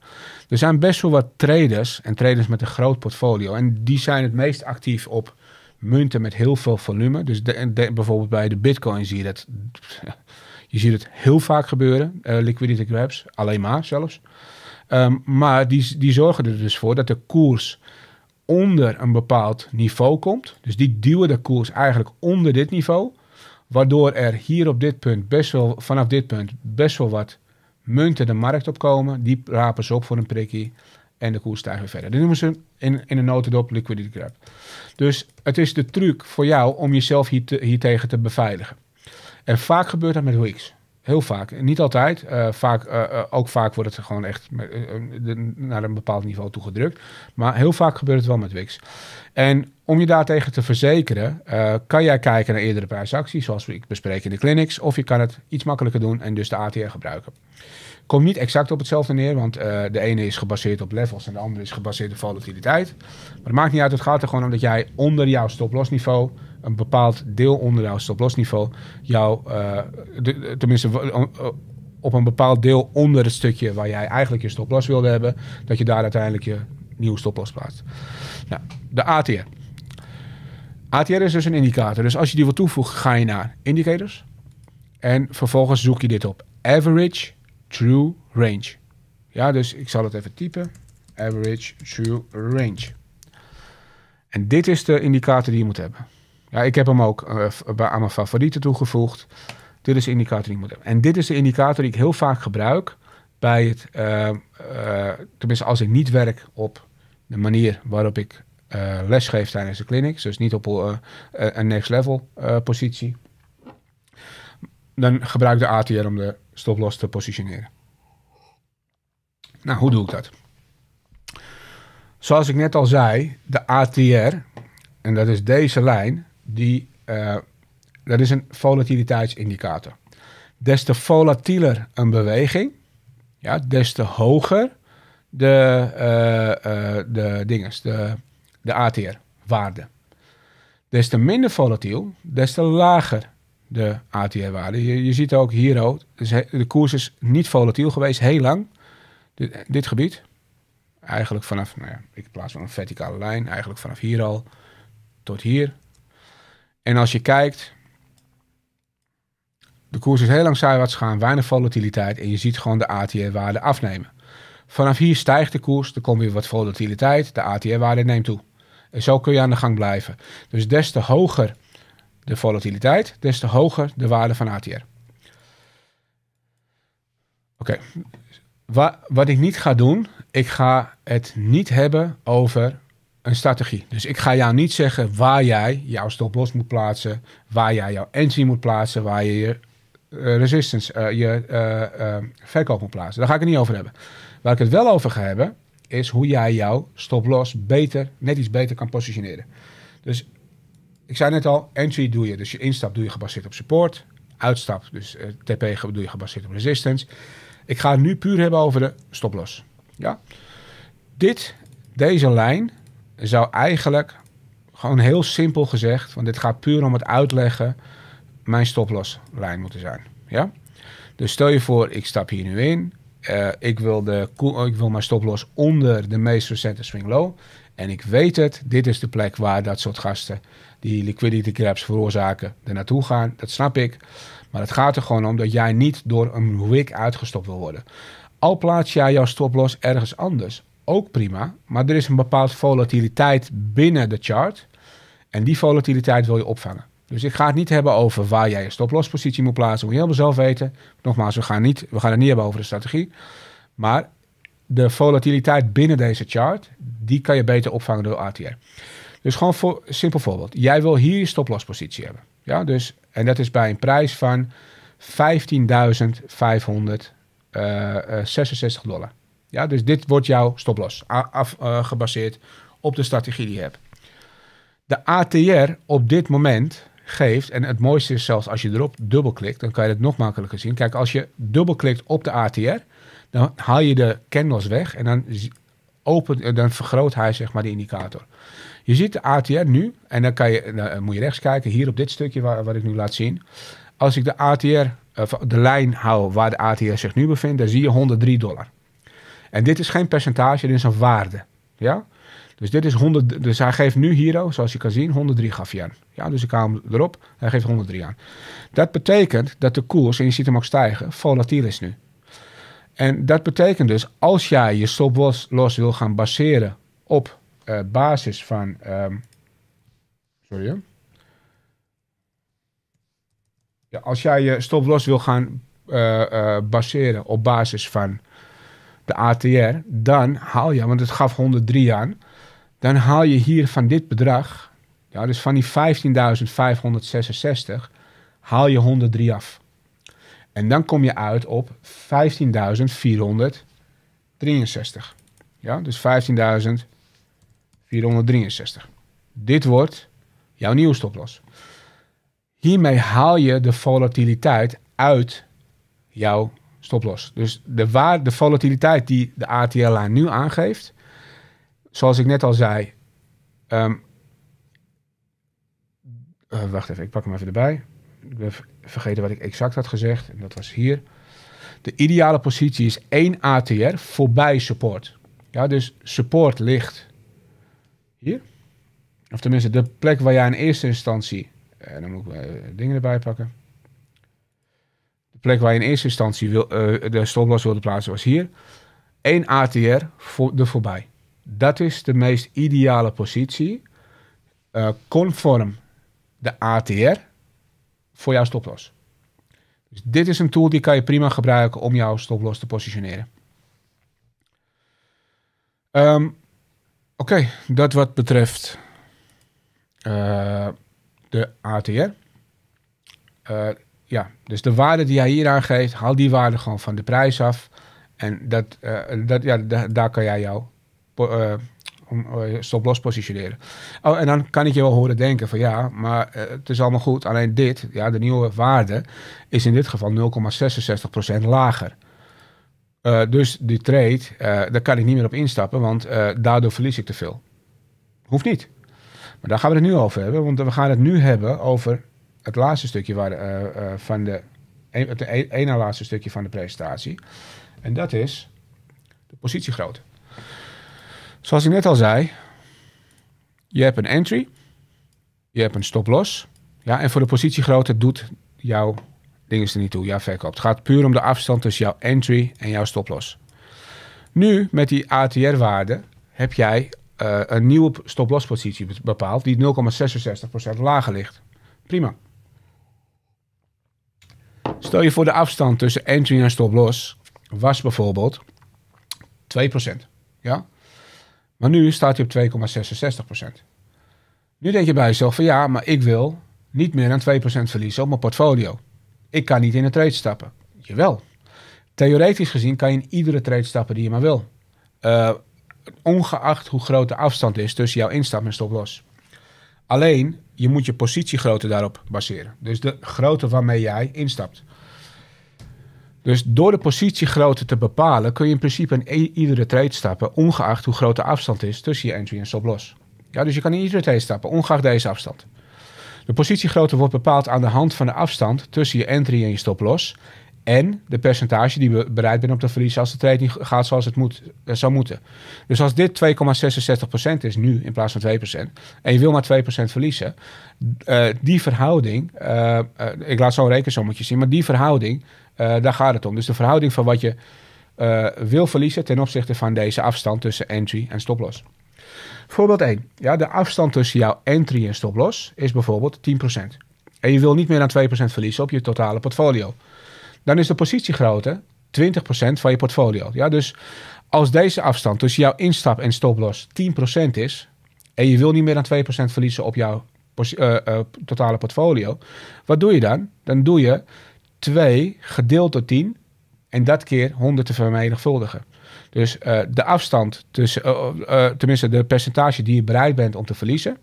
Er zijn best wel wat traders en traders met een groot portfolio. En die zijn het meest actief op munten met heel veel volume. Dus de, bijvoorbeeld bij de Bitcoin zie je dat je ziet het heel vaak gebeuren, eh, liquidity grabs, alleen maar zelfs. Ehm, maar die, die zorgen er dus voor dat de koers onder een bepaald niveau komt. Dus die duwen de koers eigenlijk onder dit niveau. Waardoor er hier op dit punt best wel, vanaf dit punt best wel wat munten de markt opkomen. Die rapen ze op voor een prikkie. En de koers stijgt weer verder. Dat noemen ze in, in een notendop liquidity grab. Dus het is de truc voor jou om jezelf hier hier tegen te beveiligen. En vaak gebeurt dat met Wix. Heel vaak. Niet altijd. Eh, vaak, eh, eh, ook vaak wordt het gewoon echt naar een bepaald niveau toegedrukt. Maar heel vaak gebeurt het wel met Wix. En om je daartegen te verzekeren, kan jij kijken naar eerdere prijsacties, zoals ik bespreek in de clinics. Of je kan het iets makkelijker doen en dus de ATR gebruiken. Komt niet exact op hetzelfde neer, want de ene is gebaseerd op levels en de andere is gebaseerd op volatiliteit. Maar het maakt niet uit, het gaat er gewoon om dat jij onder jouw stop-loss niveau een bepaald deel onder jouw jou, jouw eh, de, tenminste op een bepaald deel onder het stukje waar jij eigenlijk je stoploss wilde hebben, dat je daar uiteindelijk je nieuwe stoploss plaatst. Nou, de ATR. ATR is dus een indicator. Dus als je die wil toevoegen, ga je naar indicators. En vervolgens zoek je dit op. Average True Range. Ja, dus ik zal het even typen. Average True Range. En dit is de indicator die je moet hebben. Ja, ik heb hem ook uh, aan mijn favorieten toegevoegd. Dit is de indicator die ik moet hebben. En dit is de indicator die ik heel vaak gebruik bij het, ehm, eh, tenminste als ik niet werk op de manier waarop ik eh, les tijdens de clinic, dus niet op een next level positie, dan gebruik ik de ATR om de stoploss te positioneren. Nou, hoe doe ik dat? Zoals ik net al zei, de ATR, en dat is deze lijn, die, eh, dat is een volatiliteitsindicator. Des te volatieler een beweging, ja, des te hoger de, uh, de dinges, de, de ATR-waarde. Des te minder volatiel, des te lager de ATR-waarde. Je, je, ziet ook hier ook, dus de koers is niet volatiel geweest, heel lang. Dit, dit gebied, eigenlijk vanaf, nou ja, ik plaats van een verticale lijn, eigenlijk vanaf hier al tot hier, en als je kijkt, de koers is heel lang zijwaarts gaan, weinig volatiliteit en je ziet gewoon de ATR-waarde afnemen. Vanaf hier stijgt de koers, er komt weer wat volatiliteit, de ATR-waarde neemt toe. En zo kun je aan de gang blijven. Dus des te hoger de volatiliteit, des te hoger de waarde van ATR. E. Oké, wat ik niet ga doen, ik ga het niet hebben over een strategie. Dus ik ga jou niet zeggen waar jij jouw stoploss moet plaatsen, waar jij jouw entry moet plaatsen, waar je je eh, resistance, eh, je eh, verkoop moet plaatsen. Daar ga ik het niet over hebben. Waar ik het wel over ga hebben, is hoe jij jouw stoploss beter, net iets beter kan positioneren. Dus ik zei net al, entry doe je, dus je instap doe je gebaseerd op support. Uitstap, dus TP doe je gebaseerd op resistance. Ik ga het nu puur hebben over de stoploss. Ja? Dit, deze lijn, zou eigenlijk, gewoon heel simpel gezegd, want dit gaat puur om het uitleggen, mijn stoploslijn moeten zijn. Ja? Dus stel je voor, ik stap hier nu in. Eh, ik, wil de, ik wil mijn stoploss onder de meest recente swing low. En ik weet het, dit is de plek waar dat soort gasten die liquidity grabs veroorzaken, er naartoe gaan. Dat snap ik. Maar het gaat er gewoon om dat jij niet door een wick uitgestopt wil worden. Al plaats jij jouw stoploss ergens anders, ook prima. Maar er is een bepaalde volatiliteit binnen de chart. En die volatiliteit wil je opvangen. Dus ik ga het niet hebben over waar jij je stoplosspositie moet plaatsen. Moet je helemaal zelf weten. Nogmaals, we gaan, niet, we gaan het niet hebben over de strategie. Maar de volatiliteit binnen deze chart, die kan je beter opvangen door ATR. Dus gewoon voor, simpel voorbeeld. Jij wil hier je stoplospositie hebben. Ja, dus, en dat is bij een prijs van 15.566 eh, eh, dollar. Ja, dus dit wordt jouw stoploss, af, eh, gebaseerd op de strategie die je hebt. De ATR op dit moment geeft, en het mooiste is zelfs als je erop dubbelklikt, dan kan je het nog makkelijker zien. Kijk, als je dubbelklikt op de ATR, dan haal je de candles weg en dan, open, eh, dan vergroot hij zeg maar de indicator. Je ziet de ATR nu, en dan, kan je, eh, dan moet je rechts kijken, hier op dit stukje waar, wat ik nu laat zien. Als ik de ATR, de lijn hou waar de ATR zich nu bevindt, dan zie je 103 dollar. En dit is geen percentage, dit is een waarde. Ja? Dus, dit is 100, dus hij geeft nu hier, zoals je kan zien, 103 gaf jaar. Ja, dus ik haal hem erop, hij geeft 103 aan. Dat betekent dat de koers, en je ziet hem ook stijgen, volatiel is nu. En dat betekent dus, als jij je stoploss los wil gaan baseren op eh, basis van... Ehm, sorry Ja, als jij je stoploss wil gaan eh, eh, baseren op basis van de ATR, dan haal je, want het gaf 103 aan, dan haal je hier van dit bedrag, ja, dus van die 15.566, haal je 103 af. En dan kom je uit op 15.463. Ja, dus 15.463. Dit wordt jouw nieuwe stoploss. Hiermee haal je de volatiliteit uit jouw los. Dus de, waarde, de volatiliteit die de ATR nu aangeeft, zoals ik net al zei. Ehm, eh, wacht even, ik pak hem even erbij. Ik ben vergeten wat ik exact had gezegd. En dat was hier. De ideale positie is 1 ATR voorbij support. Ja, dus support ligt hier. Of tenminste, de plek waar jij in eerste instantie. En eh, dan moet ik eh, dingen erbij pakken. De plek waar je in eerste instantie wil, eh, de stoploss wilde plaatsen was hier. 1 ATR voor, de voorbij. Dat is de meest ideale positie. Uh, conform de ATR voor jouw stoploss. Dus dit is een tool die kan je prima gebruiken om jouw stoploss te positioneren. Ehm, oké, dat wat betreft eh, de ATR ja, dus de waarde die jij hier aangeeft, haal die waarde gewoon van de prijs af. En dat, eh, dat, ja, daar kan jij jou uh, eh, eh, stop-los positioneren. Oh, en dan kan ik je wel horen denken van ja, maar het is allemaal goed. Alleen dit, ja, de nieuwe waarde is in dit geval 0,66% lager. dus die trade, daar kan ik niet meer op instappen, want daardoor verlies ik te veel. Hoeft niet. Maar daar gaan we het nu over hebben, want we gaan het nu hebben over het laatste stukje waar, uh, uh, van de, het e-, ene laatste stukje van de presentatie. En dat is de positiegrootte. Zoals ik net al zei, je hebt een entry, je hebt een stoploss. Ja, en voor de positiegrootte doet jouw dingen er niet toe, jouw verkoopt. Het gaat puur om de afstand tussen jouw entry en jouw stoploss. Nu, met die ATR-waarde, heb jij eh, een nieuwe positie bepaald die 0,66% lager ligt. Prima. Stel je voor de afstand tussen entry en stop-loss was bijvoorbeeld 2%. Ja? Maar nu staat hij op 2,66%. Nu denk je bij jezelf van ja, maar ik wil niet meer dan 2% verliezen op mijn portfolio. Ik kan niet in een trade stappen. Jawel. Theoretisch gezien kan je in iedere trade stappen die je maar wil. Eh, ongeacht hoe groot de afstand is tussen jouw instap en stop loss. Alleen, je moet je positiegrootte daarop baseren. Dus de grootte waarmee jij instapt. Dus door de positiegrootte te bepalen, kun je in principe in iedere trade stappen, ongeacht hoe groot de afstand is tussen je entry en stop los. Ja, dus je kan in iedere trade stappen, ongeacht deze afstand. De positiegrootte wordt bepaald aan de hand van de afstand tussen je entry en je stop los en de percentage die we bereid bent om te verliezen als de trade niet gaat zoals het moet, eh, zou moeten. Dus als dit 2,66% is nu in plaats van 2% en je wil maar 2% verliezen, eh, die verhouding, eh, ik laat zo'n rekensommetje zien, maar die verhouding eh, daar gaat het om. Dus de verhouding van wat je eh, wil verliezen ten opzichte van deze afstand tussen entry en stoploss. Voorbeeld 1. Ja, de afstand tussen jouw entry en stoploss is bijvoorbeeld 10%. En je wil niet meer dan 2% verliezen op je totale portfolio. Dan is de positiegrootte 20% van je portfolio. Ja, dus als deze afstand tussen jouw instap en stoploss 10% is en je wil niet meer dan 2% verliezen op jouw eh, totale portfolio, wat doe je dan? Dan doe je 2 gedeeld door 10 en dat keer 100 te vermenigvuldigen. Dus eh, de afstand tussen, eh, eh, tenminste de percentage die je bereid bent om te verliezen,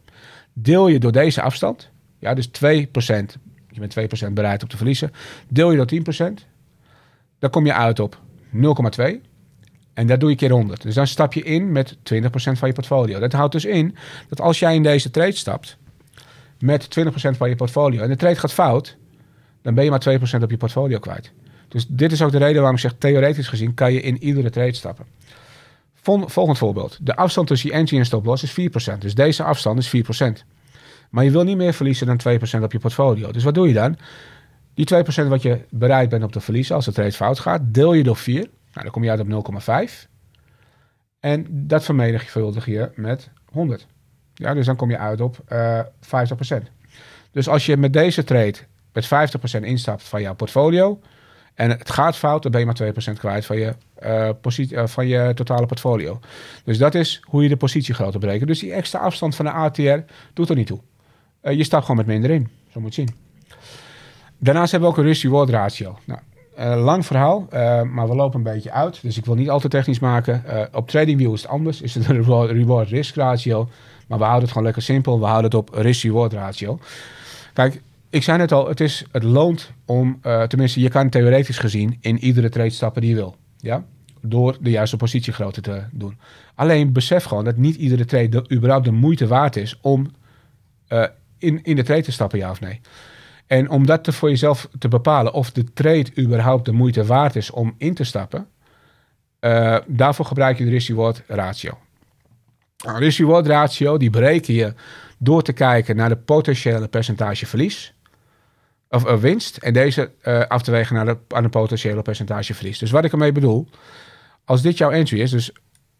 deel je door deze afstand. Ja, dus 2%, je bent 2% bereid om te verliezen. Deel je door 10%, dan kom je uit op 0,2. En dat doe je keer 100. Dus dan stap je in met 20% van je portfolio. Dat houdt dus in dat als jij in deze trade stapt met 20% van je portfolio en de trade gaat fout, dan ben je maar 2% op je portfolio kwijt. Dus dit is ook de reden waarom ik zeg, theoretisch gezien kan je in iedere trade stappen. Volgend voorbeeld. De afstand tussen je entry en loss is 4%. Dus deze afstand is 4%. Maar je wil niet meer verliezen dan 2% op je portfolio. Dus wat doe je dan? Die 2% wat je bereid bent op te verliezen als de trade fout gaat, deel je door 4. Nou, dan kom je uit op 0,5. En dat vermenigvuldig je met 100. Ja, dus dan kom je uit op uh, eh, 50%. Dus als je met deze trade met 50% instapt van jouw portfolio. En het gaat fout, dan ben je maar 2% kwijt van je, eh, positie, eh, van je totale portfolio. Dus dat is hoe je de positie groter breken. Dus die extra afstand van de ATR doet er niet toe. Eh, je stapt gewoon met minder in, zo moet je zien. Daarnaast hebben we ook een risk-reward ratio. Nou, lang verhaal, maar we lopen een beetje uit. Dus ik wil niet al te technisch maken. op TradingView is het anders. Is het een reward-risk ratio. Maar we houden het gewoon lekker simpel. We houden het op risk-reward ratio. Kijk, ik zei net al, het, is, het loont om, eh, tenminste, je kan theoretisch gezien in iedere trade stappen die je wil. Ja? Door de juiste positiegrootte te doen. Alleen besef gewoon dat niet iedere trade überhaupt de moeite waard is om eh, in, in de trade te stappen, ja of nee. En om dat te voor jezelf te bepalen of de trade überhaupt de moeite waard is om in te stappen, eh, daarvoor gebruik je de risk reward ratio. Nou, Een risk reward ratio die bereken je door te kijken naar de potentiële percentage verlies of eh, winst en deze eh, af te wegen naar de, aan een potentiële percentage verlies. Dus wat ik ermee bedoel, als dit jouw entry is, dus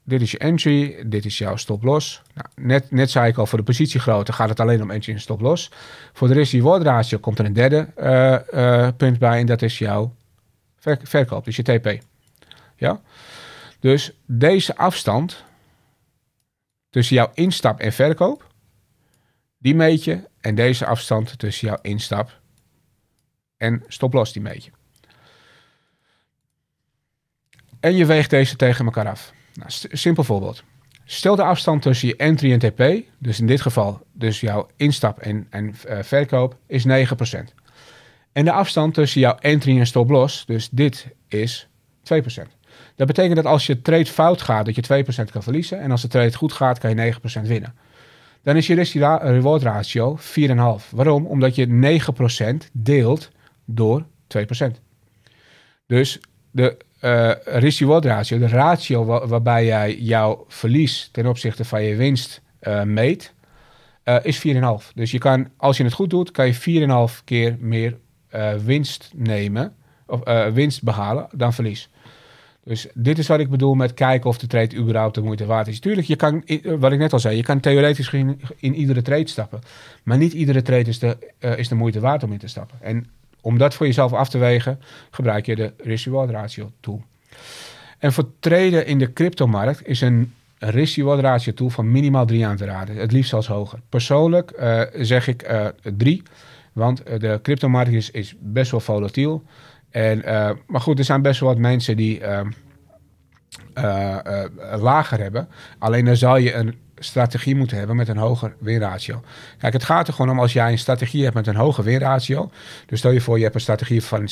dit is je entry, dit is jouw stop los. Nou, net, net zei ik al, voor de positiegrootte gaat het alleen om entry en stop los. Voor de rest die ratio komt er een derde eh, punt bij en dat is jouw verkoop, dus je TP. Ja? Dus deze afstand tussen jouw instap en verkoop, die meet je. En deze afstand tussen jouw instap en stoploss die meet En je weegt deze tegen elkaar af. Nou, simpel voorbeeld. Stel de afstand tussen je entry en TP, dus in dit geval dus jouw instap en, en eh, verkoop, is 9%. En de afstand tussen jouw entry en stoploss, dus dit is 2%. Dat betekent dat als je trade fout gaat, dat je 2% kan verliezen. En als de trade goed gaat, kan je 9% winnen. Dan is je risk-reward ratio 4,5. Waarom? Omdat je 9% deelt door 2%. Dus de uh, eh, risk-reward ratio, de ratio waarbij jij jouw verlies ten opzichte van je winst uh, meet, uh, is 4,5. Dus je kan, als je het goed doet, kan je 4,5 keer meer winst nemen, of winst behalen dan verlies. Dus dit is wat ik bedoel met kijken of de trade überhaupt de moeite waard is. Tuurlijk, je kan, wat ik net al zei, je kan theoretisch in, in iedere trade stappen. Maar niet iedere trade is de, is de moeite waard om in te stappen. En om dat voor jezelf af te wegen, gebruik je de risk-reward ratio tool. En voor treden in de cryptomarkt is een risk-reward ratio tool van minimaal 3 aan te raden. Het liefst als hoger. Persoonlijk eh, zeg ik 3, eh, want eh, de cryptomarkt is, is best wel volatiel. En, maar goed, er zijn best wel wat mensen die ehm, lager hebben. Alleen dan zal je een strategie moeten hebben met een hoger winratio. Kijk, het gaat er gewoon om als jij een strategie hebt met een hoger winratio. Dus stel je voor, je hebt een strategie van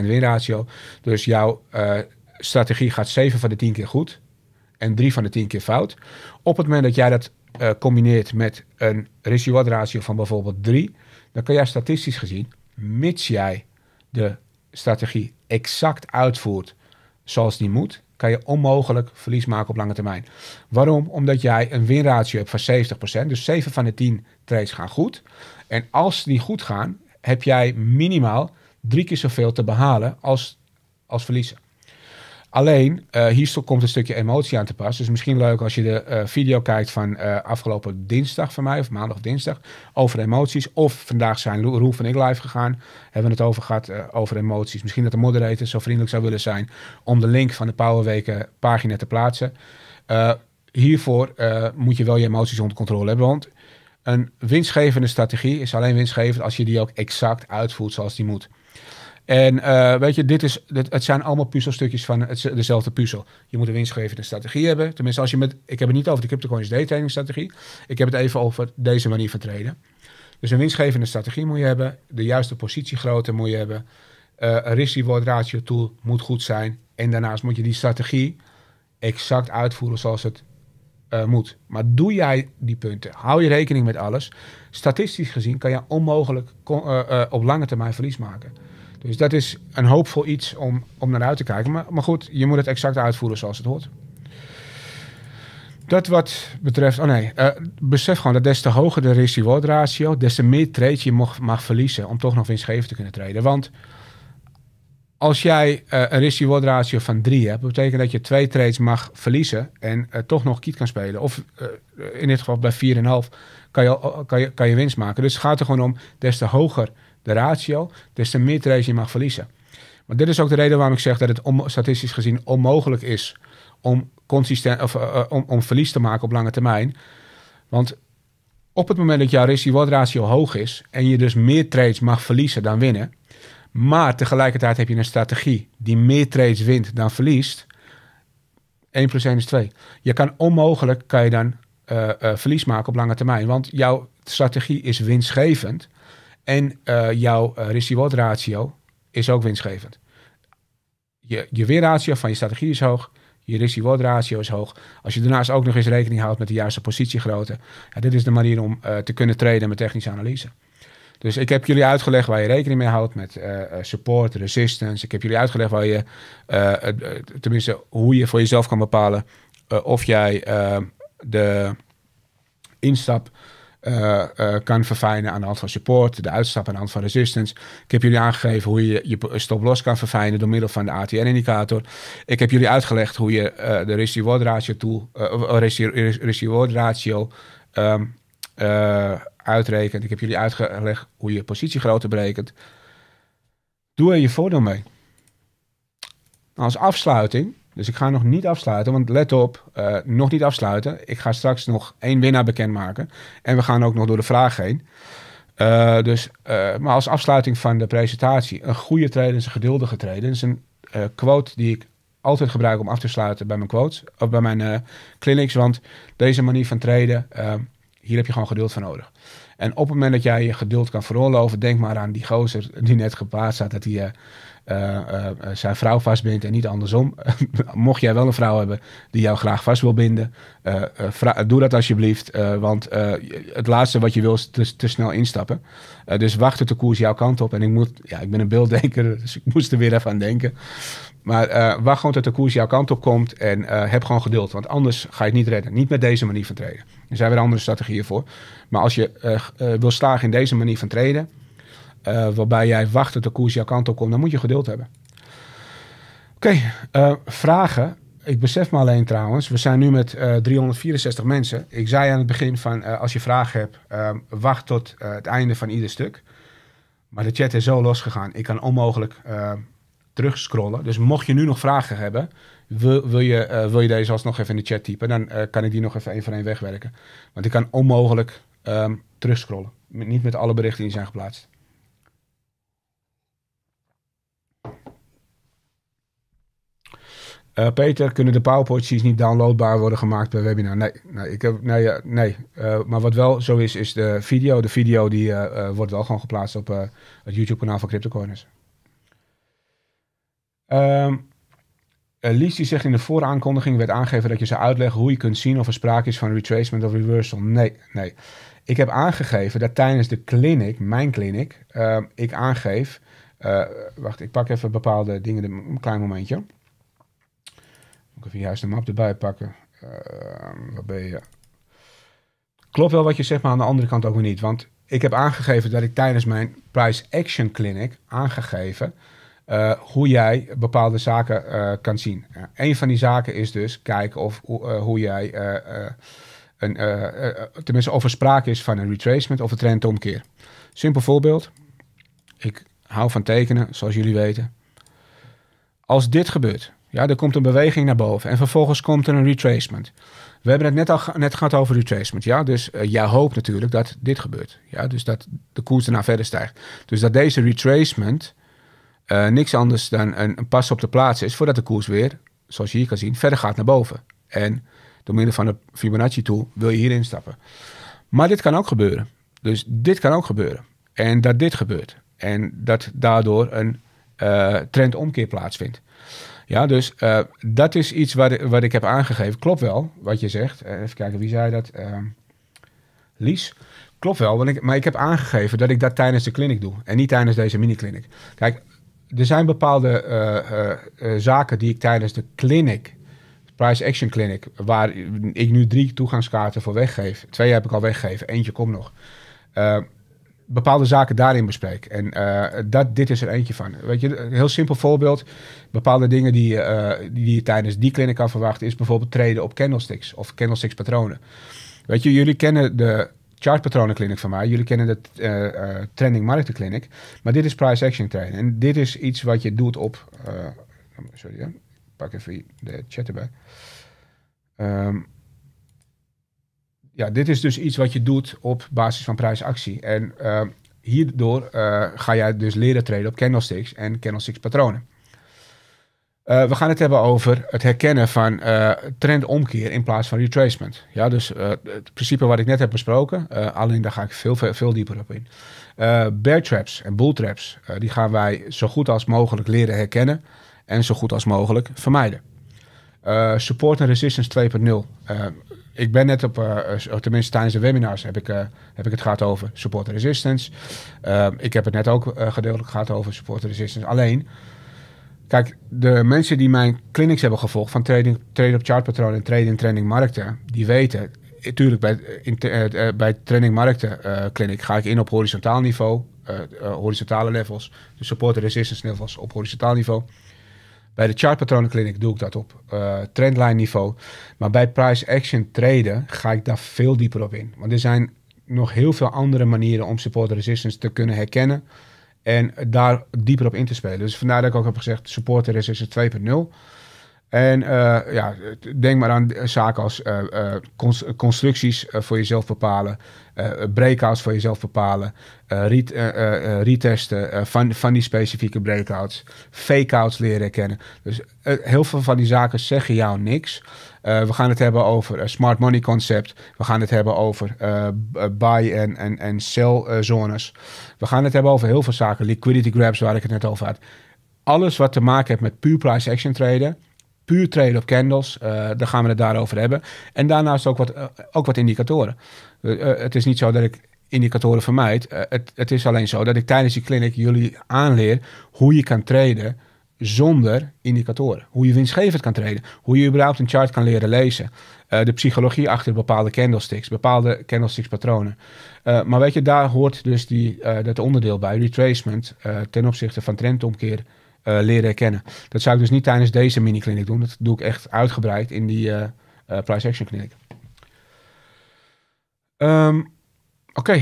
70% winratio. Dus jouw eh, strategie gaat 7 van de 10 keer goed en 3 van de 10 keer fout. Op het moment dat jij dat eh, combineert met een risk ratio van bijvoorbeeld 3, dan kan jij statistisch gezien, mits jij de strategie exact uitvoert zoals die moet, kan je onmogelijk verlies maken op lange termijn. Waarom? Omdat jij een winratio hebt van 70%. Dus 7 van de 10 trades gaan goed. En als die goed gaan, heb jij minimaal drie keer zoveel te behalen als, als verliezen. Alleen, uh, hier komt een stukje emotie aan te pas. Dus misschien leuk als je de eh, video kijkt van eh, afgelopen dinsdag van mij, of maandag of dinsdag, over emoties. Of vandaag zijn Roef en ik live gegaan, hebben we het over gehad, over emoties. Misschien dat de moderator zo vriendelijk zou willen zijn om de link van de Powerweken pagina te plaatsen. hiervoor moet je wel je emoties onder controle hebben, want een winstgevende strategie is alleen winstgevend als je die ook exact uitvoert zoals die moet. En eh, weet je, dit is, het zijn allemaal puzzelstukjes van het, dezelfde puzzel. Je moet een winstgevende strategie hebben. Tenminste, als je met, ik heb het niet over de cryptocoins day trading strategie. Ik heb het even over deze manier van traden. Dus een winstgevende strategie moet je hebben. De juiste positiegrootte moet je hebben. Uh, een risk ratio tool moet goed zijn. En daarnaast moet je die strategie exact uitvoeren zoals het eh, moet. Maar doe jij die punten? Hou je rekening met alles? Statistisch gezien kan je onmogelijk op lange termijn verlies maken. Dus dat is een hoopvol iets om, om naar uit te kijken. Maar, maar goed, je moet het exact uitvoeren zoals het hoort. Dat wat betreft, oh nee, eh, besef gewoon dat des te hoger de risk-reward ratio, des te meer trade je mag, mag verliezen om toch nog winstgevend te kunnen treden. Want als jij eh, een risk-reward ratio van 3 hebt, betekent dat je twee trades mag verliezen en eh, toch nog kiet kan spelen. Of in dit geval bij 4,5 kan je, kan, je, kan je winst maken. Dus het gaat er gewoon om des te hoger de ratio, des te meer trades je mag verliezen. Maar dit is ook de reden waarom ik zeg dat het statistisch gezien onmogelijk is om, consistent, of, eh, eh, om, om verlies te maken op lange termijn. Want op het moment dat jouw risico ratio hoog is en je dus meer trades mag verliezen dan winnen, maar tegelijkertijd heb je een strategie die meer trades wint dan verliest, 1 plus 1 is 2. Je kan onmogelijk kan je dan eh, verlies maken op lange termijn, want jouw strategie is winstgevend. En uh, jouw eh, risk reward ratio is ook winstgevend. Je, je weerratio van je strategie is hoog. Je risk-reward ratio is hoog. Als je daarnaast ook nog eens rekening houdt met de juiste positiegrootte. Ja, dit is de manier om eh, te kunnen traden met technische analyse. Dus ik heb jullie uitgelegd waar je rekening mee houdt met support, resistance. Ik heb jullie uitgelegd waar je, tenminste, hoe je voor jezelf kan bepalen of jij de instap eh, eh, kan verfijnen aan de hand van support, de uitstap aan de hand van resistance. Ik heb jullie aangegeven hoe je je stop los kan verfijnen door middel van de ATN-indicator. Ik heb jullie uitgelegd hoe je eh, de risk-reward ratio, ratio ehm, uitrekent. Ik heb jullie uitgelegd hoe je positiegrootte berekent. Doe er je voordeel mee. Als afsluiting dus ik ga nog niet afsluiten, want let op, eh, nog niet afsluiten. Ik ga straks nog één winnaar bekendmaken. En we gaan ook nog door de vraag heen. Eh, dus, eh, maar als afsluiting van de presentatie, een goede treden, is een geduldige Dat is een quote die ik altijd gebruik om af te sluiten bij mijn quotes of bij mijn clinics. Want deze manier van traden, hier heb je gewoon geduld voor nodig. En op het moment dat jij je geduld kan veroorloven, denk maar aan die gozer die net gepaard staat, dat hij eh, eh, eh, zijn vrouw vastbindt en niet andersom. Mocht jij wel een vrouw hebben die jou graag vast wil binden, doe dat alsjeblieft. want het laatste wat je wil is te, snel instappen. dus wacht het de koers jouw kant op. En ik, moet, ja, ik ben een beelddenker, dus ik moest er weer even aan denken. Maar wacht gewoon tot de koers jouw kant op komt en heb gewoon geduld. Want anders ga je het niet redden. Niet met deze manier van treden. Er zijn weer andere strategieën voor. Maar als je wil slagen in deze manier van treden, eh, waarbij jij wacht tot de koers jouw kant op komt, dan moet je geduld hebben. Oké, eh, vragen. Ik besef me alleen trouwens, we zijn nu met 364 eh, mensen. Ik zei aan het begin van als je vragen hebt, ehm, wacht tot het einde van ieder stuk. Maar de chat is zo losgegaan. Ik kan onmogelijk ehm, terugscrollen. Dus mocht je nu nog vragen hebben, wil, wil je, wil je deze alsnog even in de chat typen? Dan kan ik die nog even één voor één wegwerken. Want ik kan onmogelijk um, terugscrollen. niet met alle berichten die zijn geplaatst. Eh, Peter, kunnen de PowerPoint-sheets niet downloadbaar worden gemaakt per webinar? Nee, nee, ik heb, nee, eh, nee. Eh, maar wat wel zo is, is de video. De video die, wordt wel gewoon geplaatst op het YouTube-kanaal van CryptoCoiners. Um, ehm, Lies die zegt in de vooraankondiging werd aangegeven dat je zou uitleggen hoe je kunt zien of er sprake is van retracement of reversal. Nee, nee. Ik heb aangegeven dat tijdens de clinic, mijn clinic, ehm, ik aangeef. wacht, ik pak even bepaalde dingen, een klein momentje ik even juist de map erbij pakken. Uh, ben je? Klopt wel wat je zegt, maar aan de andere kant ook weer niet. Want ik heb aangegeven dat ik tijdens mijn Price Action Clinic aangegeven eh, hoe jij bepaalde zaken eh, kan zien. Ja, een van die zaken is dus kijken of hoe eh, jij een, tenminste of er sprake is van een retracement of een trendomkeer. Simpel voorbeeld. Ik hou van tekenen, zoals jullie weten. Als dit gebeurt, ja, er komt een beweging naar boven en vervolgens komt er een retracement. We hebben het net, al, net gehad over retracement. Ja? Dus eh, jij hoopt natuurlijk dat dit gebeurt. Ja? Dus dat de koers daarna verder stijgt. Dus dat deze retracement eh, niks anders dan een, een, pas op de plaats is voordat de koers weer, zoals je hier kan zien, verder gaat naar boven. En door middel van de Fibonacci-tool wil je hierin stappen. Maar dit kan ook gebeuren. Dus dit kan ook gebeuren. En dat dit gebeurt. En dat daardoor een eh, trendomkeer plaatsvindt. Ja, dus eh, dat is iets wat, wat ik heb aangegeven. Klopt wel, wat je zegt. Eh, even kijken, wie zei dat? Eh, Lies. Klopt wel, want ik, maar ik heb aangegeven dat ik dat tijdens de kliniek doe. En niet tijdens deze mini clinic Kijk, er zijn bepaalde zaken die ik tijdens de kliniek... Price Action Clinic, waar ik nu drie toegangskaarten voor weggeef. Twee heb ik al weggegeven, eentje komt nog bepaalde zaken daarin bespreek. En eh, dat, dit is er eentje van. Weet je, een heel simpel voorbeeld. Bepaalde dingen die, eh, die je tijdens die kliniek kan verwachten, is bijvoorbeeld treden op candlesticks of candlesticks patronen. Weet je, jullie kennen de patronen clinic van mij, jullie kennen de eh, trending market clinic, maar dit is price action training. En dit is iets wat je doet op, sorry, ik pak even de chat erbij. Ehm, ja, dit is dus iets wat je doet op basis van prijsactie. En ehm, hierdoor eh, ga jij dus leren traden op candlesticks en candlesticks patronen. Eh, we gaan het hebben over het herkennen van eh, trendomkeer in plaats van retracement. Ja, dus het principe wat ik net heb besproken, alleen daar ga ik veel, veel, veel dieper op in. bear traps en bull traps, die gaan wij zo goed als mogelijk leren herkennen en zo goed als mogelijk vermijden. support en resistance 2.0 ik ben net op, eh, eh, tenminste tijdens de webinars heb ik, eh, heb ik het gehad over support resistance. Ehm, ik heb het net ook gedeeltelijk gehad over support resistance. Alleen, kijk, de mensen die mijn clinics hebben gevolgd van trading, trade op chartpatroon en trading in trending markten, die weten, natuurlijk bij, in, bij trending markten clinic ga ik in op horizontaal niveau, horizontale levels, de support resistance levels op horizontaal niveau. Bij de chartpatronenkliniek doe ik dat op uh, trendline niveau. Maar bij price action traden ga ik daar veel dieper op in. Want er zijn nog heel veel andere manieren om support resistance te kunnen herkennen. En daar dieper op in te spelen. Dus vandaar dat ik ook heb gezegd support en resistance 2.0. En eh, ja, denk maar aan eh, zaken als eh, constructies voor jezelf bepalen, breakouts voor jezelf bepalen, retesten van, van die specifieke breakouts, fakeouts leren herkennen. Dus heel veel van die zaken zeggen jou niks. we gaan het hebben over uh, smart money concept. We gaan het hebben over buy en, en, en sell zones. We gaan het hebben over heel veel zaken. Liquidity grabs, waar ik het net over had. Alles wat te maken heeft met pure price action traden puur traden op candles. Uh, eh, dan gaan we het daarover hebben. En daarnaast ook wat, eh, ook wat indicatoren. Eh, het is niet zo dat ik indicatoren vermijd. Het, het, is alleen zo dat ik tijdens die clinic jullie aanleer hoe je kan traden zonder indicatoren. Hoe je winstgevend kan traden. Hoe je überhaupt een chart kan leren lezen. de psychologie achter bepaalde candlesticks, bepaalde candlesticks patronen. maar weet je, daar hoort dus die, dat onderdeel bij, retracement, ten opzichte van trendomkeer eh, leren herkennen. Dat zou ik dus niet tijdens deze mini-clinic doen. Dat doe ik echt uitgebreid in die eh, eh, price action clinic. Ehm, oké,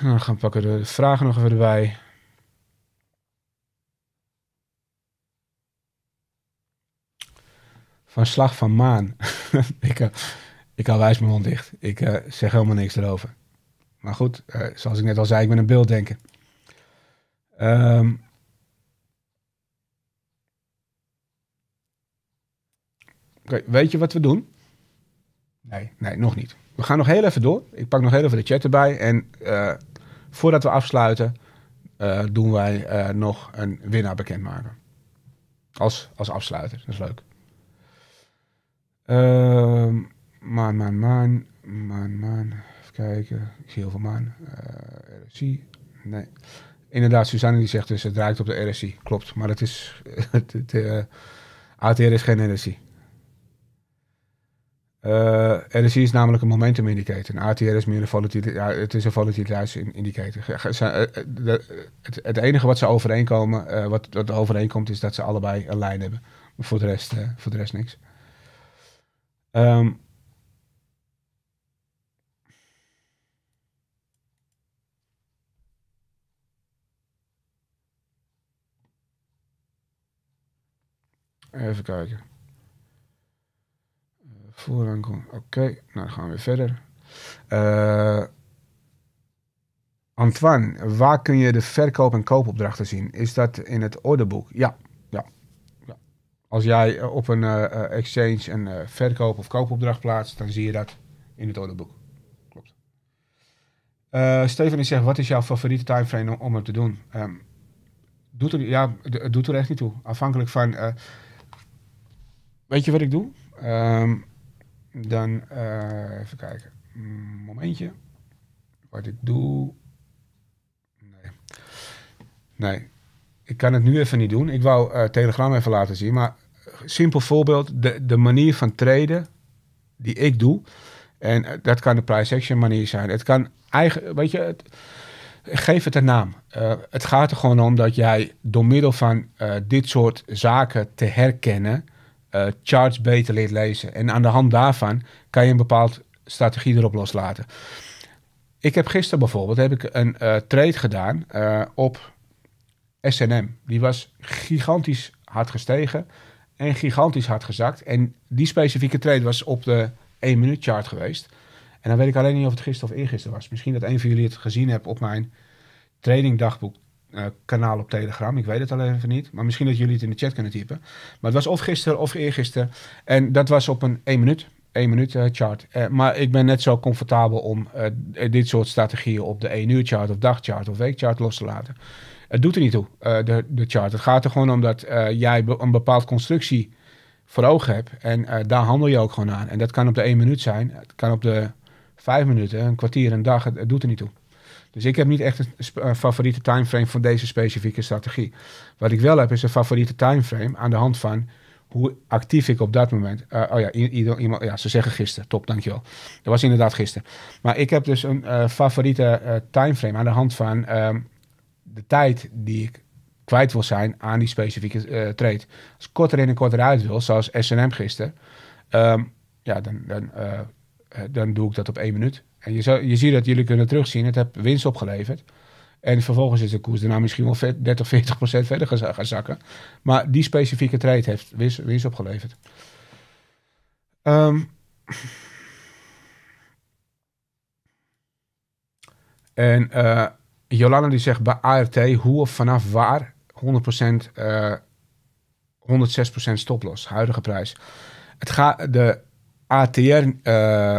nou, dan gaan we pakken de vragen nog even erbij. Van slag van maan. ik, uh, ik hou wijs mijn mond dicht. Ik zeg helemaal niks erover. Maar goed, zoals ik net al zei, ik ben een beelddenker. Um, weet je wat we doen? Nee. Nee, nog niet. We gaan nog heel even door. Ik pak nog heel even de chat erbij. En eh, voordat we afsluiten, eh, doen wij eh, nog een winnaar bekendmaken. Als, als afsluiter. Dat is leuk. Ehm, maan, maan, maan. Maan, maan. Even kijken. Ik zie heel veel maan. RSI. Nee. Inderdaad, Suzanne die zegt dus het draait op de RSI. Klopt. Maar het is... het, het, ATR is geen RSI. Uh, is namelijk een momentum indicator. Een ATR is meer een volatiliteit. Ja, het is een volatiliteitsindicator. Eh, eh, het, het, enige wat ze overeenkomen, wat, wat overeenkomt, is dat ze allebei een lijn hebben. Maar voor de rest, voor de rest niks. Ehm, even kijken. Voorrang Oké, nou dan gaan we weer verder. Uh, Antoine, waar kun je de verkoop- en koopopdrachten zien? Is dat in het orderboek? Ja. ja. ja. Als jij eh, op een eh, exchange een uh, verkoop- of koopopdracht plaatst, dan zie je dat in het orderboek. Klopt. is zegt, wat is jouw favoriete timeframe om, om te doen? Um, doet er, ja, het doet er echt niet toe. Afhankelijk van... weet je wat ik doe? Um, dan eh, even kijken. Momentje. Wat ik doe. Nee. Nee. Ik kan het nu even niet doen. Ik wou uh, Telegram even laten zien. Maar simpel voorbeeld. De, de manier van traden die ik doe. En eh, dat kan de price action manier zijn. Het kan eigen. Weet je. geef het een naam. het gaat er gewoon om dat jij door middel van dit soort zaken te herkennen, eh, charts beter leert lezen. En aan de hand daarvan kan je een bepaald strategie erop loslaten. Ik heb gisteren bijvoorbeeld heb ik een eh, trade gedaan eh, op SNM. Die was gigantisch hard gestegen en gigantisch hard gezakt. En die specifieke trade was op de 1-minuut chart geweest. En dan weet ik alleen niet of het gisteren of eergisteren was. Misschien dat een van jullie het gezien hebt op mijn dagboek. Eh, kanaal op Telegram. Ik weet het alleen even niet. Maar misschien dat jullie het in de chat kunnen typen. Maar het was of gisteren of eergisteren. En dat was op een 1 minuut. 1 minuut eh, chart. Eh, maar ik ben net zo comfortabel om dit soort strategieën op de 1 uur chart of dagchart of weekchart los te laten. Het doet er niet toe, de, de chart. Het gaat er gewoon om dat jij een bepaald constructie voor ogen hebt. En daar handel je ook gewoon aan. En dat kan op de 1 minuut zijn. Het kan op de 5 minuten, een kwartier, een dag. Het, het doet er niet toe. Dus ik heb niet echt een eh, favoriete timeframe van deze specifieke strategie. Wat ik wel heb is een favoriete timeframe aan de hand van hoe actief ik op dat moment. Eh, oh ja, iemand, ja, ze zeggen gisteren. Top, dankjewel. Dat was inderdaad gisteren. Maar ik heb dus een eh, favoriete timeframe aan de hand van ehm, de tijd die ik kwijt wil zijn aan die specifieke trade. Als ik korter in en korter uit wil, zoals SM gisteren, ehm, ja, dan, dan, dan doe ik dat op één minuut. En je, je ziet dat jullie kunnen terugzien. Het heeft winst opgeleverd. En vervolgens is de koers daarna misschien wel 30, 40 procent verder gaan zakken. Maar die specifieke trade heeft winst, winst opgeleverd. Um, en uh, Jolanda die zegt bij ART hoe of vanaf waar 100%, uh, 106% stoploss, huidige prijs. Het gaat de ATR... Eh,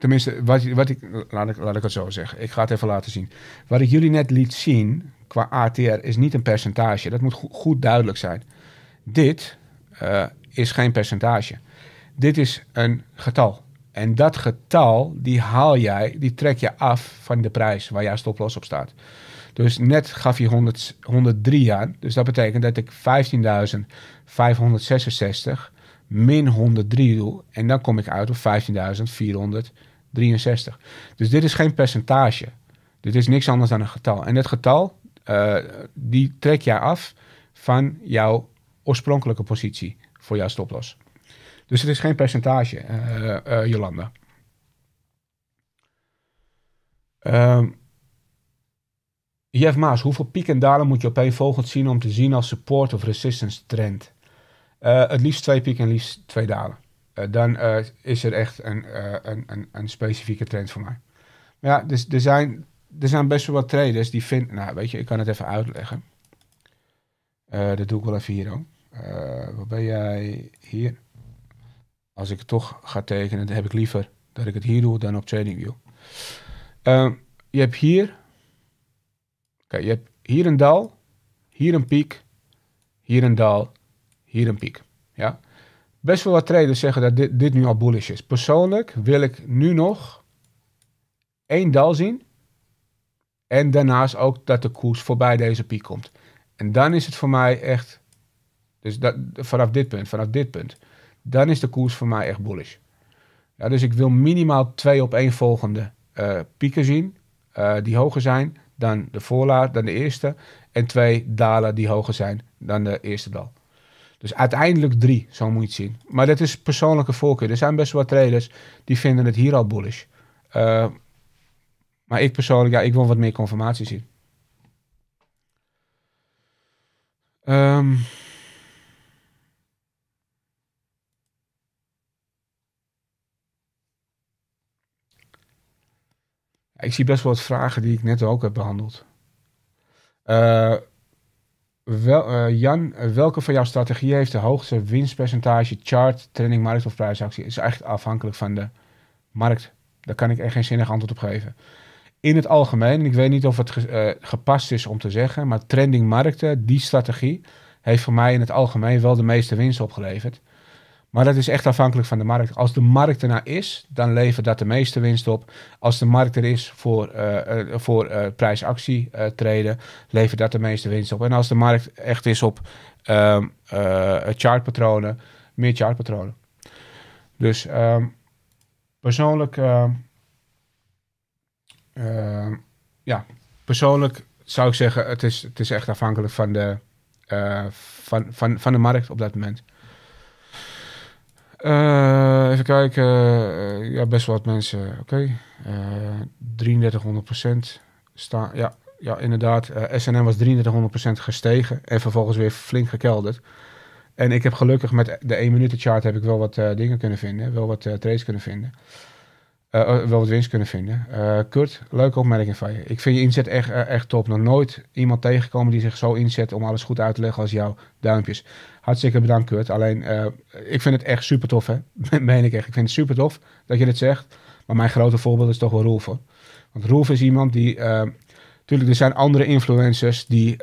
tenminste, wat, wat ik, laat ik, laat ik het zo zeggen. Ik ga het even laten zien. Wat ik jullie net liet zien qua ATR is niet een percentage. Dat moet goed duidelijk zijn. Dit eh, is geen percentage. Dit is een getal. En dat getal, die haal jij, die trek je af van de prijs waar jouw stoploss op staat. Dus net gaf je 100, 103 aan. Dus dat betekent dat ik 15.566 min 103 doe. En dan kom ik uit op 15.400. 63. Dus dit is geen percentage. Dit is niks anders dan een getal. En dat getal, eh, die trek jij af van jouw oorspronkelijke positie voor jouw stoploss. Dus het is geen percentage, eh, eh, Jolanda. Uh, um, Jeff Maas, hoeveel piek en dalen moet je op een volgend zien om te zien als support of resistance trend? het liefst twee piek en liefst twee dalen. Eh, dan eh, is er echt een, eh, een, een, een, specifieke trend voor mij. Maar ja, dus er zijn, er zijn best wel wat traders die vinden... Nou, weet je, ik kan het even uitleggen. dat doe ik wel even hier ook. wat ben jij hier? Als ik het toch ga tekenen, dan heb ik liever dat ik het hier doe dan op TradingView. Ehm, je hebt hier, Kijk, je hebt hier een dal, hier een piek, hier een dal, hier een piek. Ja? best veel wat traders zeggen dat dit, dit nu al bullish is. Persoonlijk wil ik nu nog één dal zien. En daarnaast ook dat de koers voorbij deze piek komt. En dan is het voor mij echt. Dus dat, vanaf dit punt, vanaf dit punt. Dan is de koers voor mij echt bullish. Ja, dus ik wil minimaal twee op één volgende eh, pieken zien. Eh, die hoger zijn dan de voorlaat, dan de eerste. En twee dalen die hoger zijn dan de eerste dal. Dus uiteindelijk drie, zo moet je het zien. Maar dat is persoonlijke voorkeur. Er zijn best wel traders die vinden het hier al bullish. Uh, maar ik persoonlijk, ja, ik wil wat meer confirmatie zien. Ehm. ik zie best wel wat vragen die ik net ook heb behandeld. Uh, wel, eh, Jan, eh, welke van jouw strategieën heeft de hoogste winstpercentage, chart, trending, markt of prijsactie? is eigenlijk afhankelijk van de markt. Daar kan ik echt geen zinnig antwoord op geven. In het algemeen, en ik weet niet of het eh, gepast is om te zeggen, maar trending markten, die strategie, heeft voor mij in het algemeen wel de meeste winst opgeleverd. Maar dat is echt afhankelijk van de markt. Als de markt ernaar nou is, dan levert dat de meeste winst op. Als de markt er is voor, uh, voor eh, prijsactie treden, levert dat de meeste winst op. En als de markt echt is op um, chartpatronen, meer chartpatronen. Dus ehm, persoonlijk, ehm, ja, persoonlijk zou ik zeggen, het is, het is echt afhankelijk van de, van, van, van de markt op dat moment. Eh, even kijken. Eh, ja, best wel wat mensen. Oké. Eh, okay. 3300 procent. Staan, ja, ja, inderdaad. SNM was 3300 gestegen. En vervolgens weer flink gekelderd. En ik heb gelukkig met de 1 minuten chart heb ik wel wat dingen kunnen vinden. Wel wat trades kunnen vinden uh, wel wat winst kunnen vinden. Eh, Kurt, leuke opmerking van je. Ik vind je inzet echt, eh, echt top. Nog nooit iemand tegengekomen die zich zo inzet om alles goed uit te leggen als jouw duimpjes. Hartstikke bedankt, Kurt. Alleen, ik vind het echt super tof, hè? Meen ik echt. Ik vind het super tof dat je dit zegt. Maar mijn grote voorbeeld is toch wel Rolf. Want Rolf is iemand die. Natuurlijk, er zijn andere influencers die,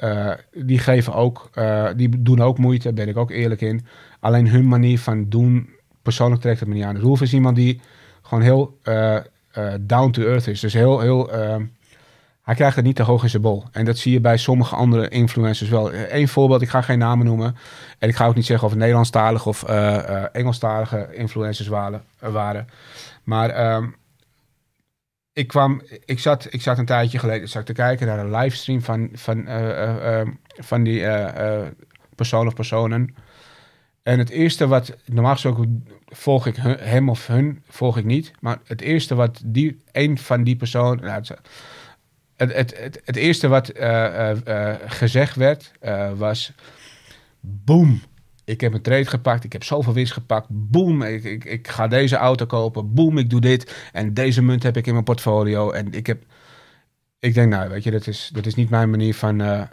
die geven ook, die doen ook moeite, daar ben ik ook eerlijk in. Alleen hun manier van doen, persoonlijk trekt het me niet aan. Rolf is iemand die gewoon heel eh, eh, down to earth is. Dus heel, heel, ehm, hij krijgt het niet te hoog in zijn bol. En dat zie je bij sommige andere influencers wel. Eén eh, voorbeeld, ik ga geen namen noemen. En ik ga ook niet zeggen of het of Engelstalige influencers waren. waren. Maar ehm, ik, kwam, ik, zat, ik zat een tijdje geleden zat te kijken naar een livestream van, van, ehm, van die persoon of personen. En het eerste wat normaal gesproken volg ik hem of hun, volg ik niet. Maar het eerste wat die, een van die personen... Nou, het, het, het, het, eerste wat eh, eh, eh, gezegd werd was... Boom, ik heb een trade gepakt, ik heb zoveel winst gepakt. Boom, ik, ik, ik ga deze auto kopen. Boom, ik doe dit. En deze munt heb ik in mijn portfolio. En ik heb... Ik denk, nou, weet je, dat is, dat is niet mijn manier van,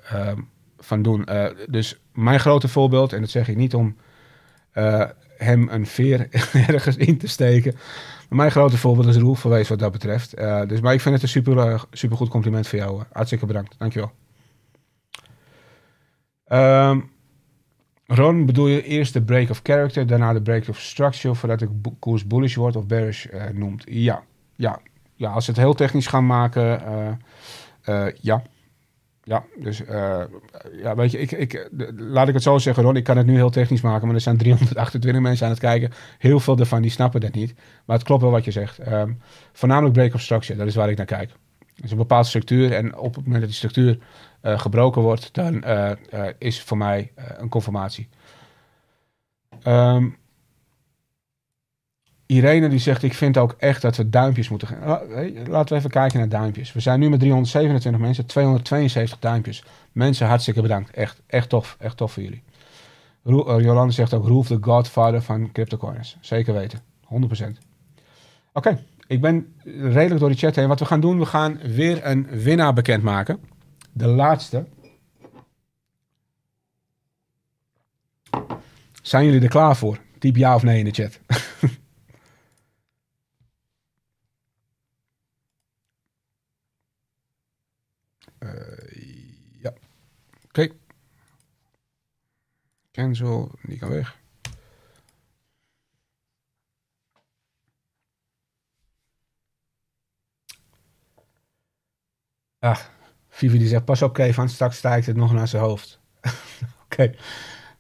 van doen. dus mijn grote voorbeeld, en dat zeg ik niet om hem een veer ergens in te steken. Maar mijn grote voorbeeld is Roel geweest wat dat betreft. Eh, dus, maar ik vind het een super, eh, super goed compliment voor jou. Hartstikke bedankt. Dankjewel. Um, Ron, bedoel je eerst de break of character, daarna de break of structure, voordat ik koers bullish wordt of bearish uh, noemt? Ja, ja, ja. Als we het heel technisch gaan maken, ja. Ja, dus uh, ja, weet je, ik, ik, laat ik het zo zeggen, Ron. Ik kan het nu heel technisch maken, maar er zijn 328 mensen aan het kijken. Heel veel daarvan die snappen dat niet. Maar het klopt wel wat je zegt. Ehm, voornamelijk break of structure, dat is waar ik naar kijk. is een bepaalde structuur. En op het moment dat die structuur eh, gebroken wordt, dan uh, is voor mij een conformatie. Um, Irene die zegt, ik vind ook echt dat we duimpjes moeten gaan. Ah, laten we even kijken naar duimpjes. We zijn nu met 327 mensen, 272 duimpjes. Mensen, hartstikke bedankt. Echt, echt tof. Echt tof voor jullie. Ro eh, zegt ook, roof de godfather van cryptocoins. Zeker weten. 100%. Oké, ik ben redelijk door de chat heen. Wat we gaan doen, we gaan weer een winnaar bekendmaken. De laatste. Zijn jullie er klaar voor? Typ ja of nee in de chat. Oké. Okay. Cancel, die kan weg. Ah, Vivi die zegt, pas op Kevin, straks stijgt het nog naar zijn hoofd. Oké.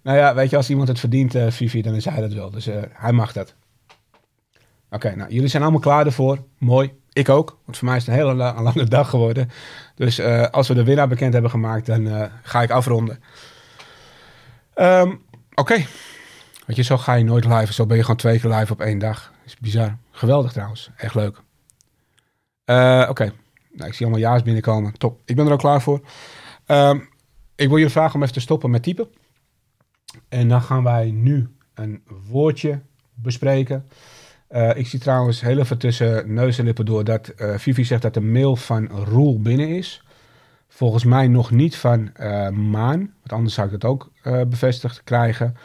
Nou ja, weet je, als iemand het verdient, uh, Vivi, dan is hij dat wel. Dus eh, hij mag dat. Oké, nou, jullie zijn allemaal klaar ervoor. Mooi. Ik ook, want voor mij is het een hele lange dag geworden. Dus eh, als we de winnaar bekend hebben gemaakt, dan eh, ga ik afronden. Ehm, oké. Want je, zo ga je nooit live. Zo ben je gewoon twee keer live op één dag. Is bizar. Geweldig trouwens. Echt leuk. Eh, oké. Nou, ik zie allemaal ja's binnenkomen. Top. Ik ben er al klaar voor. Ehm, ik wil je vragen om even te stoppen met typen. En dan gaan wij nu een woordje bespreken. Eh, ik zie trouwens heel even tussen neus en lippen door dat uh, eh, Vivi zegt dat de mail van Roel binnen is. Volgens mij nog niet van eh, Maan, want anders zou ik dat ook bevestigd krijgen.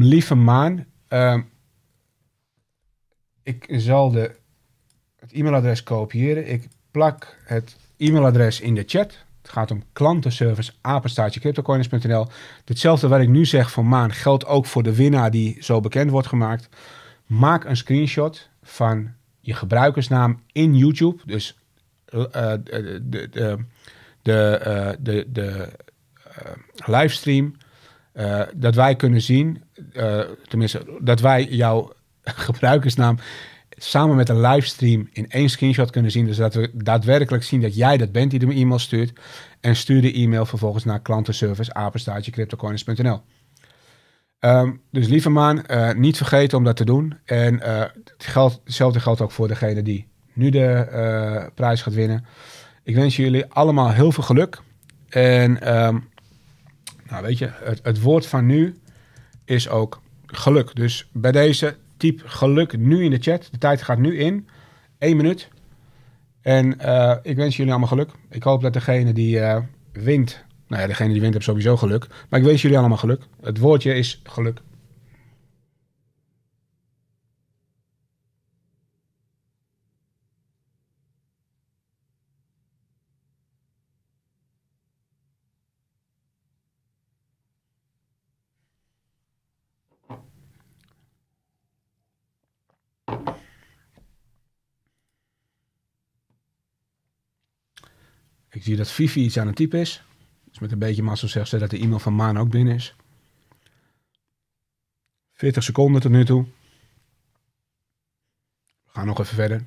lieve Maan, ehm, ik zal de, het e-mailadres kopiëren. Ik plak het e-mailadres in de chat. Het gaat om klantenservice apenstaartjecryptocoiners.nl. Hetzelfde wat ik nu zeg voor Maan geldt ook voor de winnaar die zo bekend wordt gemaakt. Maak een screenshot van je gebruikersnaam in YouTube. Dus eh, eh, de, de, de, de, eh, de, de livestream. Uh, dat wij kunnen zien, tenminste, dat wij jouw gebruikersnaam samen met een livestream in één screenshot kunnen zien. Dus dat we daadwerkelijk zien dat jij dat bent die de e-mail stuurt. En stuur de e-mail vervolgens naar klantenservice apenstaartje Ehm, dus lieve maan, eh, niet vergeten om dat te doen. En eh, het hetzelfde geldt ook voor degene die nu de eh, prijs gaat winnen. Ik wens jullie allemaal heel veel geluk. En ehm, nou weet je, het, het, woord van nu is ook geluk. Dus bij deze typ geluk nu in de chat. De tijd gaat nu in. Eén minuut. En ik wens jullie allemaal geluk. Ik hoop dat degene die wint nou ja, degene die wint heeft sowieso geluk. Maar ik wens jullie allemaal geluk. Het woordje is geluk. Ik zie dat Fifi iets aan het type is met een beetje massa zegt ze dat de e-mail van Maan ook binnen is. 40 seconden tot nu toe. We gaan nog even verder.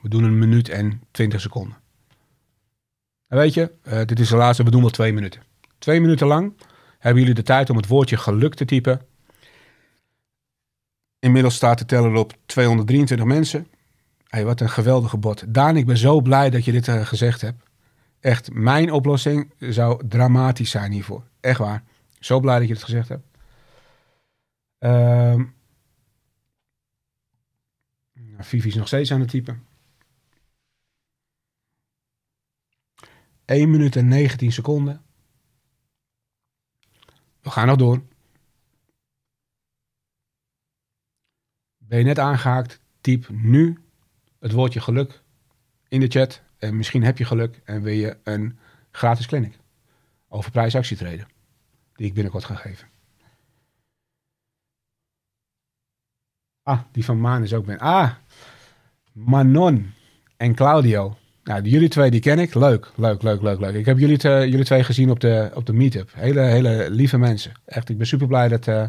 We doen een minuut en 20 seconden. En nou, weet je, eh, dit is de laatste, we doen wel twee minuten. Twee minuten lang hebben jullie de tijd om het woordje geluk te typen. Inmiddels staat de teller op 223 mensen. hey, wat een geweldige bot. Daan, ik ben zo blij dat je dit eh, gezegd hebt echt mijn oplossing zou dramatisch zijn hiervoor. Echt waar. Zo blij dat je het gezegd hebt. Ehm, nou, Vivi is nog steeds aan het typen. 1 minuut en 19 seconden. We gaan nog door. Ben je net aangehaakt? Typ nu het woordje geluk in de chat. En eh, misschien heb je geluk en wil je een gratis clinic over prijsactietreden, die ik binnenkort ga geven. Ah, die van Maan is ook ben. Ah, Manon en Claudio. Nou, jullie twee die ken ik. Leuk, leuk, leuk, leuk, leuk. Ik heb jullie, jullie twee gezien op de, op de meetup. Hele, hele lieve mensen. Echt, ik ben super blij dat, eh,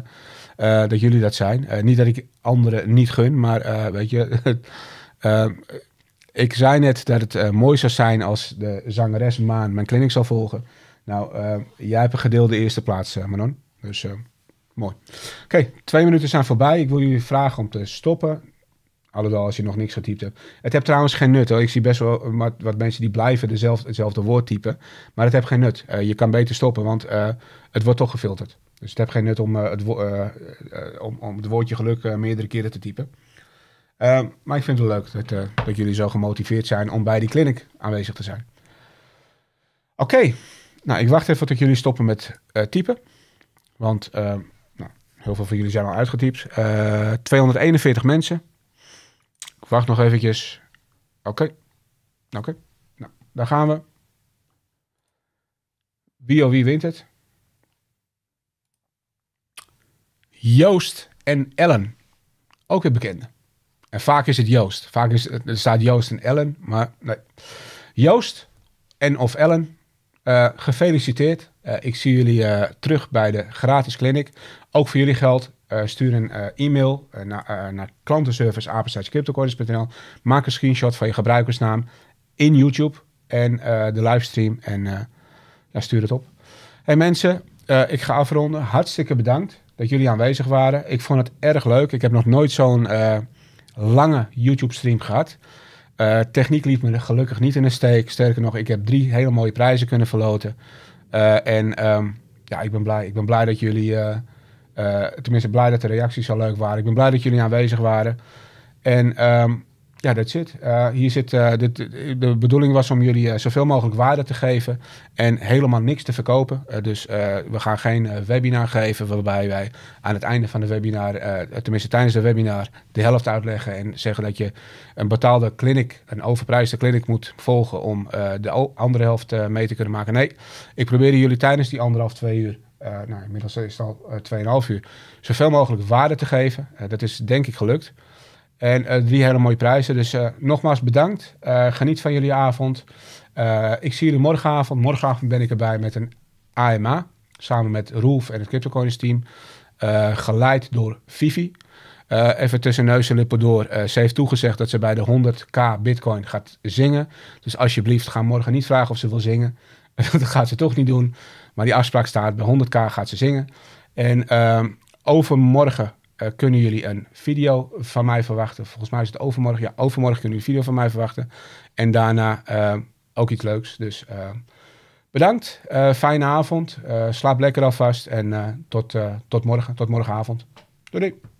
eh, dat jullie dat zijn. niet dat ik anderen niet gun, maar weet je, ik zei net dat het eh, mooi zou zijn als de zangeres Maan mijn kliniek zou volgen. Nou, eh, jij hebt een gedeelde eerste plaats, eh, Manon. Dus mooi. Oké, twee minuten zijn voorbij. Ik wil jullie vragen om te stoppen. Alhoewel, als je nog niks getypt hebt. Het heeft trouwens geen nut. Hoor. Ik zie best wel wat, wat mensen die blijven dezelfde, hetzelfde woord typen. Maar het heeft geen nut. je kan beter stoppen, want het wordt toch gefilterd. Dus het heeft geen nut om, het, om het woordje geluk meerdere keren te typen. Ehm, maar ik vind het leuk dat, eh, dat jullie zo gemotiveerd zijn om bij die clinic aanwezig te zijn. Oké, nou ik wacht even tot jullie stoppen met eh, typen. Want ehm, nou, heel veel van jullie zijn al uitgetypt. 241 eh, mensen. Ik wacht nog eventjes. Oké, oké. Nou, daar gaan we. Wie of oh, wie wint het? Joost en Ellen. Ook weer bekende. En vaak is het Joost. Vaak is, er staat Joost en Ellen, maar nee. Joost en of Ellen, eh, gefeliciteerd. Eh, ik zie jullie eh, terug bij de gratis clinic. Ook voor jullie geld. stuur een e-mail naar, naar Maak een screenshot van je gebruikersnaam in YouTube en de livestream. En stuur het op. Hey mensen, ik ga afronden. Hartstikke bedankt dat jullie aanwezig waren. Ik vond het erg leuk. Ik heb nog nooit zo'n lange YouTube-stream gehad. Eh, techniek liep me gelukkig niet in de steek. Sterker nog, ik heb drie hele mooie prijzen kunnen verloten. Eh, en um, ja, ik ben blij. Ik ben blij dat jullie, eh, tenminste blij dat de reacties zo leuk waren. Ik ben blij dat jullie aanwezig waren. En um, ja, dat zit. Eh, hier zit eh, dit, de bedoeling was om jullie eh, zoveel mogelijk waarde te geven en helemaal niks te verkopen. dus we gaan geen webinar geven waarbij wij aan het einde van de webinar, tenminste tijdens de webinar, de helft uitleggen en zeggen dat je een betaalde clinic, een overprijsde clinic moet volgen om de andere helft mee te kunnen maken. Nee, ik probeerde jullie tijdens die anderhalf, twee uur nou, inmiddels is het al uh, 2,5 uur, zoveel mogelijk waarde te geven. dat is denk ik gelukt. En eh, drie hele mooie prijzen. Dus eh, nogmaals bedankt. Eh, geniet van jullie avond. ik zie jullie morgenavond. Morgenavond ben ik erbij met een AMA. Samen met Roef en het CryptoCoins team. geleid door Vivi. even tussen neus en lippen door. ze heeft toegezegd dat ze bij de 100k bitcoin gaat zingen. Dus alsjeblieft, ga morgen niet vragen of ze wil zingen. dat gaat ze toch niet doen. Maar die afspraak staat, bij 100k gaat ze zingen. En uh, overmorgen eh, kunnen jullie een video van mij verwachten. Volgens mij is het overmorgen. Ja, overmorgen kunnen jullie een video van mij verwachten. En daarna eh, ook iets leuks. Dus eh, bedankt. fijne avond. slaap lekker alvast. En tot, tot morgen. Tot morgenavond. doei.